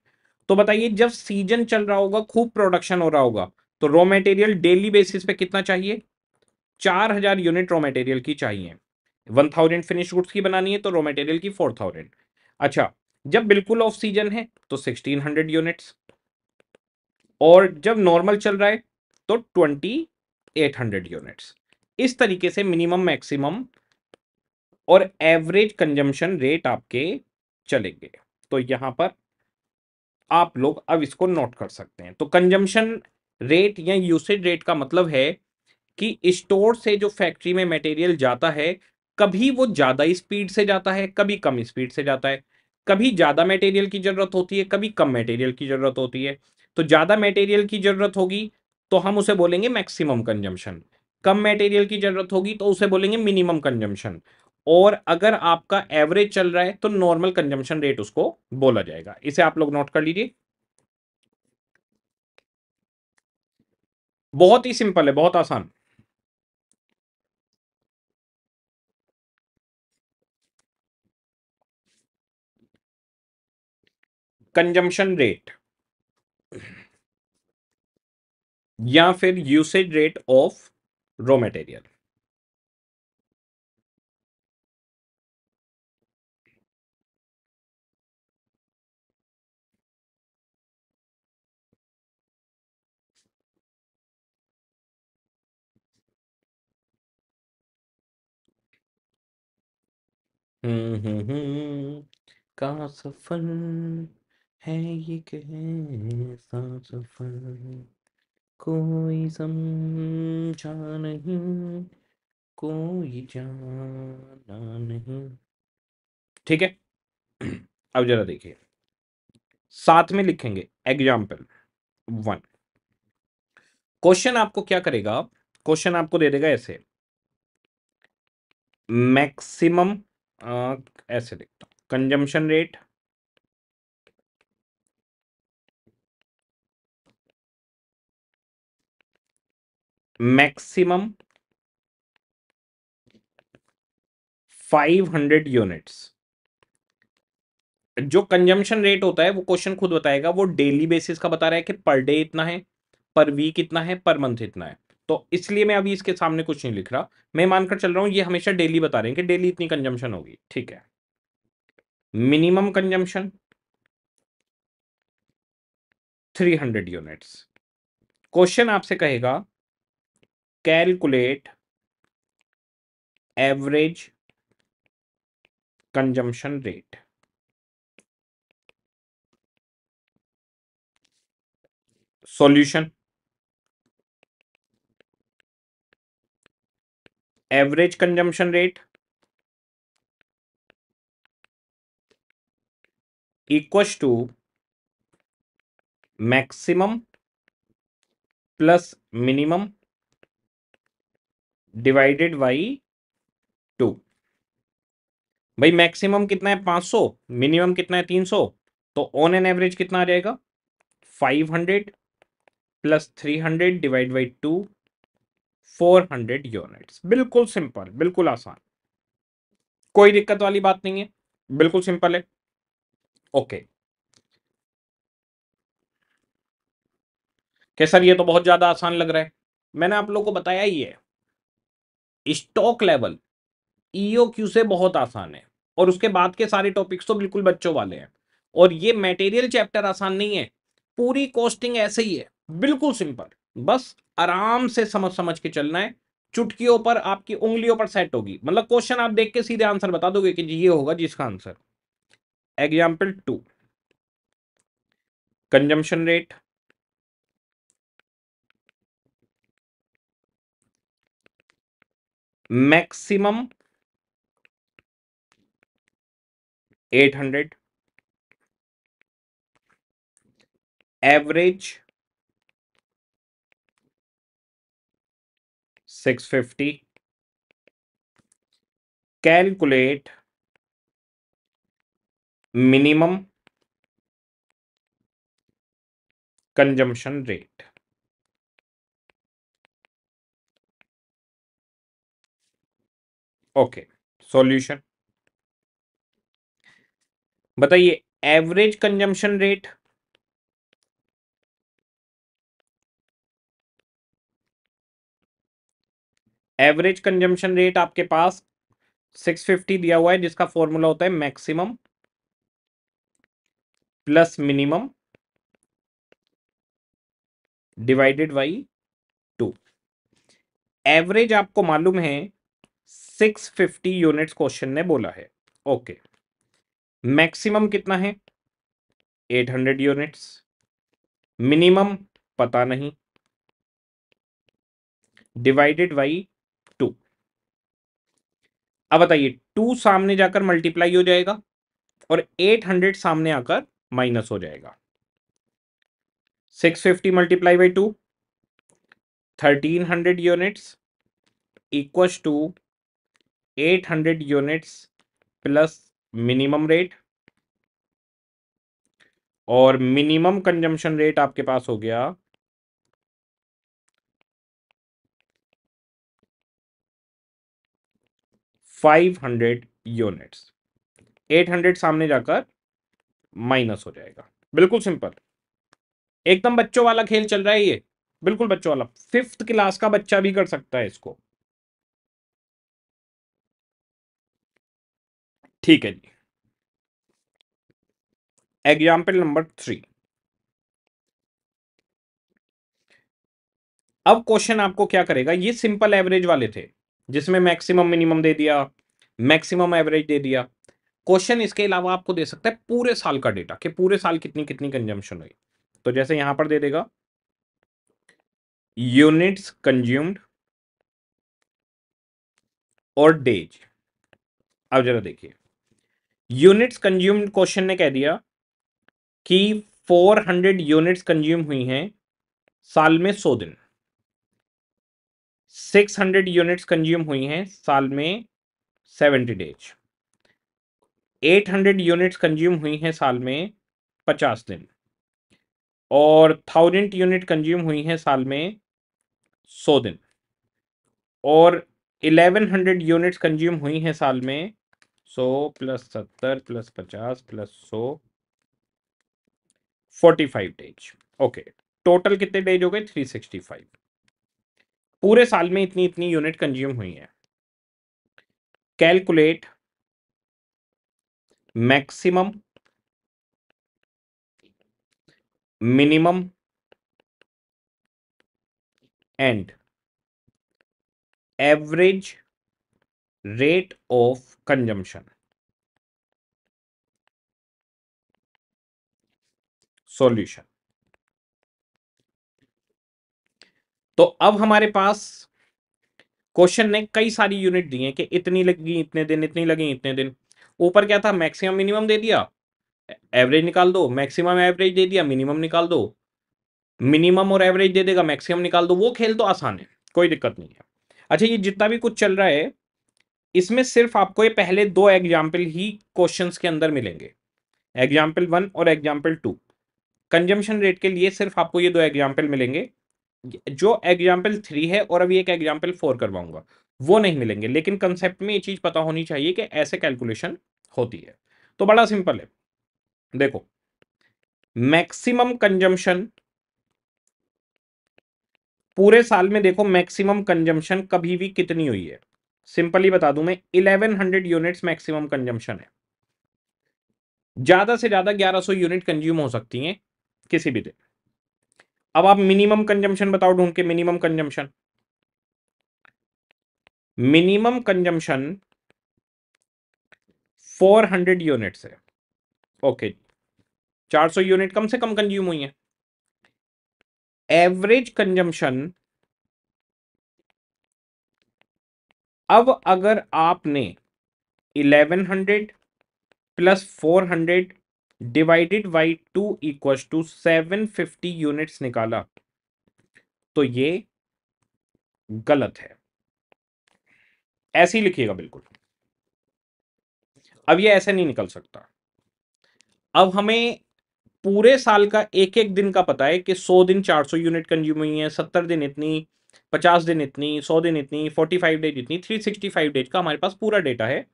तो बताइए जब सीजन चल रहा होगा खूब प्रोडक्शन हो रहा होगा तो रॉ मटेरियल डेली बेसिस पे कितना चाहिए चार हजार यूनिट रॉ मटेरियल की चाहिए वन थाउजेंड फिनिश गुड्स की बनानी है तो रॉ मटेरियल की फोर थाउजेंड अच्छा जब बिल्कुल ऑफ सीजन है तो सिक्सटीन हंड्रेड यूनिट्स और जब नॉर्मल चल रहा है तो ट्वेंटी एट हंड्रेड यूनिट्स इस तरीके से मिनिमम मैक्सिमम और एवरेज कंजम्पशन रेट आपके चलेंगे तो यहां पर आप लोग अब इसको नोट कर सकते हैं तो कंजम्पशन रेट या यूसेज रेट का मतलब है कि स्टोर से जो फैक्ट्री में मटेरियल जाता है कभी वो ज़्यादा स्पीड से जाता है कभी कम स्पीड से जाता है कभी ज़्यादा मटेरियल की ज़रूरत होती है कभी कम मटेरियल की ज़रूरत होती है तो ज़्यादा मटेरियल की ज़रूरत होगी तो हम उसे बोलेंगे मैक्सिमम कंजम्पशन कम मटेरियल की ज़रूरत होगी तो उसे बोलेंगे मिनिमम कंजम्पशन और अगर आपका एवरेज चल रहा है तो नॉर्मल कंजम्पशन रेट उसको बोला जाएगा इसे आप लोग नोट कर लीजिए बहुत ही सिंपल है बहुत आसान कंजम्पशन रेट या फिर usage rate of raw material का सफर है ये कैसा सफर कोई समझा नहीं कोई जाना नहीं ठीक है अब जरा देखिए साथ में लिखेंगे एग्जाम्पल वन क्वेश्चन आपको क्या करेगा क्वेश्चन आपको दे देगा ऐसे मैक्सिमम आ, ऐसे देखता हूँ कंजम्पशन रेट मैक्सिमम 500 यूनिट्स जो कंजम्पशन रेट होता है वो क्वेश्चन खुद बताएगा वो डेली बेसिस का बता रहा है कि पर डे इतना है पर वीक इतना है पर मंथ इतना है तो इसलिए मैं अभी इसके सामने कुछ नहीं लिख रहा मैं मानकर चल रहा हूँ ये हमेशा डेली बता रहे हैं कि डेली इतनी कंजम्पशन होगी ठीक है मिनिमम कंजम्पशन 300 यूनिट्स क्वेश्चन आपसे कहेगा calculate average consumption rate solution average consumption rate इक्व to maximum plus minimum divided by two भाई मैक्सिमम कितना है 500 सौ मिनिमम कितना है तीन सौ तो ऑन एन एवरेज कितना आ जाएगा five hundred plus three hundred divide by two 400 units बिल्कुल सिंपल बिल्कुल आसान कोई दिक्कत वाली बात नहीं है बिल्कुल सिंपल है ओके कि सर ये तो बहुत ज्यादा आसान लग रहा है मैंने आप लोगों को बताया ही है स्टॉक लेवल ईओ क्यू से बहुत आसान है और उसके बाद के सारे टॉपिक्स तो बिल्कुल बच्चों वाले हैं और ये मेटेरियल चैप्टर आसान नहीं है पूरी कॉस्टिंग ऐसे ही है बिल्कुल सिंपल बस आराम से समझ समझ के चलना है चुटकियों पर आपकी उंगलियों पर सेट होगी मतलब क्वेश्चन आप देख के सीधे आंसर बता दोगे कि ये होगा जिसका answer example two consumption rate maximum 800 average six fifty calculate minimum consumption rate okay solution बताइए average consumption rate average consumption rate आपके पास 650 दिया हुआ है जिसका फॉर्मूला होता है maximum plus minimum divided by two average आपको मालूम है 650 यूनिट्स क्वेश्चन ने बोला है ओके मैक्सिमम कितना है 800 यूनिट्स मिनिमम पता नहीं डिवाइडेड बाई अब बताइए टू सामने जाकर मल्टीप्लाई हो जाएगा और एट हंड्रेड सामने आकर माइनस हो जाएगा six fifty multiply by two thirteen hundred units equals to eight hundred units plus minimum rate और मिनिमम कंजम्पशन रेट आपके पास हो गया 500 यूनिट्स 800 सामने जाकर माइनस हो जाएगा बिल्कुल सिंपल एकदम बच्चों वाला खेल चल रहा है ये बिल्कुल बच्चों वाला फिफ्थ क्लास का बच्चा भी कर सकता है इसको ठीक है जी एग्जाम्पल नंबर थ्री अब क्वेश्चन आपको क्या करेगा ये सिंपल एवरेज वाले थे जिसमें मैक्सिमम मिनिमम दे दिया मैक्सिमम एवरेज दे दिया क्वेश्चन इसके अलावा आपको दे सकता है पूरे साल का डेटा कि पूरे साल कितनी कितनी कंजम्पशन हुई तो जैसे यहां पर दे देगा यूनिट्स कंज्यूम्ड और डेज अब जरा देखिए यूनिट्स कंज्यूम्ड क्वेश्चन ने कह दिया कि 400 यूनिट्स कंज्यूम हुई हैं साल में 100 दिन सिक्स हंड्रेड यूनिट्स कंज्यूम हुई हैं साल में seventy days eight hundred units consume हुई हैं साल में पचास दिन और थाउजेंड यूनिट कंज्यूम हुई हैं साल में सौ दिन और इलेवन हंड्रेड यूनिट्स कंज्यूम हुई हैं साल में सौ प्लस सत्तर प्लस पचास प्लस सौ forty five days okay total कितने डेज हो गए थ्री सिक्सटी फाइव पूरे साल में इतनी इतनी यूनिट कंज्यूम हुई है calculate maximum minimum and average rate of consumption solution तो अब हमारे पास क्वेश्चन ने कई सारी यूनिट दी है कि इतनी लगी इतने दिन इतनी लगी इतने दिन ऊपर क्या था मैक्सिमम मिनिमम दे दिया एवरेज निकाल दो मैक्सिमम एवरेज दे दिया मिनिमम निकाल दो मिनिमम और एवरेज दे देगा मैक्सिमम निकाल दो वो खेल तो आसान है कोई दिक्कत नहीं है अच्छा ये जितना भी कुछ चल रहा है इसमें सिर्फ आपको ये पहले दो एग्जाम्पल ही क्वेश्चंस के अंदर मिलेंगे एग्जाम्पल वन और एग्जाम्पल टू कंजम्पशन रेट के लिए सिर्फ आपको ये दो एग्जाम्पल मिलेंगे जो एग्जाम्पल थ्री है और अभी एक एग्जाम्पल फोर करवाऊंगा वो नहीं मिलेंगे लेकिन कंसेप्ट में ये चीज़ पता होनी चाहिए कि ऐसे कैलकुलेशन होती है तो बड़ा सिंपल है देखो मैक्सिमम कंजम्पशन पूरे साल में देखो मैक्सिमम कंजम्पशन कभी भी कितनी हुई है सिंपली बता दूं मैं 1100 यूनिट्स मैक्सिमम कंजम्पशन है ज्यादा से ज्यादा 1100 यूनिट कंज्यूम हो सकती हैं किसी भी दिन अब आप मिनिमम कंजम्पशन बताओ ढूंढ के minimum consumption minimum consumption 400 units है ओके 400 यूनिट कम से कम कंज्यूम हुई है एवरेज कंजम्पशन अब अगर आपने 1100 प्लस 400 डिवाइडेड बाई टू इक्व टू सेवन फिफ्टी यूनिट्स निकाला तो ये गलत है ऐसे ही लिखिएगा बिल्कुल अब ये ऐसे नहीं निकल सकता अब हमें पूरे साल का एक एक दिन का पता है कि 100 दिन 400 यूनिट कंज्यूम हुई है 70 दिन इतनी 50 दिन इतनी 100 दिन इतनी 45 डेज इतनी 365 डेज का हमारे पास पूरा डेटा है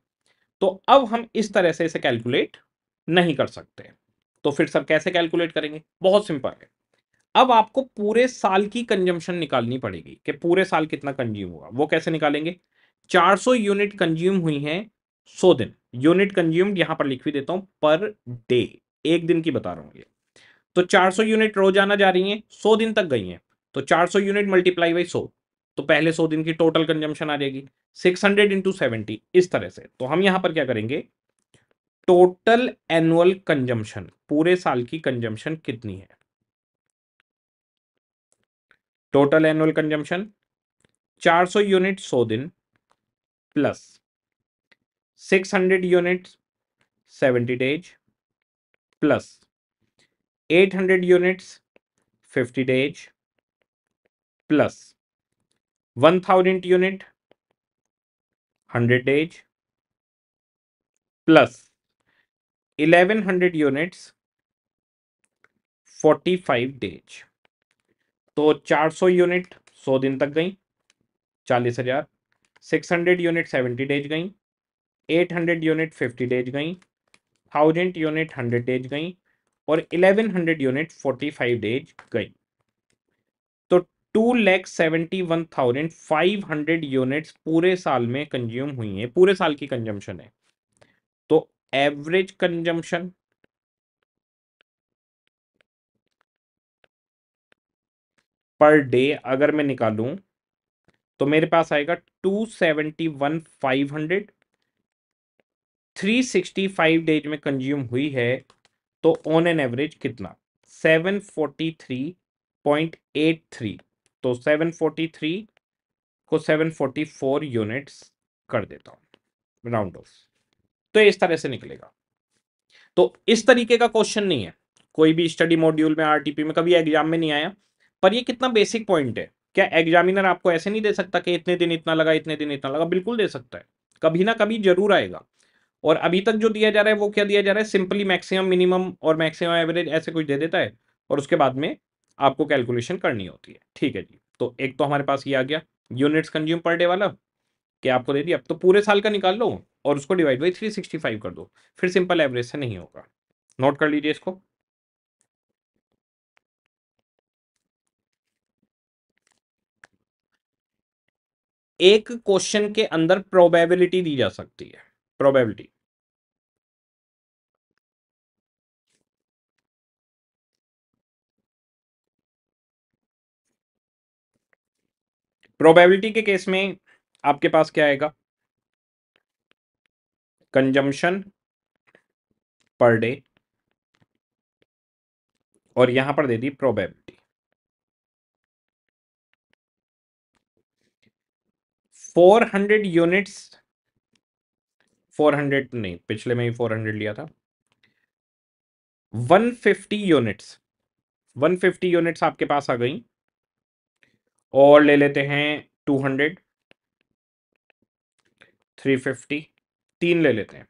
तो अब हम इस तरह से इसे कैलकुलेट नहीं कर सकते तो फिर सर कैसे कैलकुलेट करेंगे बहुत सिंपल है अब आपको पूरे साल की कंजम्पशन निकालनी पड़ेगी कि पूरे साल कितना कंज्यूम हुआ वो कैसे निकालेंगे 400 यूनिट कंज्यूम हुई हैं 100 दिन यूनिट कंज्यूम्ड यहां पर लिख भी देता हूं पर डे एक दिन की बता रहा हूं ये तो 400 यूनिट रोजाना जा रही हैं 100 दिन तक गई हैं तो 400 सौ यूनिट मल्टीप्लाई बाई सो तो पहले 100 दिन की टोटल कंजम्पशन आ जाएगी सिक्स हंड्रेड इस तरह से तो हम यहां पर क्या करेंगे टोटल एनुअल कंजम्पशन पूरे साल की कंजम्पशन कितनी है टोटल एनुअल कंजम्पशन 400 यूनिट 100 दिन plus 600 unit 70 days plus 800 units 50 days plus 1000 unit 100 days plus 1100 units 45 days तो 400 यूनिट 100 दिन तक गई चालीस हजार six hundred unit seventy days गई eight hundred unit fifty days गई थाउजेंड यूनिट हंड्रेड डेज गई और eleven hundred unit forty five days गई तो two lakh seventy one thousand five hundred units पूरे साल में कंज्यूम हुई है पूरे साल की कंजम्पशन है तो एवरेज कंजम्पशन पर डे अगर मैं निकालूं तो मेरे पास आएगा two seventy one five hundred three sixty five days में कंज्यूम हुई है तो ऑन एन एवरेज कितना seven forty three point eight three तो सेवन फोर्टी थ्री को सेवन फोर्टी फोर यूनिट्स कर देता हूँ राउंड ऑफ तो इस तरह से निकलेगा तो इस तरीके का क्वेश्चन नहीं है कोई भी स्टडी मॉड्यूल में आरटीपी में कभी एग्जाम में नहीं आया पर ये कितना बेसिक पॉइंट है क्या एग्जामिनर आपको ऐसे नहीं दे सकता कि इतने दिन इतना लगा इतने दिन इतना लगा बिल्कुल दे सकता है कभी ना कभी जरूर आएगा और अभी तक जो दिया जा रहा है वो क्या दिया जा रहा है सिंपली मैक्सिमम मिनिमम और मैक्सिमम एवरेज ऐसे कुछ दे देता है और उसके बाद में आपको कैलकुलेशन करनी होती है ठीक है जी तो एक तो हमारे पास ये आ गया यूनिट्स कंज्यूम पर डे वाला क्या आपको दे दिया अब तो पूरे साल का निकाल लो और उसको divide by three sixty five कर दो फिर सिंपल एवरेज से नहीं होगा नोट कर लीजिए इसको एक क्वेश्चन के अंदर प्रोबेबिलिटी दी जा सकती है प्रोबेबिलिटी प्रोबेबिलिटी के केस में आपके पास क्या आएगा कंजम्पशन पर डे और यहां पर दे दी probability four hundred units four hundred नहीं पिछले में ही फोर हंड्रेड लिया था one fifty units one fifty units आपके पास आ गई और ले लेते हैं टू हंड्रेड थ्री फिफ्टी तीन ले लेते हैं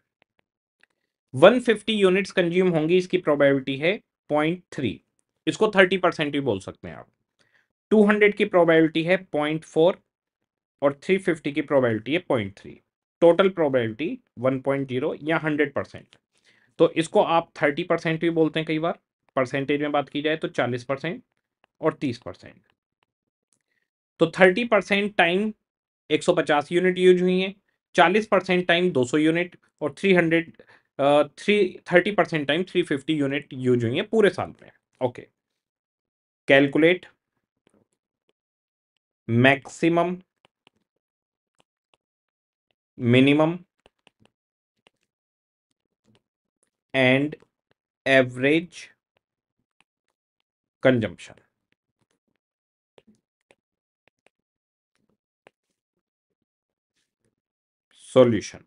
150 यूनिट्स कंज्यूम होंगी इसकी प्रोबेबिलिटी है पॉइंट थ्री इसको थर्टी परसेंट भी बोल सकते हैं आप 200 की प्रोबेबिलिटी है पॉइंट फोर और 350 की प्रोबेबिलिटी है पॉइंट थ्री टोटल प्रोबेबिलिटी 1.0 या 100 परसेंट तो इसको आप 30 परसेंट भी बोलते हैं कई बार परसेंटेज में बात की जाए तो 40 परसेंट और 30 परसेंट तो 30 परसेंट टाइम 150 यूनिट यूज हुई है चालीस परसेंट टाइम दो सौ यूनिट और three hundred three thirty percent time three fifty unit use हुई है पूरे साल में okay calculate maximum minimum and average consumption solution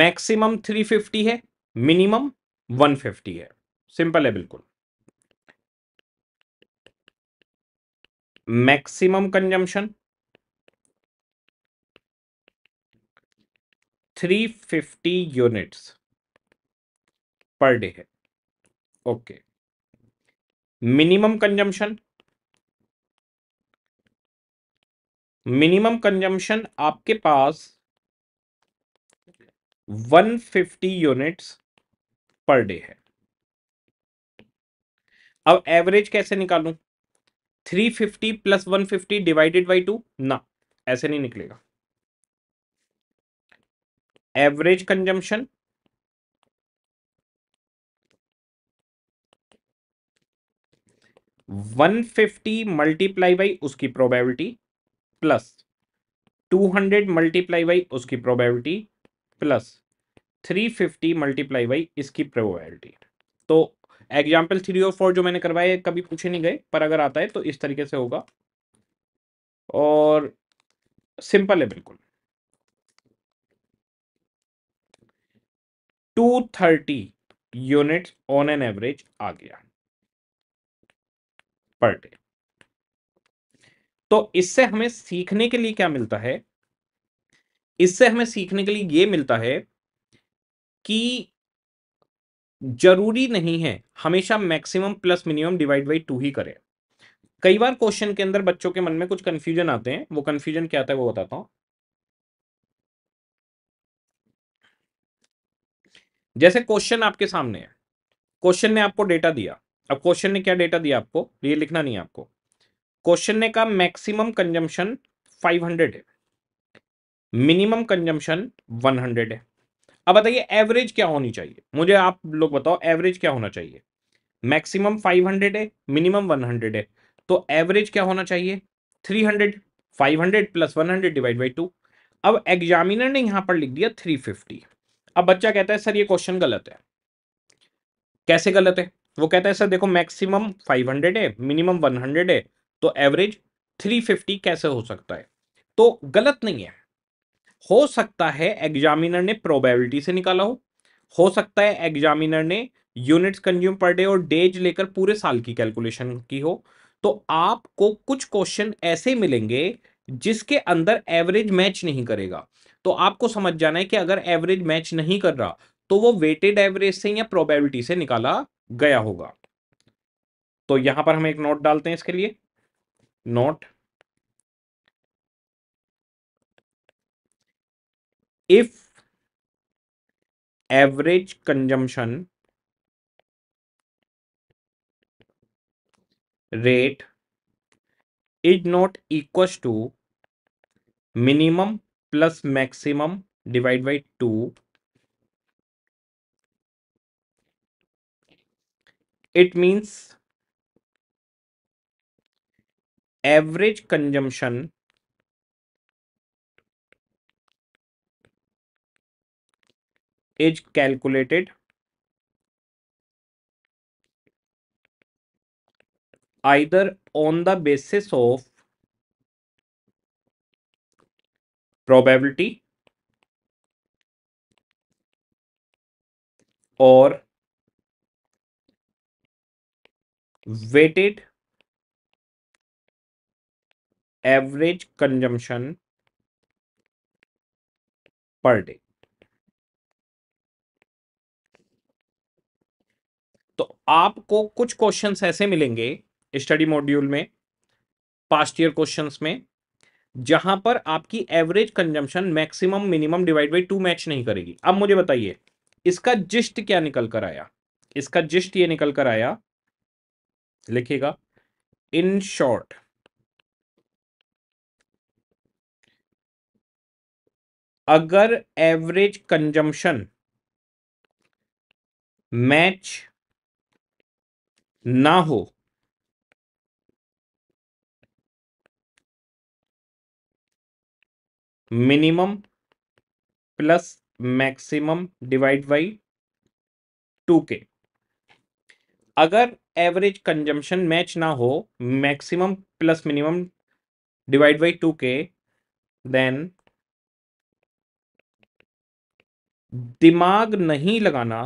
maximum 350 है मिनिमम 150 है सिंपल है बिल्कुल maximum consumption 350 units per day है okay minimum consumption minimum consumption आपके पास 150 यूनिट्स पर डे है अब एवरेज कैसे निकालूं 350 प्लस 150 डिवाइडेड बाई टू ना ऐसे नहीं निकलेगा average consumption one fifty multiply by उसकी प्रोबेबिलिटी प्लस 200 मल्टीप्लाई बाई उसकी प्रोबेबिलिटी प्लस 350 मल्टीप्लाई बाई इसकी प्रोबेबिलिटी तो एग्जाम्पल थ्री और फोर जो मैंने करवाए कभी पूछे नहीं गए पर अगर आता है तो इस तरीके से होगा और सिंपल है बिल्कुल two thirty unit on an average आ गया पर डे तो इससे हमें सीखने के लिए क्या मिलता है इससे हमें सीखने के लिए ये मिलता है कि जरूरी नहीं है हमेशा maximum plus minimum divide by two ही करें कई बार क्वेश्चन के अंदर बच्चों के मन में कुछ कंफ्यूजन आते हैं वो कंफ्यूजन क्या आता है वो बताता हूं जैसे क्वेश्चन आपके सामने है क्वेश्चन ने आपको डेटा दिया अब क्वेश्चन ने क्या डेटा दिया आपको ये लिखना नहीं है आपको क्वेश्चन ने कहा मैक्सिमम कंजम्पशन 500 है मिनिमम कंजम्पशन 100 है अब बताइए एवरेज क्या होनी चाहिए मुझे आप लोग बताओ एवरेज क्या होना चाहिए मैक्सिमम 500 है मिनिमम 100 है तो एवरेज क्या होना चाहिए 300 500 प्लस 100 डिवाइड बाई टू अब एग्जामिनर ने यहां पर लिख दिया 350 अब बच्चा कहता है सर ये क्वेश्चन गलत है कैसे गलत है वो कहता है सर देखो मैक्सिमम 500 है मिनिमम 100 है तो एवरेज 350 कैसे हो सकता है तो गलत नहीं है हो सकता है एग्जामिनर ने प्रोबेबिलिटी से निकाला हो हो सकता है एग्जामिनर ने यूनिट्स कंज्यूम पर डे और डेज लेकर पूरे साल की कैलकुलेशन की हो तो आपको कुछ क्वेश्चन ऐसे मिलेंगे जिसके अंदर एवरेज मैच नहीं करेगा तो आपको समझ जाना है कि अगर एवरेज मैच नहीं कर रहा तो वो वेटेड एवरेज से या प्रोबेबिलिटी से निकाला गया होगा तो यहां पर हम एक नोट डालते हैं इसके लिए not if average consumption rate is not equals to minimum plus maximum divided by 2 it means average consumption is calculated either on the basis of probability और weighted average consumption per day तो आपको कुछ questions ऐसे मिलेंगे study module में past year questions में जहां पर आपकी average consumption maximum minimum divide by two match नहीं करेगी अब मुझे बताइए इसका जिस्ट क्या निकल कर आया इसका जिस्ट ये निकल कर आया लिखेगा इन शॉर्ट अगर एवरेज कंजम्पशन मैच ना हो minimum plus maximum divide by two के अगर एवरेज कंजम्पशन मैच ना हो maximum plus minimum divide by two के देन दिमाग नहीं लगाना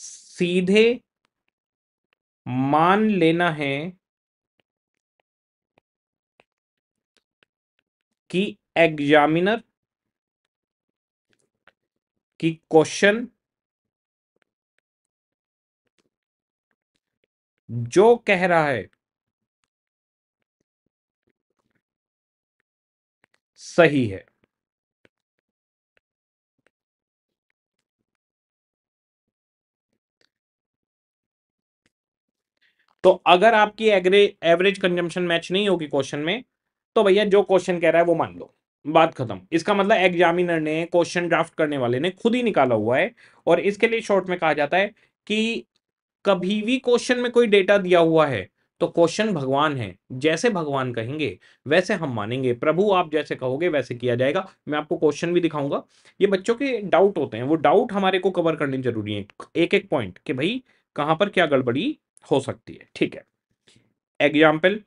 सीधे मान लेना है कि एग्जामिनर की क्वेश्चन जो कह रहा है सही है तो अगर आपकी एवरेज कंजम्पशन मैच नहीं होगी क्वेश्चन में तो भैया जो क्वेश्चन कह रहा है वो मान लो बात खत्म इसका मतलब एग्जामिनर ने क्वेश्चन ड्राफ्ट करने वाले ने खुद ही निकाला हुआ है और इसके लिए शॉर्ट में कहा जाता है कि कभी भी क्वेश्चन में कोई डेटा दिया हुआ है तो क्वेश्चन भगवान है जैसे भगवान कहेंगे वैसे हम मानेंगे प्रभु आप जैसे कहोगे वैसे किया जाएगा मैं आपको क्वेश्चन भी दिखाऊंगा ये बच्चों के डाउट होते हैं वो डाउट हमारे को कवर करने जरूरी है एक एक पॉइंट कि भाई कहां पर क्या गड़बड़ी हो सकती है ठीक है example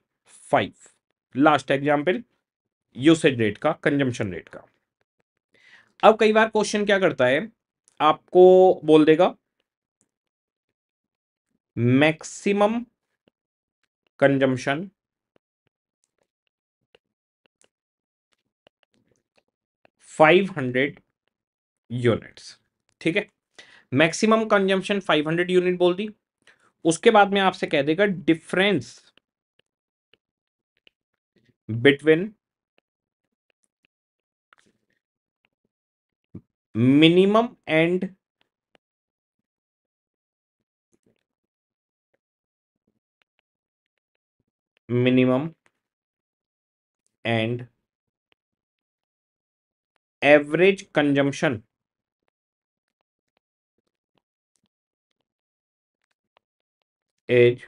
five last example usage rate का कंजम्पन रेट का अब कई बार क्वेश्चन क्या करता है आपको बोल देगा maximum consumption five hundred units ठीक है मैक्सिमम कंजम्पशन हंड्रेड यूनिट बोल दी उसके बाद में आपसे कह देगा difference between minimum and minimum and average consumption as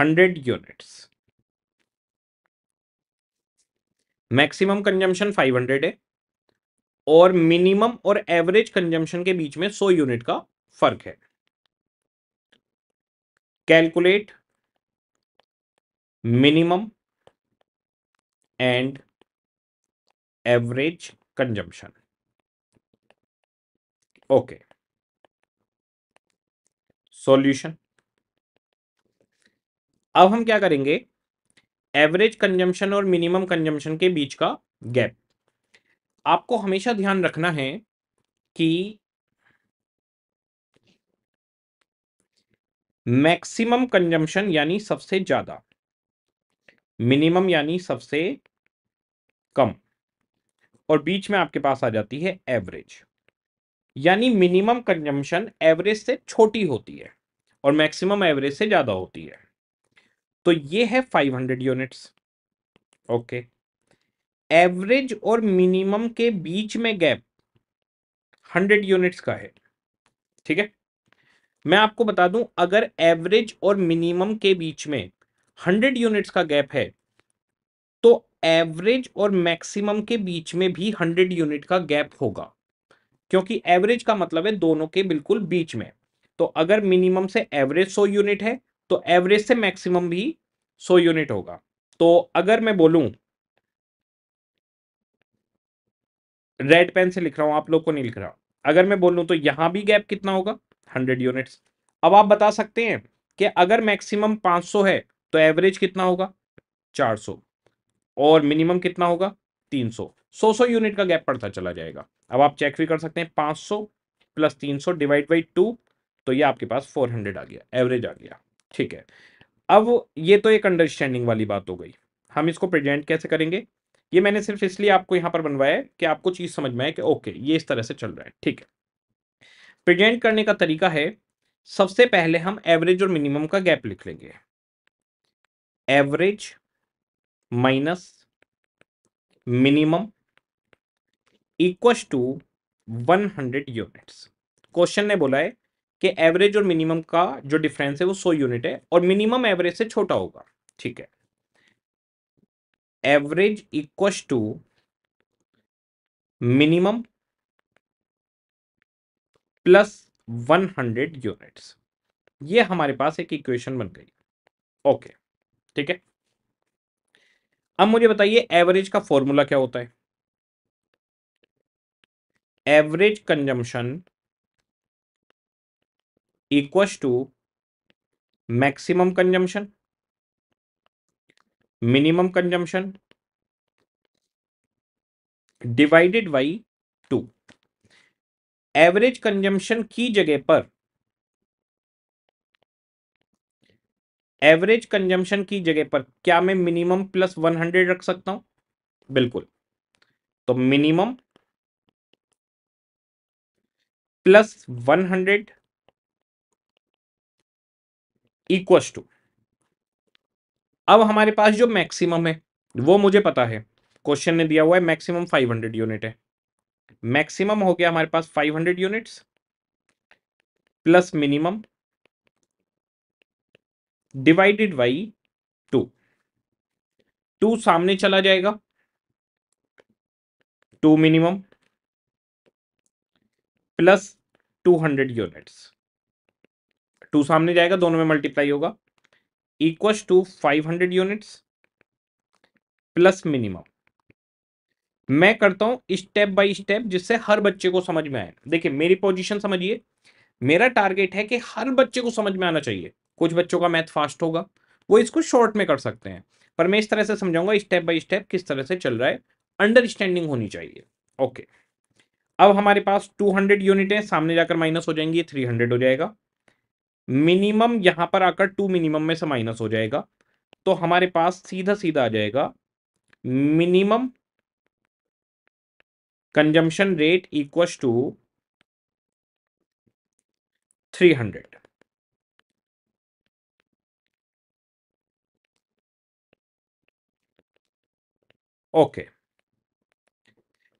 hundred units maximum consumption five hundred है और मिनिमम और एवरेज कंजम्पशन के बीच में सौ यूनिट का फर्क है calculate minimum and average consumption okay solution अब हम क्या करेंगे एवरेज कंजम्पशन और मिनिमम कंजम्पशन के बीच का गैप आपको हमेशा ध्यान रखना है कि मैक्सिमम कंजम्पशन यानी सबसे ज्यादा मिनिमम यानी सबसे कम और बीच में आपके पास आ जाती है एवरेज यानी मिनिमम कंजम्पशन एवरेज से छोटी होती है और मैक्सिमम एवरेज से ज़्यादा होती है तो ये है 500 यूनिट्स ओके एवरेज और मिनिमम के बीच में गैप 100 यूनिट्स का है ठीक है मैं आपको बता दूं अगर एवरेज और मिनिमम के बीच में हंड्रेड यूनिट्स का गैप है तो एवरेज और मैक्सिमम के बीच में भी हंड्रेड यूनिट का गैप होगा क्योंकि एवरेज का मतलब है दोनों के बिल्कुल बीच में तो अगर मिनिमम से एवरेज 100 यूनिट है तो एवरेज से मैक्सिमम भी 100 यूनिट होगा तो अगर मैं बोलूं रेड पेन से लिख रहा हूं आप लोग को नहीं लिख रहा अगर मैं बोलूं तो यहां भी गैप कितना होगा हंड्रेड यूनिट्स अब आप बता सकते हैं कि अगर मैक्सिमम 500 है तो एवरेज कितना होगा 400 और मिनिमम कितना होगा 300 सौ सौ सौ यूनिट का गैप पड़ता चला जाएगा अब आप चेक भी कर सकते हैं 500 प्लस सौ डिवाइड बाई टू तो ये आपके पास 400 आ गया एवरेज आ गया ठीक है अब ये तो एक अंडरस्टैंडिंग वाली बात हो गई हम इसको प्रेजेंट कैसे करेंगे ये मैंने सिर्फ इसलिए आपको यहाँ पर बनवाया है कि आपको चीज़ समझ में आए कि ओके ये इस तरह से चल रहा है ठीक है प्रेजेंट करने का तरीका है सबसे पहले हम एवरेज और मिनिमम का गैप लिख लेंगे average minus minimum equals to 100 units question ने बोला है कि एवरेज और मिनिमम का जो डिफरेंस है वो 100 यूनिट है और मिनिमम एवरेज से छोटा होगा ठीक है average equals to minimum plus 100 units ये हमारे पास एक इक्वेशन बन गई ओके ठीक है अब मुझे बताइए एवरेज का फॉर्मूला क्या होता है average consumption equals to maximum consumption minimum consumption divided by average consumption की जगह पर एवरेज कंजम्पशन की जगह पर क्या मैं मिनिमम प्लस वन हंड्रेड रख सकता हूं बिल्कुल तो minimum plus one hundred equals to अब हमारे पास जो मैक्सिमम है वो मुझे पता है क्वेश्चन ने दिया हुआ है मैक्सिमम फाइव हंड्रेड यूनिट है मैक्सिमम हो गया हमारे पास 500 units plus minimum divided by two two सामने चला जाएगा two minimum plus two hundred units two सामने जाएगा दोनों में मल्टीप्लाई होगा equals to five hundred units plus minimum मैं करता हूं स्टेप बाय स्टेप जिससे हर बच्चे को समझ में आए देखिए मेरी पोजीशन समझिए मेरा टारगेट है कि हर बच्चे को समझ में आना चाहिए कुछ बच्चों का मैथ फास्ट होगा वो इसको शॉर्ट में कर सकते हैं पर मैं इस तरह से समझाऊंगा स्टेप बाय स्टेप किस तरह से चल रहा है अंडरस्टैंडिंग होनी चाहिए ओके अब हमारे पास 200 यूनिट है सामने जाकर माइनस हो जाएंगी 300 हो जाएगा मिनिमम यहां पर आकर टू मिनिमम में से माइनस हो जाएगा तो हमारे पास सीधा सीधा आ जाएगा मिनिमम रेट इक्व टू थ्री 300 ओके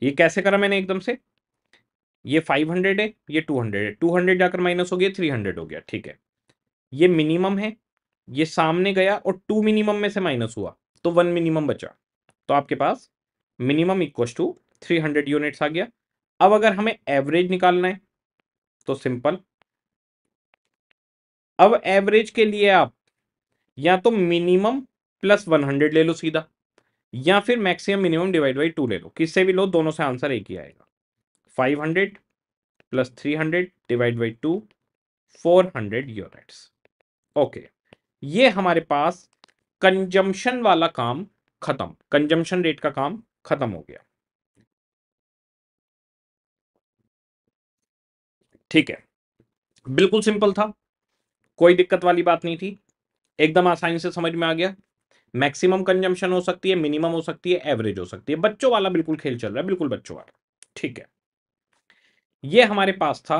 ये कैसे करा मैंने एकदम से ये 500 है ये 200 है 200 जाकर माइनस हो गया 300 हो गया ठीक है ये मिनिमम है ये सामने गया और टू मिनिमम में से माइनस हुआ तो वन मिनिमम बचा तो आपके पास minimum equals to three hundred units आ गया अब अगर हमें एवरेज निकालना है तो सिंपल अब एवरेज के लिए आप या तो मिनिमम प्लस वन हंड्रेड ले लो सीधा या फिर maximum minimum divide by two ले लो किससे भी लो दोनों से आंसर एक ही आएगा five hundred plus three hundred divide by two four hundred units okay ये हमारे पास कंजम्पशन वाला काम खत्म कंजम्पशन रेट का काम खत्म हो गया ठीक है बिल्कुल सिंपल था कोई दिक्कत वाली बात नहीं थी एकदम आसानी से समझ में आ गया मैक्सिमम कंजम्पशन हो सकती है मिनिमम हो सकती है एवरेज हो सकती है बच्चों वाला बिल्कुल खेल चल रहा है बिल्कुल बच्चों वाला ठीक है ये हमारे पास था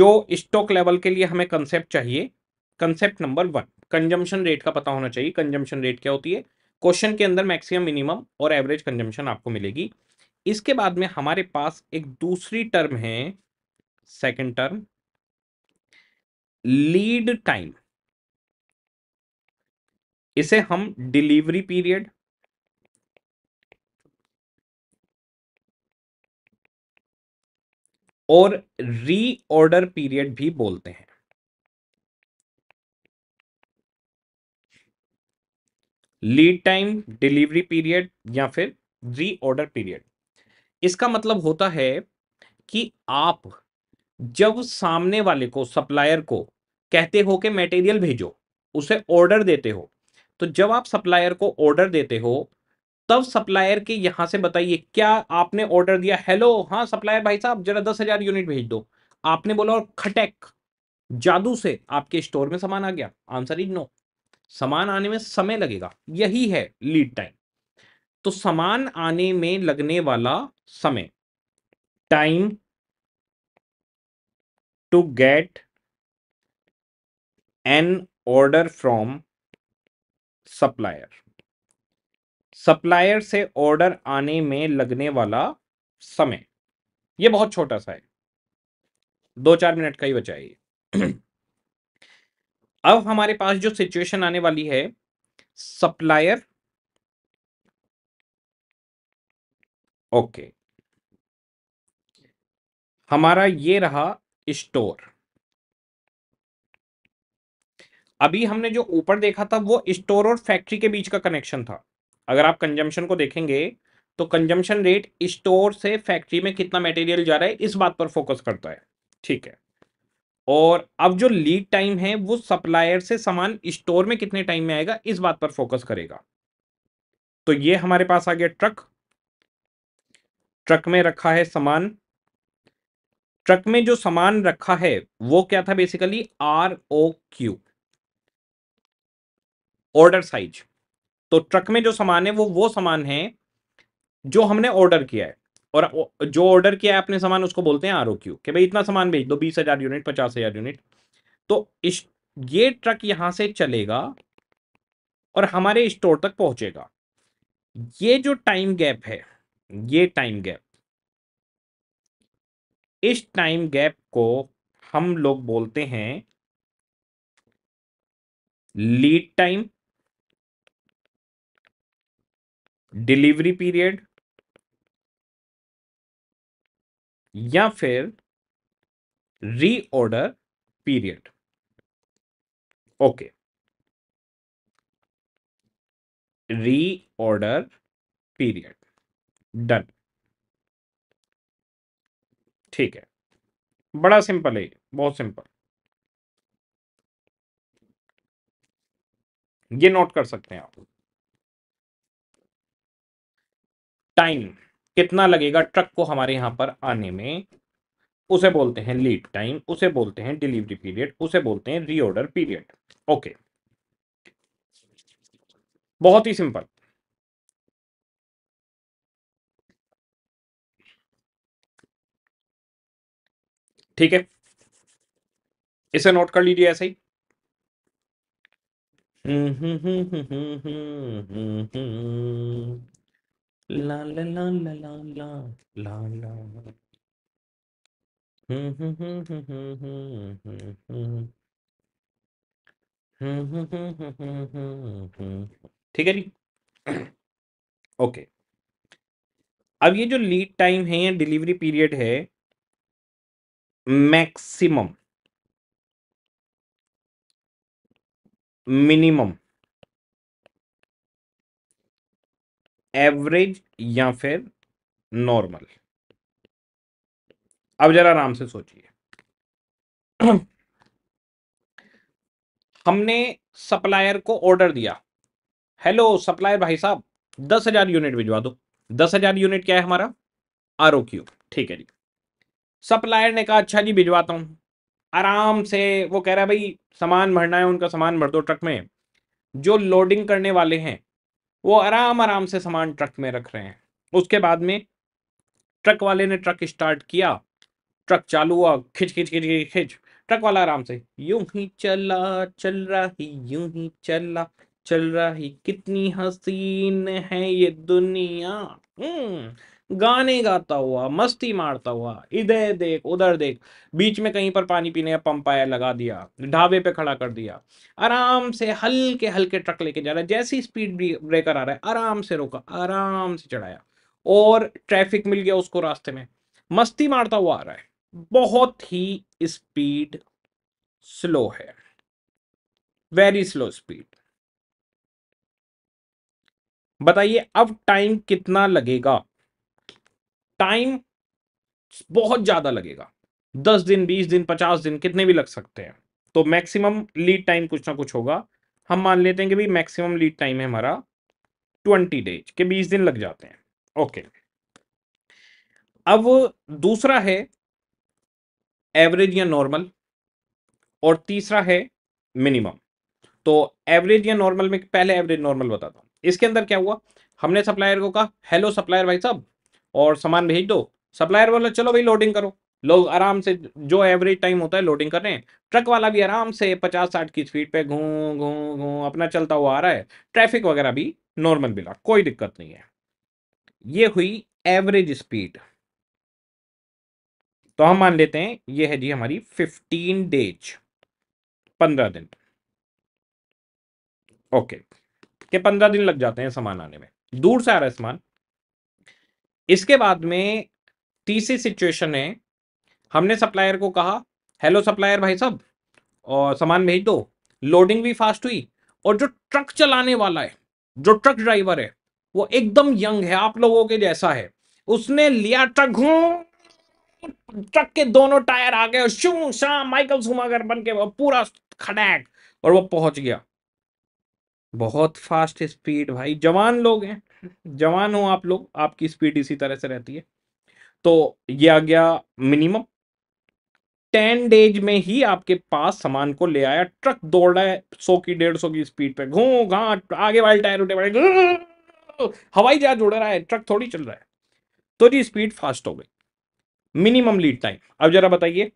जो स्टॉक लेवल के लिए हमें कंसेप्ट चाहिए concept number one consumption rate का पता होना चाहिए कंजम्पशन रेट क्या होती है क्वेश्चन के अंदर मैक्सिमम मिनिमम और एवरेज कंजम्पशन आपको मिलेगी इसके बाद में हमारे पास एक दूसरी टर्म है सेकेंड टर्म लीड टाइम इसे हम डिलीवरी पीरियड और रीऑर्डर पीरियड भी बोलते हैं लीड टाइम डिलीवरी पीरियड या फिर रीऑर्डर पीरियड इसका मतलब होता है कि आप जब सामने वाले को सप्लायर को कहते हो कि मटेरियल भेजो उसे ऑर्डर देते हो तो जब आप सप्लायर को ऑर्डर देते हो तब सप्लायर के यहां से बताइए क्या आपने ऑर्डर दिया हेलो हाँ सप्लायर भाई साहब जरा दस हजार यूनिट भेज दो आपने बोला और खटेक जादू से आपके स्टोर में सामान आ गया आंसर इज नो सामान आने में समय लगेगा यही है लीड टाइम तो सामान आने में लगने वाला समय time to get an order from supplier supplier से ऑर्डर आने में लगने वाला समय यह बहुत छोटा सा है दो चार मिनट का ही बचा है अब हमारे पास जो सिचुएशन आने वाली है सप्लायर ओके हमारा ये रहा स्टोर अभी हमने जो ऊपर देखा था वो स्टोर और फैक्ट्री के बीच का कनेक्शन था अगर आप कंजम्पशन को देखेंगे तो कंजम्पशन रेट स्टोर से फैक्ट्री में कितना मटेरियल जा रहा है इस बात पर फोकस करता है ठीक है और अब जो लीड टाइम है वो सप्लायर से सामान स्टोर में कितने टाइम में आएगा इस बात पर फोकस करेगा तो ये हमारे पास आ गया ट्रक ट्रक में रखा है सामान ट्रक में जो सामान रखा है वो क्या था basically R O Q order size तो ट्रक में जो सामान है वो वो सामान है जो हमने ऑर्डर किया है और जो ऑर्डर किया है अपने सामान उसको बोलते हैं आर ओ क्यू कि भाई इतना सामान भेज दो बीस हजार यूनिट पचास हजार यूनिट तो इस ये ट्रक यहां से चलेगा और हमारे स्टोर तक पहुंचेगा ये जो टाइम गैप है ये टाइम गैप इस टाइम गैप को हम लोग बोलते हैं लीड टाइम डिलीवरी पीरियड या फिर reorder period okay reorder period done ठीक है बड़ा सिंपल है बहुत सिंपल ये नोट कर सकते हैं आप टाइम कितना लगेगा ट्रक को हमारे यहां पर आने में उसे बोलते हैं लीड टाइम उसे बोलते हैं डिलीवरी पीरियड उसे बोलते हैं रीऑर्डर पीरियड ओके बहुत ही सिंपल ठीक है इसे नोट कर लीजिए ऐसे ही ठीक है जी ओके अब ये जो लीड टाइम है या डिलीवरी पीरियड है मैक्सिमम मिनिमम एवरेज या फिर नॉर्मल अब जरा आराम से सोचिए हमने सप्लायर को ऑर्डर दिया हेलो सप्लायर भाई साहब दस हजार यूनिट भिजवा दो दस हजार यूनिट क्या है हमारा आर क्यू ठीक है जी सप्लायर ने कहा अच्छा जी भिजवाता हूँ आराम से वो कह रहा है भाई सामान भरना है उनका सामान भर दो ट्रक में जो लोडिंग करने वाले हैं वो आराम आराम से सामान ट्रक में रख रहे हैं उसके बाद में ट्रक वाले ने ट्रक स्टार्ट किया ट्रक चालू हुआ खिंच खिंच खिंच खिंच खिंच ट्रक वाला आराम से यूं ही चला चल रहा ही यूं ही चला चल रहा ही कितनी हसीन है ये दुनिया हम्म। गाने गाता हुआ मस्ती मारता हुआ इधर देख उधर देख बीच में कहीं पर पानी पीने का पंप आया लगा दिया ढाबे पे खड़ा कर दिया आराम से हल्के हल्के ट्रक लेके जा रहा है जैसी स्पीड ब्रेकर आ रहा है आराम से रोका आराम से चढ़ाया और ट्रैफिक मिल गया उसको रास्ते में मस्ती मारता हुआ आ रहा है बहुत ही स्पीड स्लो है वेरी स्लो स्पीड बताइए अब टाइम कितना लगेगा टाइम बहुत ज्यादा लगेगा दस दिन बीस दिन पचास दिन कितने भी लग सकते हैं तो मैक्सिमम लीड टाइम कुछ ना कुछ होगा हम मान लेते हैं कि भाई मैक्सिमम लीड टाइम है हमारा ट्वेंटी डेज के बीस दिन लग जाते हैं ओके अब दूसरा है एवरेज या नॉर्मल और तीसरा है मिनिमम तो एवरेज या नॉर्मल में पहले एवरेज नॉर्मल बताता हूं इसके अंदर क्या हुआ हमने सप्लायर को कहा हेलो सप्लायर भाई साहब और सामान भेज दो सप्लायर बोले चलो भाई लोडिंग करो लोग आराम से जो एवरेज टाइम होता है लोडिंग कर रहे हैं ट्रक वाला भी आराम से पचास साठ की स्पीड पे घूम घूम घूम अपना चलता हुआ आ रहा है ट्रैफिक वगैरह भी नॉर्मल मिला कोई दिक्कत नहीं है ये हुई एवरेज स्पीड तो हम मान लेते हैं ये है जी हमारी फिफ्टीन डेज पंद्रह दिन ओके के पंद्रह दिन लग जाते हैं सामान आने में दूर से आ रहा है सामान इसके बाद में तीसरी सिचुएशन है हमने सप्लायर को कहा हेलो सप्लायर भाई साहब और सामान भेज दो लोडिंग भी फास्ट हुई और जो ट्रक चलाने वाला है जो ट्रक ड्राइवर है वो एकदम यंग है आप लोगों के जैसा है उसने लिया ट्रक ट्रक के दोनों टायर आ गए शाम माइकल सुमागर बन के पूरा खड़ैक और वो पहुंच गया बहुत फास्ट स्पीड भाई जवान लोग हैं जवान हो आप लोग आपकी स्पीड इसी तरह से रहती है तो ये आ गया मिनिमम टेन डेज में ही आपके पास सामान को ले आया ट्रक दौड़ रहा है सौ की डेढ़ सौ की स्पीड पे घू घाट आगे वाले टायर उठे वाले हवाई जहाज उड़ रहा है ट्रक थोड़ी चल रहा है तो जी स्पीड फास्ट हो गई मिनिमम लीड टाइम अब जरा बताइए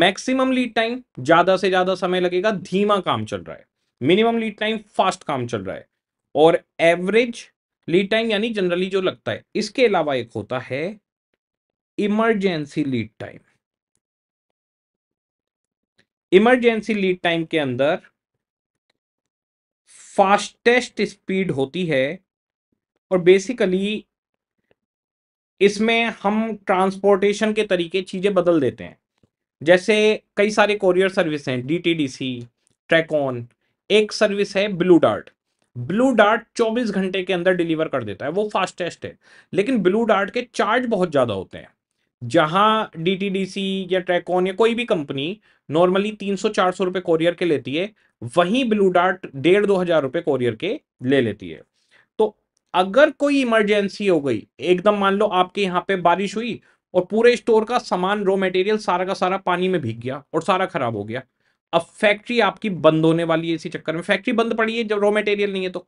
मैक्सिमम लीड टाइम ज्यादा से ज्यादा समय लगेगा धीमा काम चल रहा है मिनिमम लीड टाइम फास्ट काम चल रहा है और एवरेज लीड टाइम यानी जनरली जो लगता है इसके अलावा एक होता है emergency lead time emergency lead time के अंदर फास्टेस्ट स्पीड होती है और बेसिकली इसमें हम ट्रांसपोर्टेशन के तरीके चीज़ें बदल देते हैं जैसे कई सारे कोरियर सर्विस हैं डीटीडीसी ट्रैकॉन एक सर्विस है ब्लू डार्ट ब्लू डार्ट 24 घंटे के अंदर डिलीवर कर देता है वो फास्टेस्ट है लेकिन ब्लू डार्ट के चार्ज बहुत ज़्यादा होते हैं जहां डीटीडीसी या ट्रैकॉन या कोई भी कंपनी नॉर्मली 300-400 रुपए कोरियर के लेती है वहीं ब्लू डार्ट डेढ़ दो हज़ार रुपए कोरियर के ले लेती है तो अगर कोई इमरजेंसी हो गई एकदम मान लो आपके यहाँ पे बारिश हुई और पूरे स्टोर का सामान रॉ मटेरियल सारा का सारा पानी में भीग गया और सारा खराब हो गया अब फैक्ट्री आपकी बंद होने वाली है इसी चक्कर में फैक्ट्री बंद पड़ी है जब रॉ मटेरियल नहीं है तो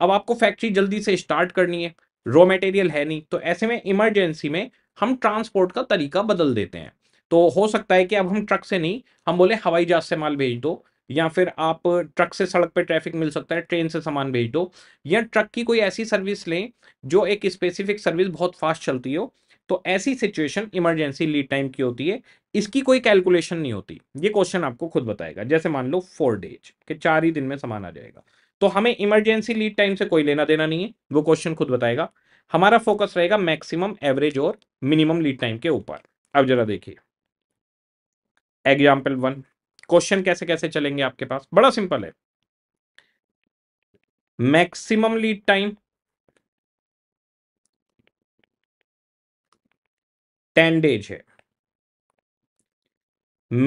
अब आपको फैक्ट्री जल्दी से स्टार्ट करनी है रॉ मटेरियल है नहीं तो ऐसे में इमरजेंसी में हम ट्रांसपोर्ट का तरीका बदल देते हैं तो हो सकता है कि अब हम ट्रक से नहीं हम बोले हवाई जहाज से माल भेज दो या फिर आप ट्रक से सड़क पे ट्रैफिक मिल सकता है ट्रेन से सामान भेज दो या ट्रक की कोई ऐसी सर्विस लें जो एक स्पेसिफिक सर्विस बहुत फास्ट चलती हो तो ऐसी सिचुएशन इमरजेंसी लीड टाइम की होती है इसकी कोई कैलकुलेशन नहीं होती ये क्वेश्चन आपको खुद बताएगा जैसे मान लो फोर डेज के चार ही दिन में सामान आ जाएगा तो हमें इमरजेंसी लीड टाइम से कोई लेना देना नहीं है वो क्वेश्चन खुद बताएगा हमारा फोकस रहेगा मैक्सिमम एवरेज और मिनिमम लीड टाइम के ऊपर अब जरा देखिए एग्जाम्पल वन क्वेश्चन कैसे कैसे चलेंगे आपके पास बड़ा सिंपल है maximum lead time ten days है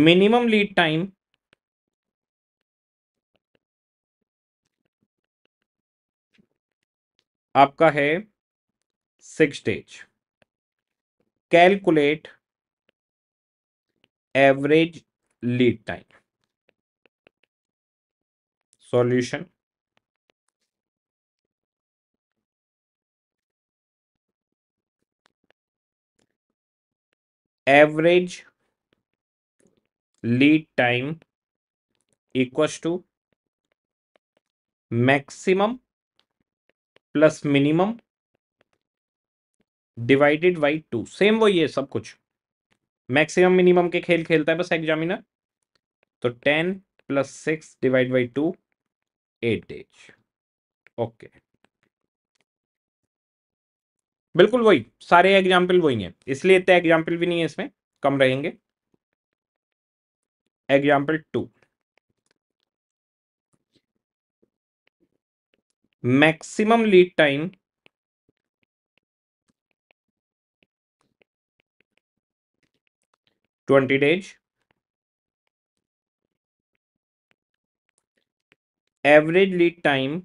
मिनिमम लीड टाइम आपका है six days calculate average lead time solution average lead time equals to maximum plus minimum divided by two same वही है सब कुछ मैक्सिमम मिनिमम के खेल खेलता है बस एग्जामिनर तो ten plus six divide by two eight days okay बिल्कुल वही सारे एग्जाम्पल वही हैं इसलिए इतने एग्जाम्पल भी नहीं है इसमें कम रहेंगे example two maximum lead time twenty days average lead time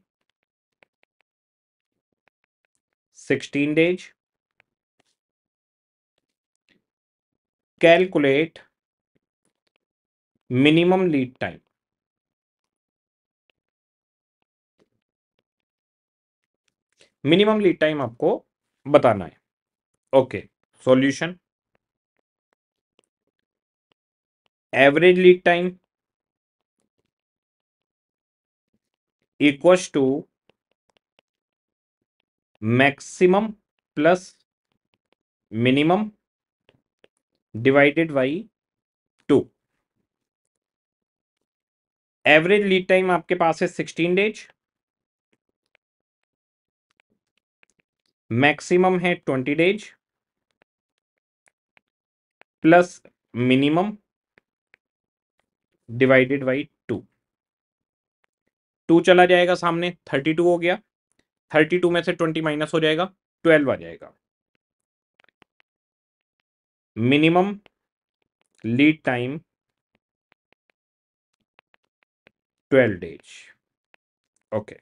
16 days. Calculate minimum lead time. Minimum lead time आपको बताना है okay solution average lead time equals to maximum plus minimum divided by two average lead time आपके पास है sixteen days maximum है twenty days plus minimum divided by two two चला जाएगा सामने थर्टी टू हो गया थर्टी टू में से ट्वेंटी माइनस हो जाएगा ट्वेल्व आ जाएगा minimum lead time twelve days okay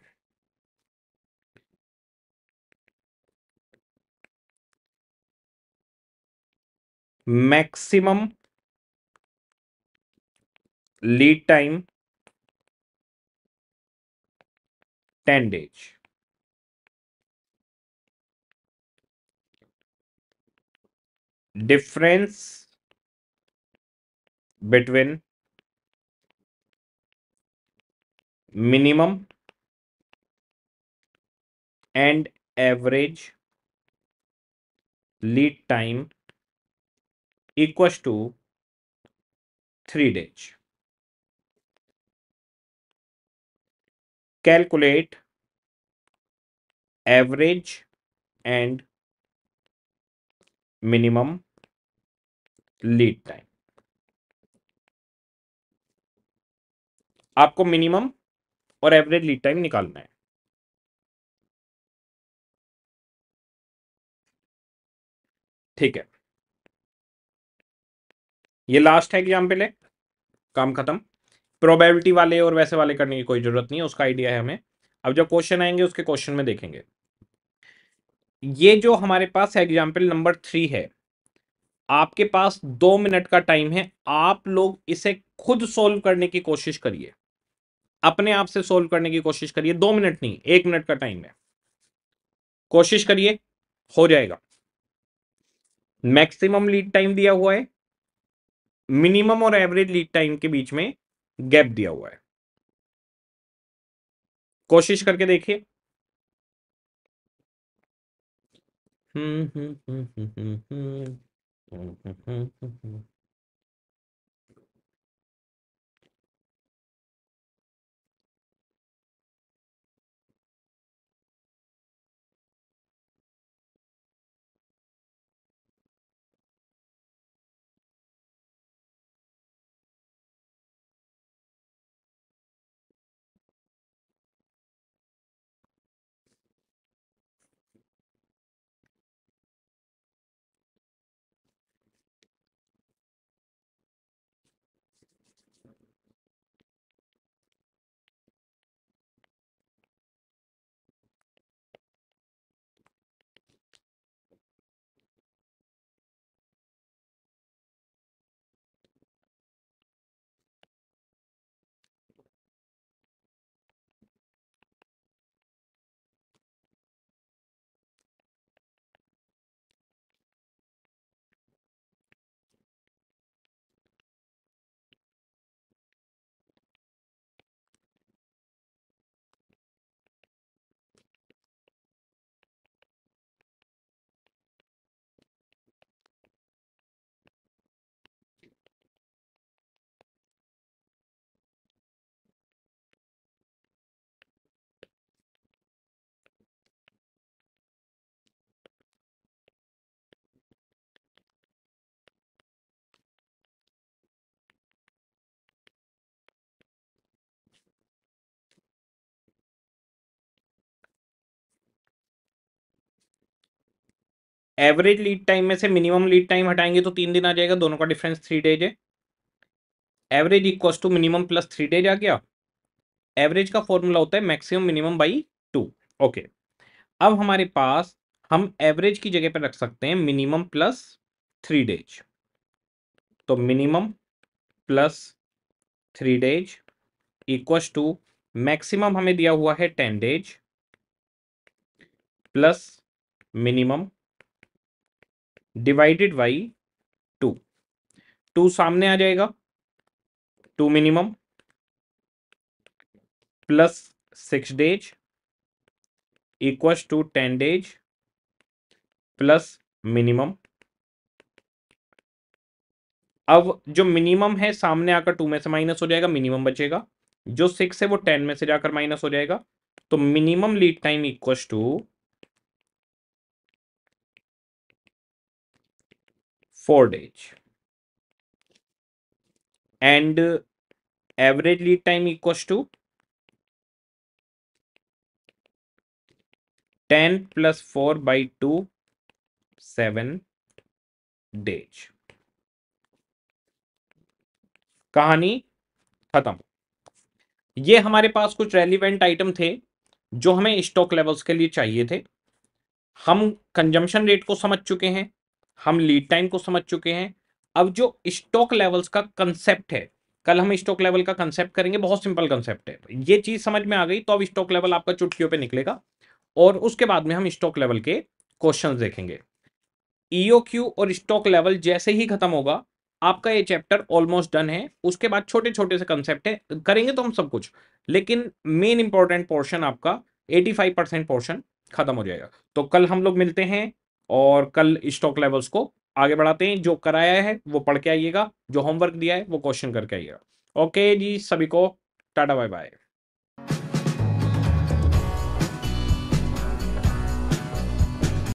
maximum lead time ten days difference between minimum and average lead time equals to 3 days. Calculate average and minimum lead time आपको minimum और average lead time निकालना है ठीक है ये last है example है काम खत्म प्रोबेबिलिटी वाले और वैसे वाले करने की कोई जरूरत नहीं है उसका आइडिया है हमें अब जब क्वेश्चन आएंगे उसके क्वेश्चन में देखेंगे ये जो हमारे पास एग्जाम्पल नंबर थ्री है आपके पास दो मिनट का टाइम है आप लोग इसे खुद सोल्व करने की कोशिश करिए अपने आप से सोल्व करने की कोशिश करिए दो मिनट नहीं एक मिनट का टाइम है कोशिश करिए हो जाएगा मैक्सिमम लीड टाइम दिया हुआ है मिनिमम और एवरेज लीड टाइम के बीच में गैप दिया हुआ है कोशिश करके देखिए हम्म हम्म हम्म हम्म हम्म, हम्म। 嗯嗯嗯嗯嗯。एवरेज लीड टाइम में से मिनिमम लीड टाइम हटाएंगे तो तीन दिन आ जाएगा दोनों का डिफरेंस थ्री डेज है average equal to minimum plus three days आ गया एवरेज का फॉर्मूला होता है maximum minimum by two okay अब हमारे पास हम एवरेज की जगह पर रख सकते हैं मिनिमम प्लस थ्री डेज तो minimum plus three days equals to maximum हमें दिया हुआ है ten days plus minimum divided by two two सामने आ जाएगा two minimum plus six days equals to ten days plus minimum अब जो मिनिमम है सामने आकर टू में से माइनस हो जाएगा मिनिमम बचेगा जो सिक्स है वो टेन में से जाकर माइनस हो जाएगा तो minimum lead time equals to four days and average lead time equals to 10 plus 4 by 2 7 days कहानी खत्म ये हमारे पास कुछ रेलिवेंट आइटम थे जो हमें स्टॉक लेवल्स के लिए चाहिए थे हम कंजम्पशन रेट को समझ चुके हैं हम लीड टाइम को समझ चुके हैं अब जो स्टॉक लेवल्स का कंसेप्ट है कल हम स्टॉक लेवल का कंसेप्ट करेंगे बहुत सिंपल कंसेप्ट है ये चीज समझ में आ गई तो अब स्टॉक लेवल आपका चुटकियों पे निकलेगा और उसके बाद में हम स्टॉक लेवल के क्वेश्चन देखेंगे ईओक्यू e और स्टॉक लेवल जैसे ही खत्म होगा आपका ये चैप्टर ऑलमोस्ट डन है उसके बाद छोटे छोटे से कंसेप्ट है करेंगे तो हम सब कुछ लेकिन मेन इंपॉर्टेंट पोर्शन आपका 85 परसेंट पोर्शन खत्म हो जाएगा तो कल हम लोग मिलते हैं और कल स्टॉक लेवल्स को आगे बढ़ाते हैं जो कराया है वो पढ़ के आइएगा जो होमवर्क दिया है वो क्वेश्चन करके आइएगा ओके जी सभी को टाटा बाय बाय